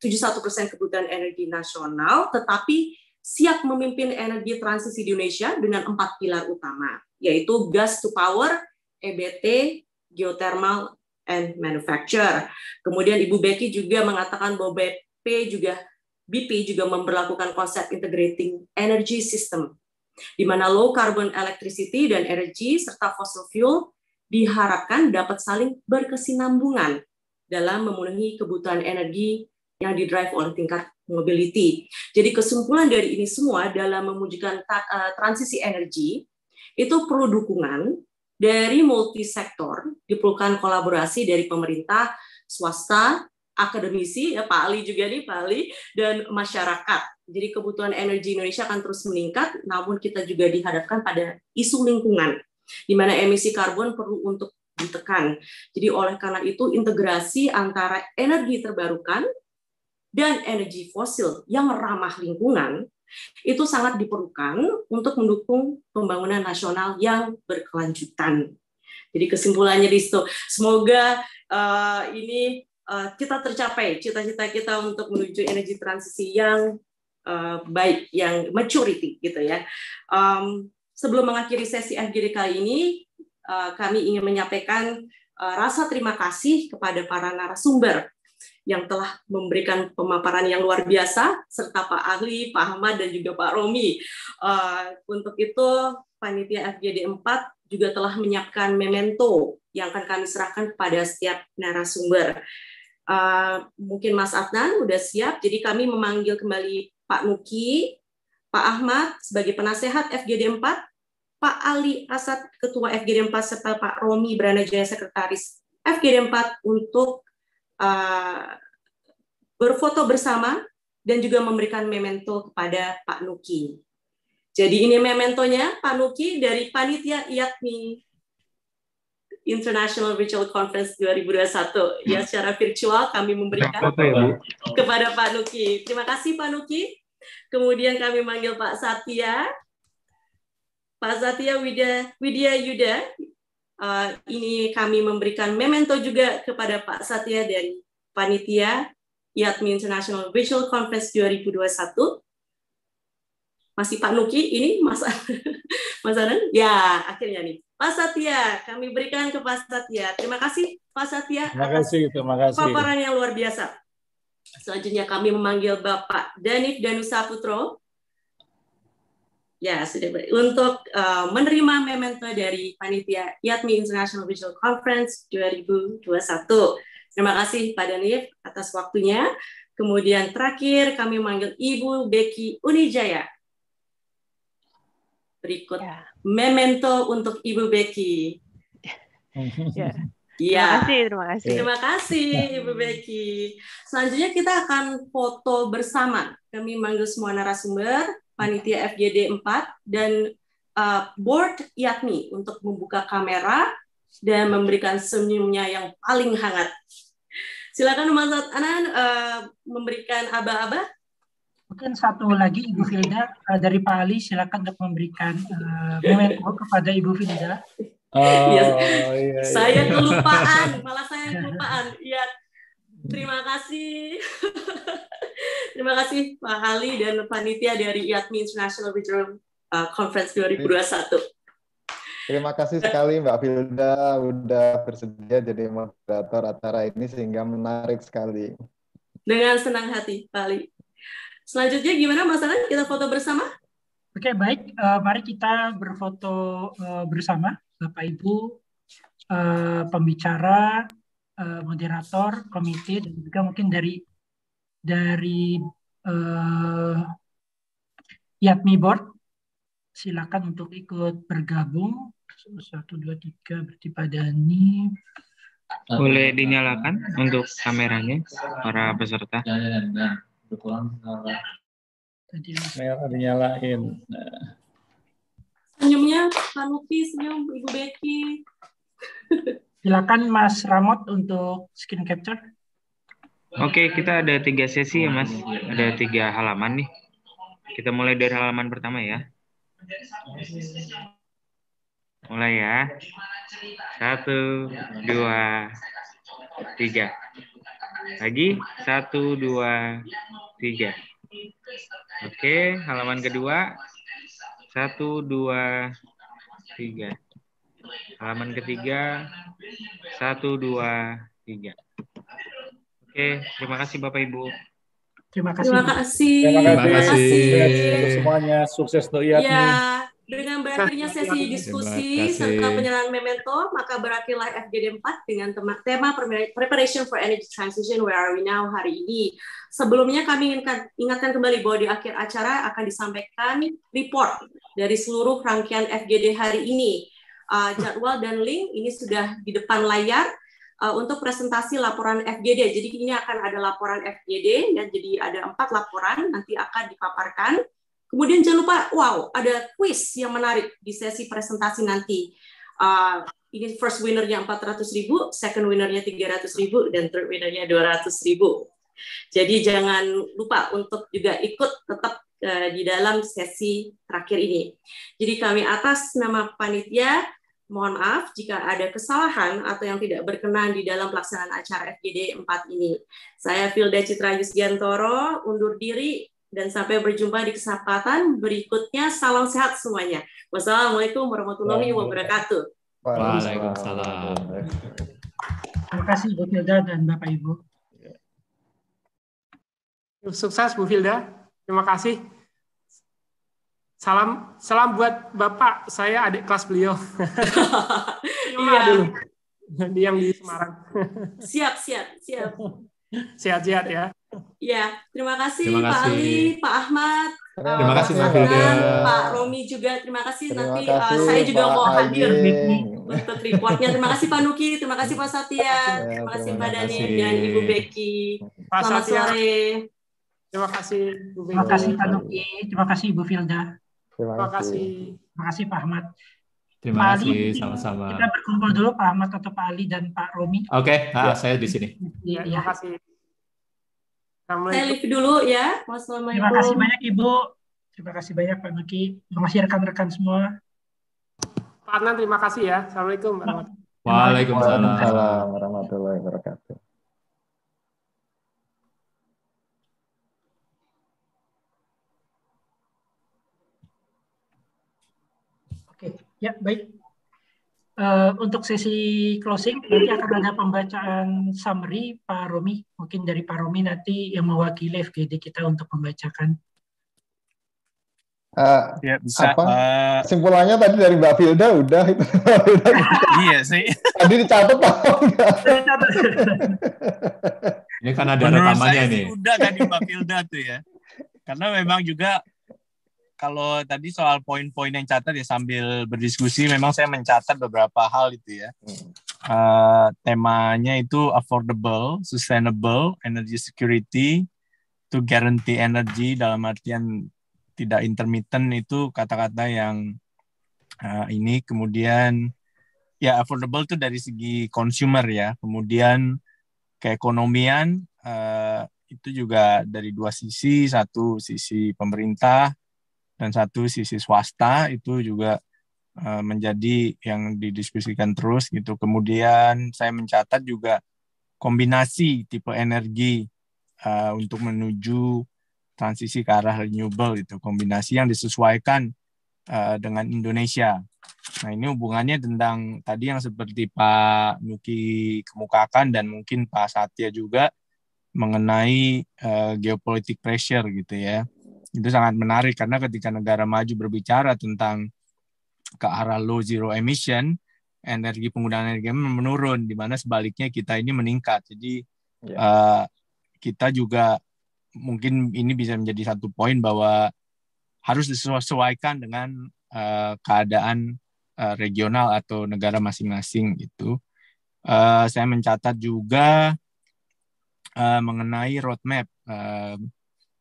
Speaker 1: 71 persen kebutuhan energi nasional, tetapi siap memimpin energi transisi di Indonesia dengan empat pilar utama, yaitu gas to power, EBT, geothermal, and manufacture. Kemudian Ibu Becky juga mengatakan bahwa BP juga BP juga memperlakukan konsep integrating energy system, di mana low carbon electricity dan energy serta fossil fuel diharapkan dapat saling berkesinambungan dalam memenuhi kebutuhan energi yang didrive oleh tingkat mobility. Jadi kesimpulan dari ini semua dalam mewujudkan eh, transisi energi itu perlu dukungan dari multi sektor diperlukan kolaborasi dari pemerintah, swasta, akademisi, ya Pak Ali juga nih Pak Ali, dan masyarakat. Jadi kebutuhan energi Indonesia akan terus meningkat, namun kita juga dihadapkan pada isu lingkungan di mana emisi karbon perlu untuk ditekan. Jadi oleh karena itu integrasi antara energi terbarukan dan energi fosil yang ramah lingkungan itu sangat diperlukan untuk mendukung pembangunan nasional yang berkelanjutan. Jadi kesimpulannya di situ. Semoga uh, ini uh, kita tercapai cita-cita kita untuk menuju energi transisi yang uh, baik, yang maturity gitu ya. Um, Sebelum mengakhiri sesi FGD kali ini, eh, kami ingin menyampaikan eh, rasa terima kasih kepada para narasumber yang telah memberikan pemaparan yang luar biasa, serta Pak Ahli, Pak Ahmad, dan juga Pak Romi. Eh, untuk itu, Panitia FGD 4 juga telah menyiapkan memento yang akan kami serahkan kepada setiap narasumber. mungkin Mas Adnan sudah siap, jadi kami memanggil kembali Pak Nuki, Pak Ahmad sebagai penasehat FGD 4, Pak Ali Asad Ketua FGD 4 serta Pak Romi Branajaya Sekretaris FGD 4 untuk uh, berfoto bersama dan juga memberikan memento kepada Pak Nuki. Jadi ini mementonya Pak Nuki dari panitia yakni International Virtual Conference 2021 ya secara virtual kami memberikan kepada Pak Nuki. Terima kasih Pak Nuki. Kemudian kami manggil Pak Satya Pak Satya Widya, Widya Yuda. Uh, ini kami memberikan memento juga kepada Pak Satya dan panitia IATMI International Visual Conference 2021. Masih Pak Nuki ini Mas [LAUGHS] Mas Anan? Ya, akhirnya nih. Pak Satya, kami berikan ke Pak Satya. Terima kasih Pak Satya. Terima
Speaker 6: kasih, terima kasih. Paparan
Speaker 1: yang luar biasa. Selanjutnya kami memanggil Bapak Danif Danusa Putro, Ya, sudah baik untuk uh, menerima memento dari panitia Yatmi International Visual Conference 2021. Terima kasih Pak Danif atas waktunya. Kemudian terakhir kami manggil Ibu Becky Unijaya. Berikut ya. memento untuk Ibu Becky. Ya. Ya. Terima kasih, terima kasih. Terima kasih Ibu Becky. Selanjutnya kita akan foto bersama. Kami manggil semua narasumber panitia FGD 4 dan uh, board yakni untuk membuka kamera dan memberikan senyumnya yang paling hangat. Silakan Mas Anan uh, memberikan aba-aba.
Speaker 8: Mungkin satu lagi Ibu Filda uh, dari Pak Ali silakan untuk memberikan uh, momentum kepada Ibu Filda. Oh, iya, iya. Saya kelupaan,
Speaker 1: malah saya kelupaan. Iya, Hmm. Terima kasih. [LAUGHS] Terima kasih Pak Ali dan panitia dari IATMI International Regional uh, Conference 2021.
Speaker 3: Terima kasih sekali Mbak Filda udah bersedia jadi moderator acara ini sehingga menarik sekali.
Speaker 1: Dengan senang hati, Pak Ali. Selanjutnya gimana Mas Kita foto bersama? Oke, okay, baik. Uh, mari kita berfoto
Speaker 8: uh, bersama, Bapak Ibu, uh, pembicara, uh, moderator komite dan juga mungkin dari dari uh, eh, Yatmi Board silakan untuk ikut bergabung satu dua tiga berarti pada ini boleh dinyalakan
Speaker 3: untuk kameranya para peserta
Speaker 8: tadi
Speaker 4: kamera dinyalain
Speaker 1: senyumnya Pak Lupi senyum Ibu Becky
Speaker 8: [LAUGHS] Silakan Mas Ramot untuk
Speaker 4: screen capture. Oke, kita ada tiga sesi ya Mas. Ada tiga halaman nih. Kita mulai dari halaman pertama ya.
Speaker 8: Mulai ya. Satu, dua, tiga.
Speaker 4: Lagi. Satu, dua, tiga. Oke, halaman kedua. Satu, dua, tiga halaman ketiga satu dua tiga oke terima kasih bapak ibu
Speaker 6: terima
Speaker 1: kasih terima kasih terima kasih, terima kasih. Terima kasih.
Speaker 6: semuanya sukses untuk ya
Speaker 1: dengan berakhirnya sesi diskusi serta penyerahan memento, maka berakhirlah FGD 4 dengan tema, tema Preparation for Energy Transition Where Are We Now hari ini. Sebelumnya kami ingatkan ingatkan kembali bahwa di akhir acara akan disampaikan report dari seluruh rangkaian FGD hari ini uh, jadwal dan link ini sudah di depan layar uh, untuk presentasi laporan FGD. Jadi ini akan ada laporan FGD ya. Jadi ada empat laporan nanti akan dipaparkan. Kemudian jangan lupa, wow, ada quiz yang menarik di sesi presentasi nanti. Uh, ini first winnernya 400 ribu, second winnernya 300 ribu, dan third winnernya 200 ribu. Jadi jangan lupa untuk juga ikut tetap uh, di dalam sesi terakhir ini. Jadi kami atas nama panitia Mohon maaf jika ada kesalahan atau yang tidak berkenan di dalam pelaksanaan acara FGD 4 ini. Saya Filda Citra Yusgiantoro, undur diri dan sampai berjumpa di kesempatan berikutnya. Salam sehat semuanya. Wassalamualaikum warahmatullahi wabarakatuh.
Speaker 3: Waalaikumsalam.
Speaker 8: Terima kasih Bu Filda dan Bapak Ibu.
Speaker 5: Sukses Bu Filda. Terima kasih. Salam salam buat Bapak, saya adik kelas beliau. [LAUGHS] Iya. dulu. Dia yang di Semarang.
Speaker 1: siap, siap, siap.
Speaker 5: Sehat-sehat ya.
Speaker 1: ya terima kasih, terima kasih Pak Ali, Pak Ahmad. Terima, kasih Pak Pak Romi juga. Terima kasih terima nanti kasih, uh, saya juga mau hadir untuk reportnya. Terima kasih Pak Nuki, terima kasih Pak Satya, ya, terima kasih Pak Dani dan Ibu Becky. Pak Selamat Satya. sore. Terima kasih Bu Terima
Speaker 8: kasih Pak Nuki, terima kasih Ibu Filda.
Speaker 2: Terima kasih.
Speaker 8: Terima kasih Pak Ahmad.
Speaker 2: Terima Pak kasih sama-sama. Kita
Speaker 8: berkumpul dulu Pak Ahmad atau Pak Ali dan Pak Romi. Oke, okay, ah,
Speaker 2: ya. saya di sini. Ya,
Speaker 1: terima
Speaker 8: iya, iya. kasih. Saya live dulu ya.
Speaker 1: Terima kasih banyak Ibu.
Speaker 8: Terima kasih banyak Pak Maki. Terima kasih rekan-rekan semua.
Speaker 5: Pak Anan, terima kasih ya. Assalamualaikum Waalaikumsalam,
Speaker 3: Waalaikumsalam. Waalaikumsalam warahmatullahi wabarakatuh.
Speaker 8: Ya, baik. Uh, untuk sesi closing, nanti akan ada pembacaan summary Pak Romi. Mungkin dari Pak Romi nanti yang mewakili FGD kita untuk membacakan.
Speaker 3: Uh, ya, bisa. Apa? Uh, eh, Simpulannya tadi dari Mbak Filda udah
Speaker 4: [LAUGHS] iya sih.
Speaker 3: Tadi dicatat Pak.
Speaker 4: Ini kan ada rekamannya nih. Udah tadi Mbak Filda tuh ya. Karena memang juga kalau tadi soal poin-poin yang catat ya sambil berdiskusi, memang saya mencatat beberapa hal itu ya. Uh, temanya itu affordable, sustainable, energy security, to guarantee energy dalam artian tidak intermittent itu kata-kata yang uh, ini. Kemudian ya affordable itu dari segi consumer ya. Kemudian keekonomian uh, itu juga dari dua sisi, satu sisi pemerintah dan satu sisi swasta itu juga eh, menjadi yang didiskusikan terus gitu. Kemudian saya mencatat juga kombinasi tipe energi uh, untuk menuju transisi ke arah renewable itu kombinasi yang disesuaikan uh, dengan Indonesia. Nah ini hubungannya tentang tadi yang seperti Pak Nuki kemukakan dan mungkin Pak Satya juga mengenai uh, geopolitik pressure gitu ya itu sangat menarik karena ketika negara maju berbicara tentang ke arah low zero emission, energi penggunaan energi menurun, di mana sebaliknya kita ini meningkat. Jadi yeah. Ya. uh, kita juga mungkin ini bisa menjadi satu poin bahwa harus disesuaikan dengan uh, keadaan uh, regional atau negara masing-masing itu Uh, eh, saya mencatat juga uh, mengenai roadmap. Uh,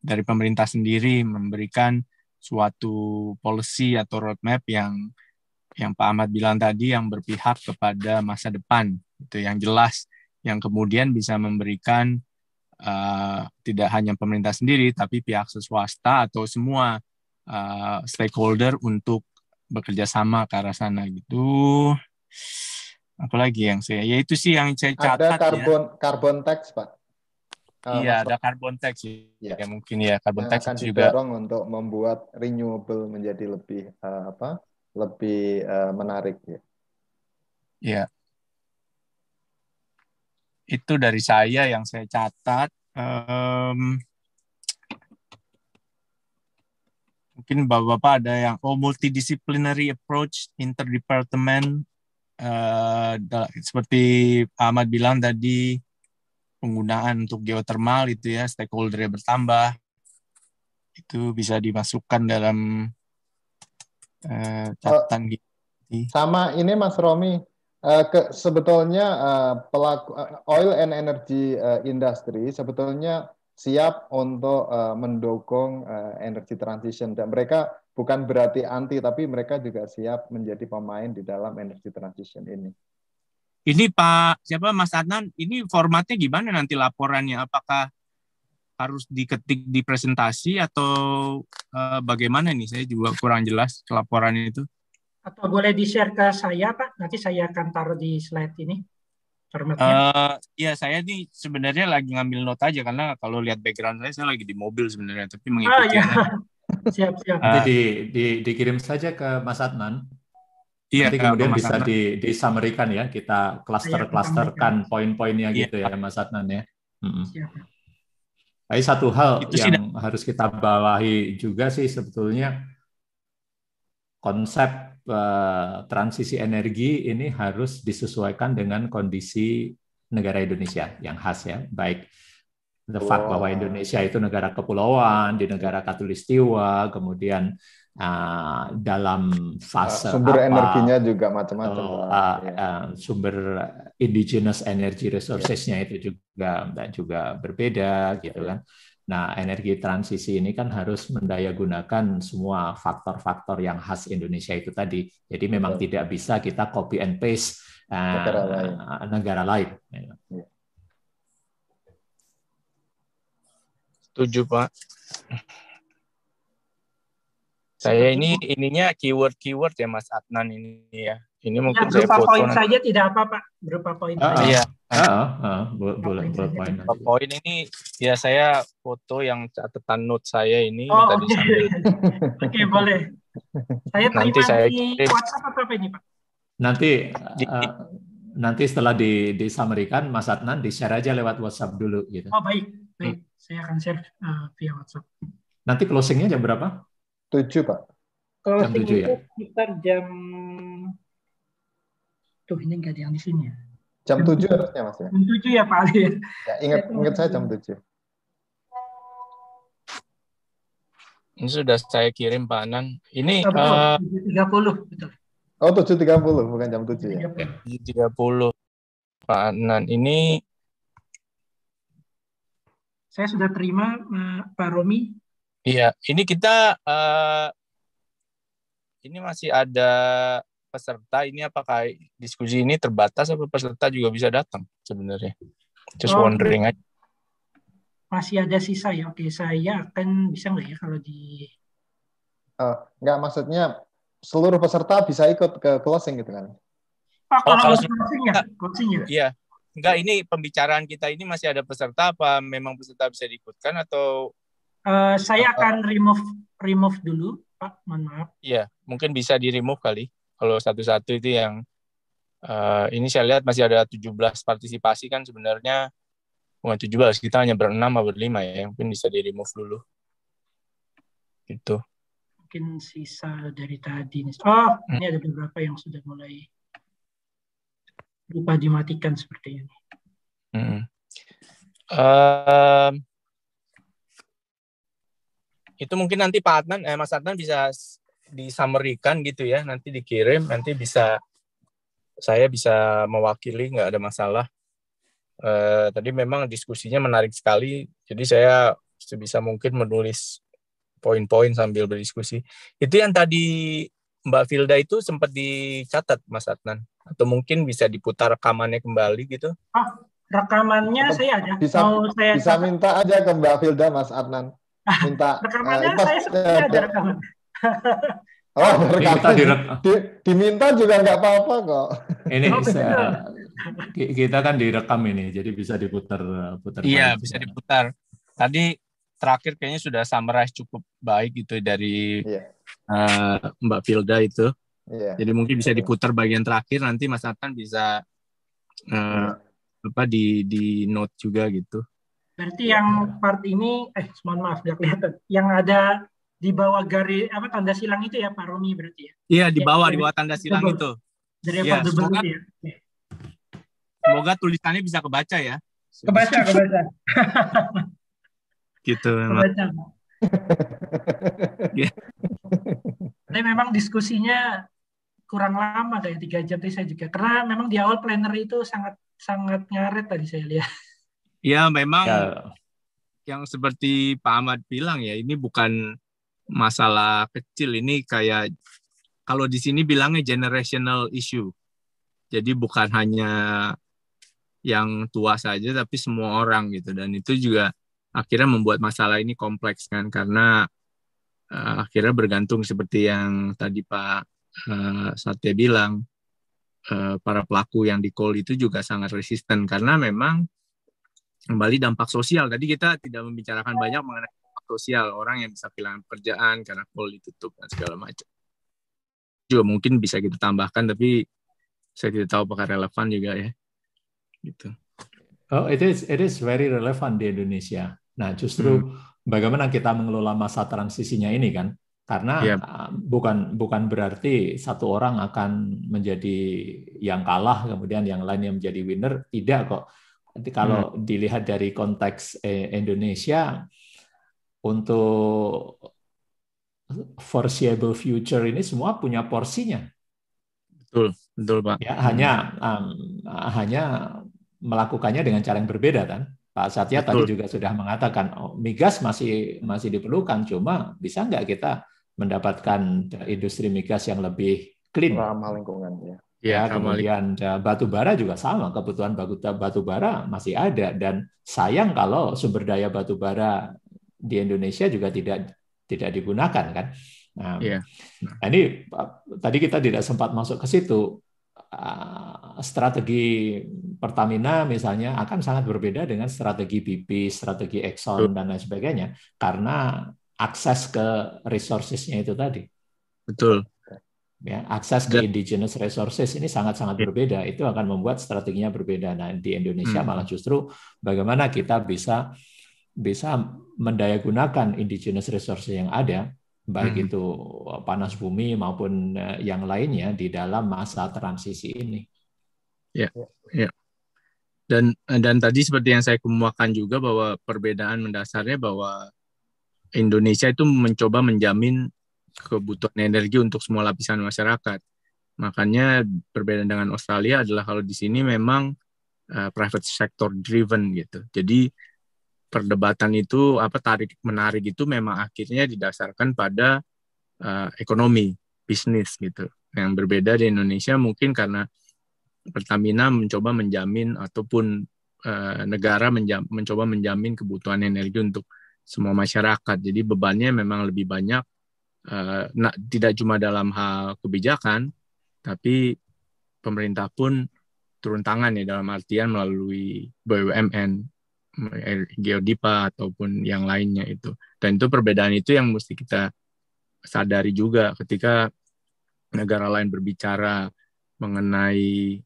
Speaker 4: dari pemerintah sendiri memberikan suatu polisi atau roadmap yang yang Pak Ahmad bilang tadi yang berpihak kepada masa depan itu yang jelas yang kemudian bisa memberikan uh, tidak hanya pemerintah sendiri tapi pihak swasta atau semua uh, stakeholder untuk bekerja sama ke arah sana gitu. lagi yang saya, Yaitu sih yang saya catat. Ada carbon
Speaker 3: ya. carbon tax pak. Eh, iya, ada carbon tax ya, ya mungkin ya carbon tax akan juga didorong untuk membuat renewable menjadi lebih uh, apa? lebih uh, menarik ya.
Speaker 4: Iya. Itu dari saya yang saya catat um, mungkin Bapak-bapak ada yang oh multidisciplinary approach interdepartment uh, seperti Ahmad bilang tadi penggunaan untuk geotermal itu ya stakeholder bertambah itu
Speaker 3: bisa dimasukkan dalam uh, catatan oh, sama ini Mas Romi uh, ke, sebetulnya uh, pelaku uh, oil and energy uh, industry sebetulnya siap untuk uh, mendukung uh, energy transition dan mereka bukan berarti anti tapi mereka juga siap menjadi pemain di dalam energy transition ini.
Speaker 4: Ini Pak siapa Mas Adnan, ini formatnya gimana nanti laporannya? Apakah harus diketik di presentasi atau uh, bagaimana nih? Saya juga kurang jelas laporan itu.
Speaker 8: Atau boleh di-share ke saya Pak? Nanti saya akan taruh di slide ini. Formatnya.
Speaker 4: Uh, ya saya ini sebenarnya lagi ngambil nota aja karena kalau lihat background saya saya lagi di mobil sebenarnya tapi mengikuti. Ah, ya.
Speaker 2: [LAUGHS] siap siap. Uh, ah. Jadi di, dikirim saja ke Mas Adnan. Iya, Nanti kemudian bisa di, disamerikan ya, kita klaster-klasterkan iya, poin-poinnya iya. gitu ya Mas Adnan ya. Hmm. Tapi satu hal Itu yang sih, harus kita bawahi juga sih sebetulnya konsep uh, transisi energi ini harus disesuaikan dengan kondisi negara Indonesia yang khas ya, baik the fact bahwa Indonesia itu negara kepulauan, di negara katulistiwa, kemudian uh, dalam fase ah, sumber apa, energinya
Speaker 3: juga macam-macam uh,
Speaker 2: uh, uh, sumber indigenous energy iya. resourcesnya yeah. itu juga juga berbeda gitu iya. kan nah energi transisi ini kan harus mendayagunakan semua faktor-faktor yang khas Indonesia itu tadi jadi memang yeah. tidak bisa kita copy and paste uh, negara lain, negara lain. Yeah.
Speaker 4: setuju pak saya ini ininya keyword-keyword ya Mas Adnan ini ya. Ini ya, mungkin ya, berupa saya poin saja
Speaker 8: tidak apa Pak, berupa poin. Ah, ah. iya.
Speaker 4: Ah, ah, ah. boleh poin. Poin ini ya saya foto yang catatan note saya ini oh, tadi okay. sambil. [LAUGHS] Oke, okay, boleh.
Speaker 2: Saya
Speaker 8: terima nanti saya di WhatsApp atau apa ini Pak?
Speaker 2: Nanti uh, nanti setelah di disamerikan Mas Adnan di share aja lewat WhatsApp dulu gitu. Oh,
Speaker 8: baik. Hmm. Baik, hmm. saya akan share uh, via WhatsApp.
Speaker 2: Nanti closingnya
Speaker 3: jam berapa? 7, Pak. Closing jam 7, itu ya?
Speaker 8: sekitar jam Tuh, ini enggak ada sini ya.
Speaker 3: Jam, jam harusnya, Mas ya.
Speaker 8: Jam 7 ya, Pak iya.
Speaker 4: Ya, ingat
Speaker 3: ingat saya jam 7.
Speaker 4: Ini sudah saya kirim Pak Anan. Ini eh,
Speaker 3: tiga puluh betul. Oh, 7.30 bukan jam 7 ya. 7.30. Pak Anan, ini
Speaker 8: saya sudah terima eh, Pak Romi
Speaker 4: Iya, ini kita uh, ini masih ada peserta. Ini apakah diskusi ini terbatas atau peserta juga bisa datang sebenarnya? Just
Speaker 8: oh, wondering aja. Masih ada sisa ya. Oke, saya akan bisa nggak ya kalau
Speaker 4: di
Speaker 3: uh, nggak maksudnya seluruh peserta bisa ikut ke closing gitu kan?
Speaker 8: Oh, oh kalau, oh, kalau closing ya,
Speaker 4: closing ya. Iya. Enggak, ini pembicaraan kita ini masih ada peserta apa memang peserta bisa diikutkan atau
Speaker 8: Uh, saya akan remove remove dulu, Pak. Mohon maaf.
Speaker 4: Iya, mungkin bisa di remove kali. Kalau satu-satu itu yang uh, ini saya lihat masih ada 17 partisipasi kan sebenarnya bukan belas kita hanya berenam atau berlima ya. Mungkin bisa di remove dulu. Gitu.
Speaker 8: Mungkin sisa dari tadi. Oh, hmm. ini ada beberapa yang sudah
Speaker 4: mulai lupa
Speaker 8: dimatikan seperti ini.
Speaker 6: Hmm
Speaker 4: itu mungkin nanti Pak Adnan, eh, Mas Adnan bisa disamerikan gitu ya, nanti dikirim, nanti bisa saya bisa mewakili, nggak ada masalah. Eh, tadi memang diskusinya menarik sekali, jadi saya bisa mungkin menulis poin-poin sambil berdiskusi. Itu yang tadi Mbak Filda itu sempat dicatat Mas Adnan, atau mungkin bisa diputar rekamannya kembali gitu?
Speaker 3: Ah, rekamannya atau saya ada. Bisa, Mau saya bisa minta aja ke Mbak Filda Mas Adnan minta [LAUGHS] rekamannya eh, uh, saya ada rekaman. [LAUGHS] oh, rekaman. Direk di, diminta juga nggak apa-apa kok.
Speaker 4: Ini oh, bisa,
Speaker 2: kita kan direkam ini, jadi bisa diputar
Speaker 4: putar. Iya, bisa diputar. Tadi terakhir kayaknya sudah summarize cukup baik gitu ya dari yeah. Iya. uh, Mbak Filda itu. Yeah. Jadi mungkin bisa iya. diputar bagian terakhir nanti Mas Atan bisa uh, apa di di note juga gitu.
Speaker 8: Berarti yang iya. part ini, eh mohon maaf nggak kelihatan. Yang ada di bawah garis apa tanda silang itu ya Pak Romi berarti ya? Iya di ya, bawah ya, di bawah tanda silang itu.
Speaker 4: Dari iya, ya, semoga, ya. semoga tulisannya bisa kebaca ya. Kebaca [LAUGHS] kebaca. gitu memang. Kebaca. [LAUGHS]
Speaker 8: yeah. Tapi memang diskusinya kurang lama kayak tiga jam tadi saya juga karena memang di awal planner itu sangat sangat ngaret tadi saya lihat.
Speaker 4: Ya memang ya. yang seperti Pak Ahmad bilang ya ini bukan masalah kecil ini kayak kalau di sini bilangnya generational issue. Jadi bukan hanya yang tua saja tapi semua orang gitu dan itu juga akhirnya membuat masalah ini kompleks kan karena uh, akhirnya bergantung seperti yang tadi Pak uh, Satya bilang uh, para pelaku yang di call itu juga sangat resisten karena memang kembali dampak sosial tadi kita tidak membicarakan banyak mengenai dampak sosial orang yang bisa kehilangan pekerjaan karena poli ditutup dan segala macam juga mungkin bisa kita tambahkan tapi saya tidak tahu apakah relevan juga ya gitu oh it is
Speaker 2: it is very relevant di Indonesia nah justru hmm. bagaimana kita mengelola masa transisinya ini kan karena yep. Ya. Ah, bukan bukan berarti satu orang akan menjadi yang kalah kemudian yang lainnya menjadi winner tidak kok Nanti kalau hmm. dilihat dari konteks eh, Indonesia untuk foreseeable future ini semua punya porsinya. Betul, betul Pak. Ya, hanya um, hanya melakukannya dengan cara yang berbeda kan. Pak Satya betul. tadi juga sudah mengatakan oh, migas masih masih diperlukan cuma bisa nggak kita mendapatkan industri migas yang lebih clean ramah lingkungan ya. Ya, kemudian ya, batu bara juga sama, kebutuhan batu bara masih ada dan sayang kalau sumber daya batu bara di Indonesia juga tidak tidak digunakan kan. Nah, ya. nah ini tadi kita tidak sempat masuk ke situ. Ah, strategi Pertamina misalnya akan sangat berbeda dengan strategi BP, strategi Exxon dan lain sebagainya karena akses ke resourcesnya itu tadi. Betul ya akses ke indigenous resources ini sangat-sangat hmm. berbeda itu akan membuat strateginya berbeda nah di Indonesia hmm. malah justru bagaimana kita bisa bisa mendaya indigenous resources yang ada baik hmm. itu uh, panas bumi maupun uh, yang lainnya di dalam masa
Speaker 4: transisi ini ya ya dan uh, dan tadi seperti yang saya kemukakan juga bahwa perbedaan mendasarnya bahwa Indonesia itu mencoba menjamin kebutuhan energi untuk semua lapisan masyarakat. Makanya perbedaan dengan Australia adalah kalau di sini memang uh, private sector driven gitu. Jadi perdebatan itu apa tarik menarik itu memang akhirnya didasarkan pada uh, ekonomi bisnis gitu. Yang berbeda di Indonesia mungkin karena Pertamina mencoba menjamin ataupun uh, negara menjam, mencoba menjamin kebutuhan energi untuk semua masyarakat. Jadi bebannya memang lebih banyak uh, nah, tidak cuma dalam hal kebijakan, tapi pemerintah pun turun tangan ya dalam artian melalui BUMN, Geodipa ataupun yang lainnya itu. Dan itu perbedaan itu yang mesti kita sadari juga ketika negara lain berbicara mengenai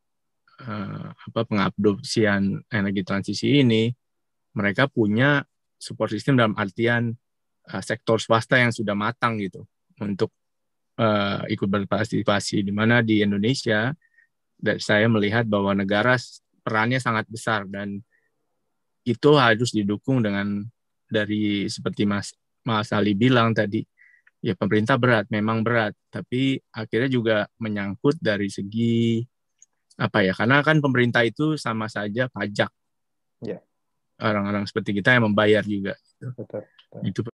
Speaker 4: uh, apa pengadopsian energi transisi ini, mereka punya support system dalam artian Eh, sektor swasta yang sudah matang gitu untuk uh, ikut berpartisipasi di mana di Indonesia dan saya melihat bahwa negara perannya sangat besar dan itu harus didukung dengan dari seperti Mas Mas Ali bilang tadi ya pemerintah berat memang berat tapi akhirnya juga menyangkut dari segi apa ya karena kan pemerintah itu sama saja pajak orang ya. orang-orang seperti kita yang membayar juga
Speaker 1: Betul. betul. itu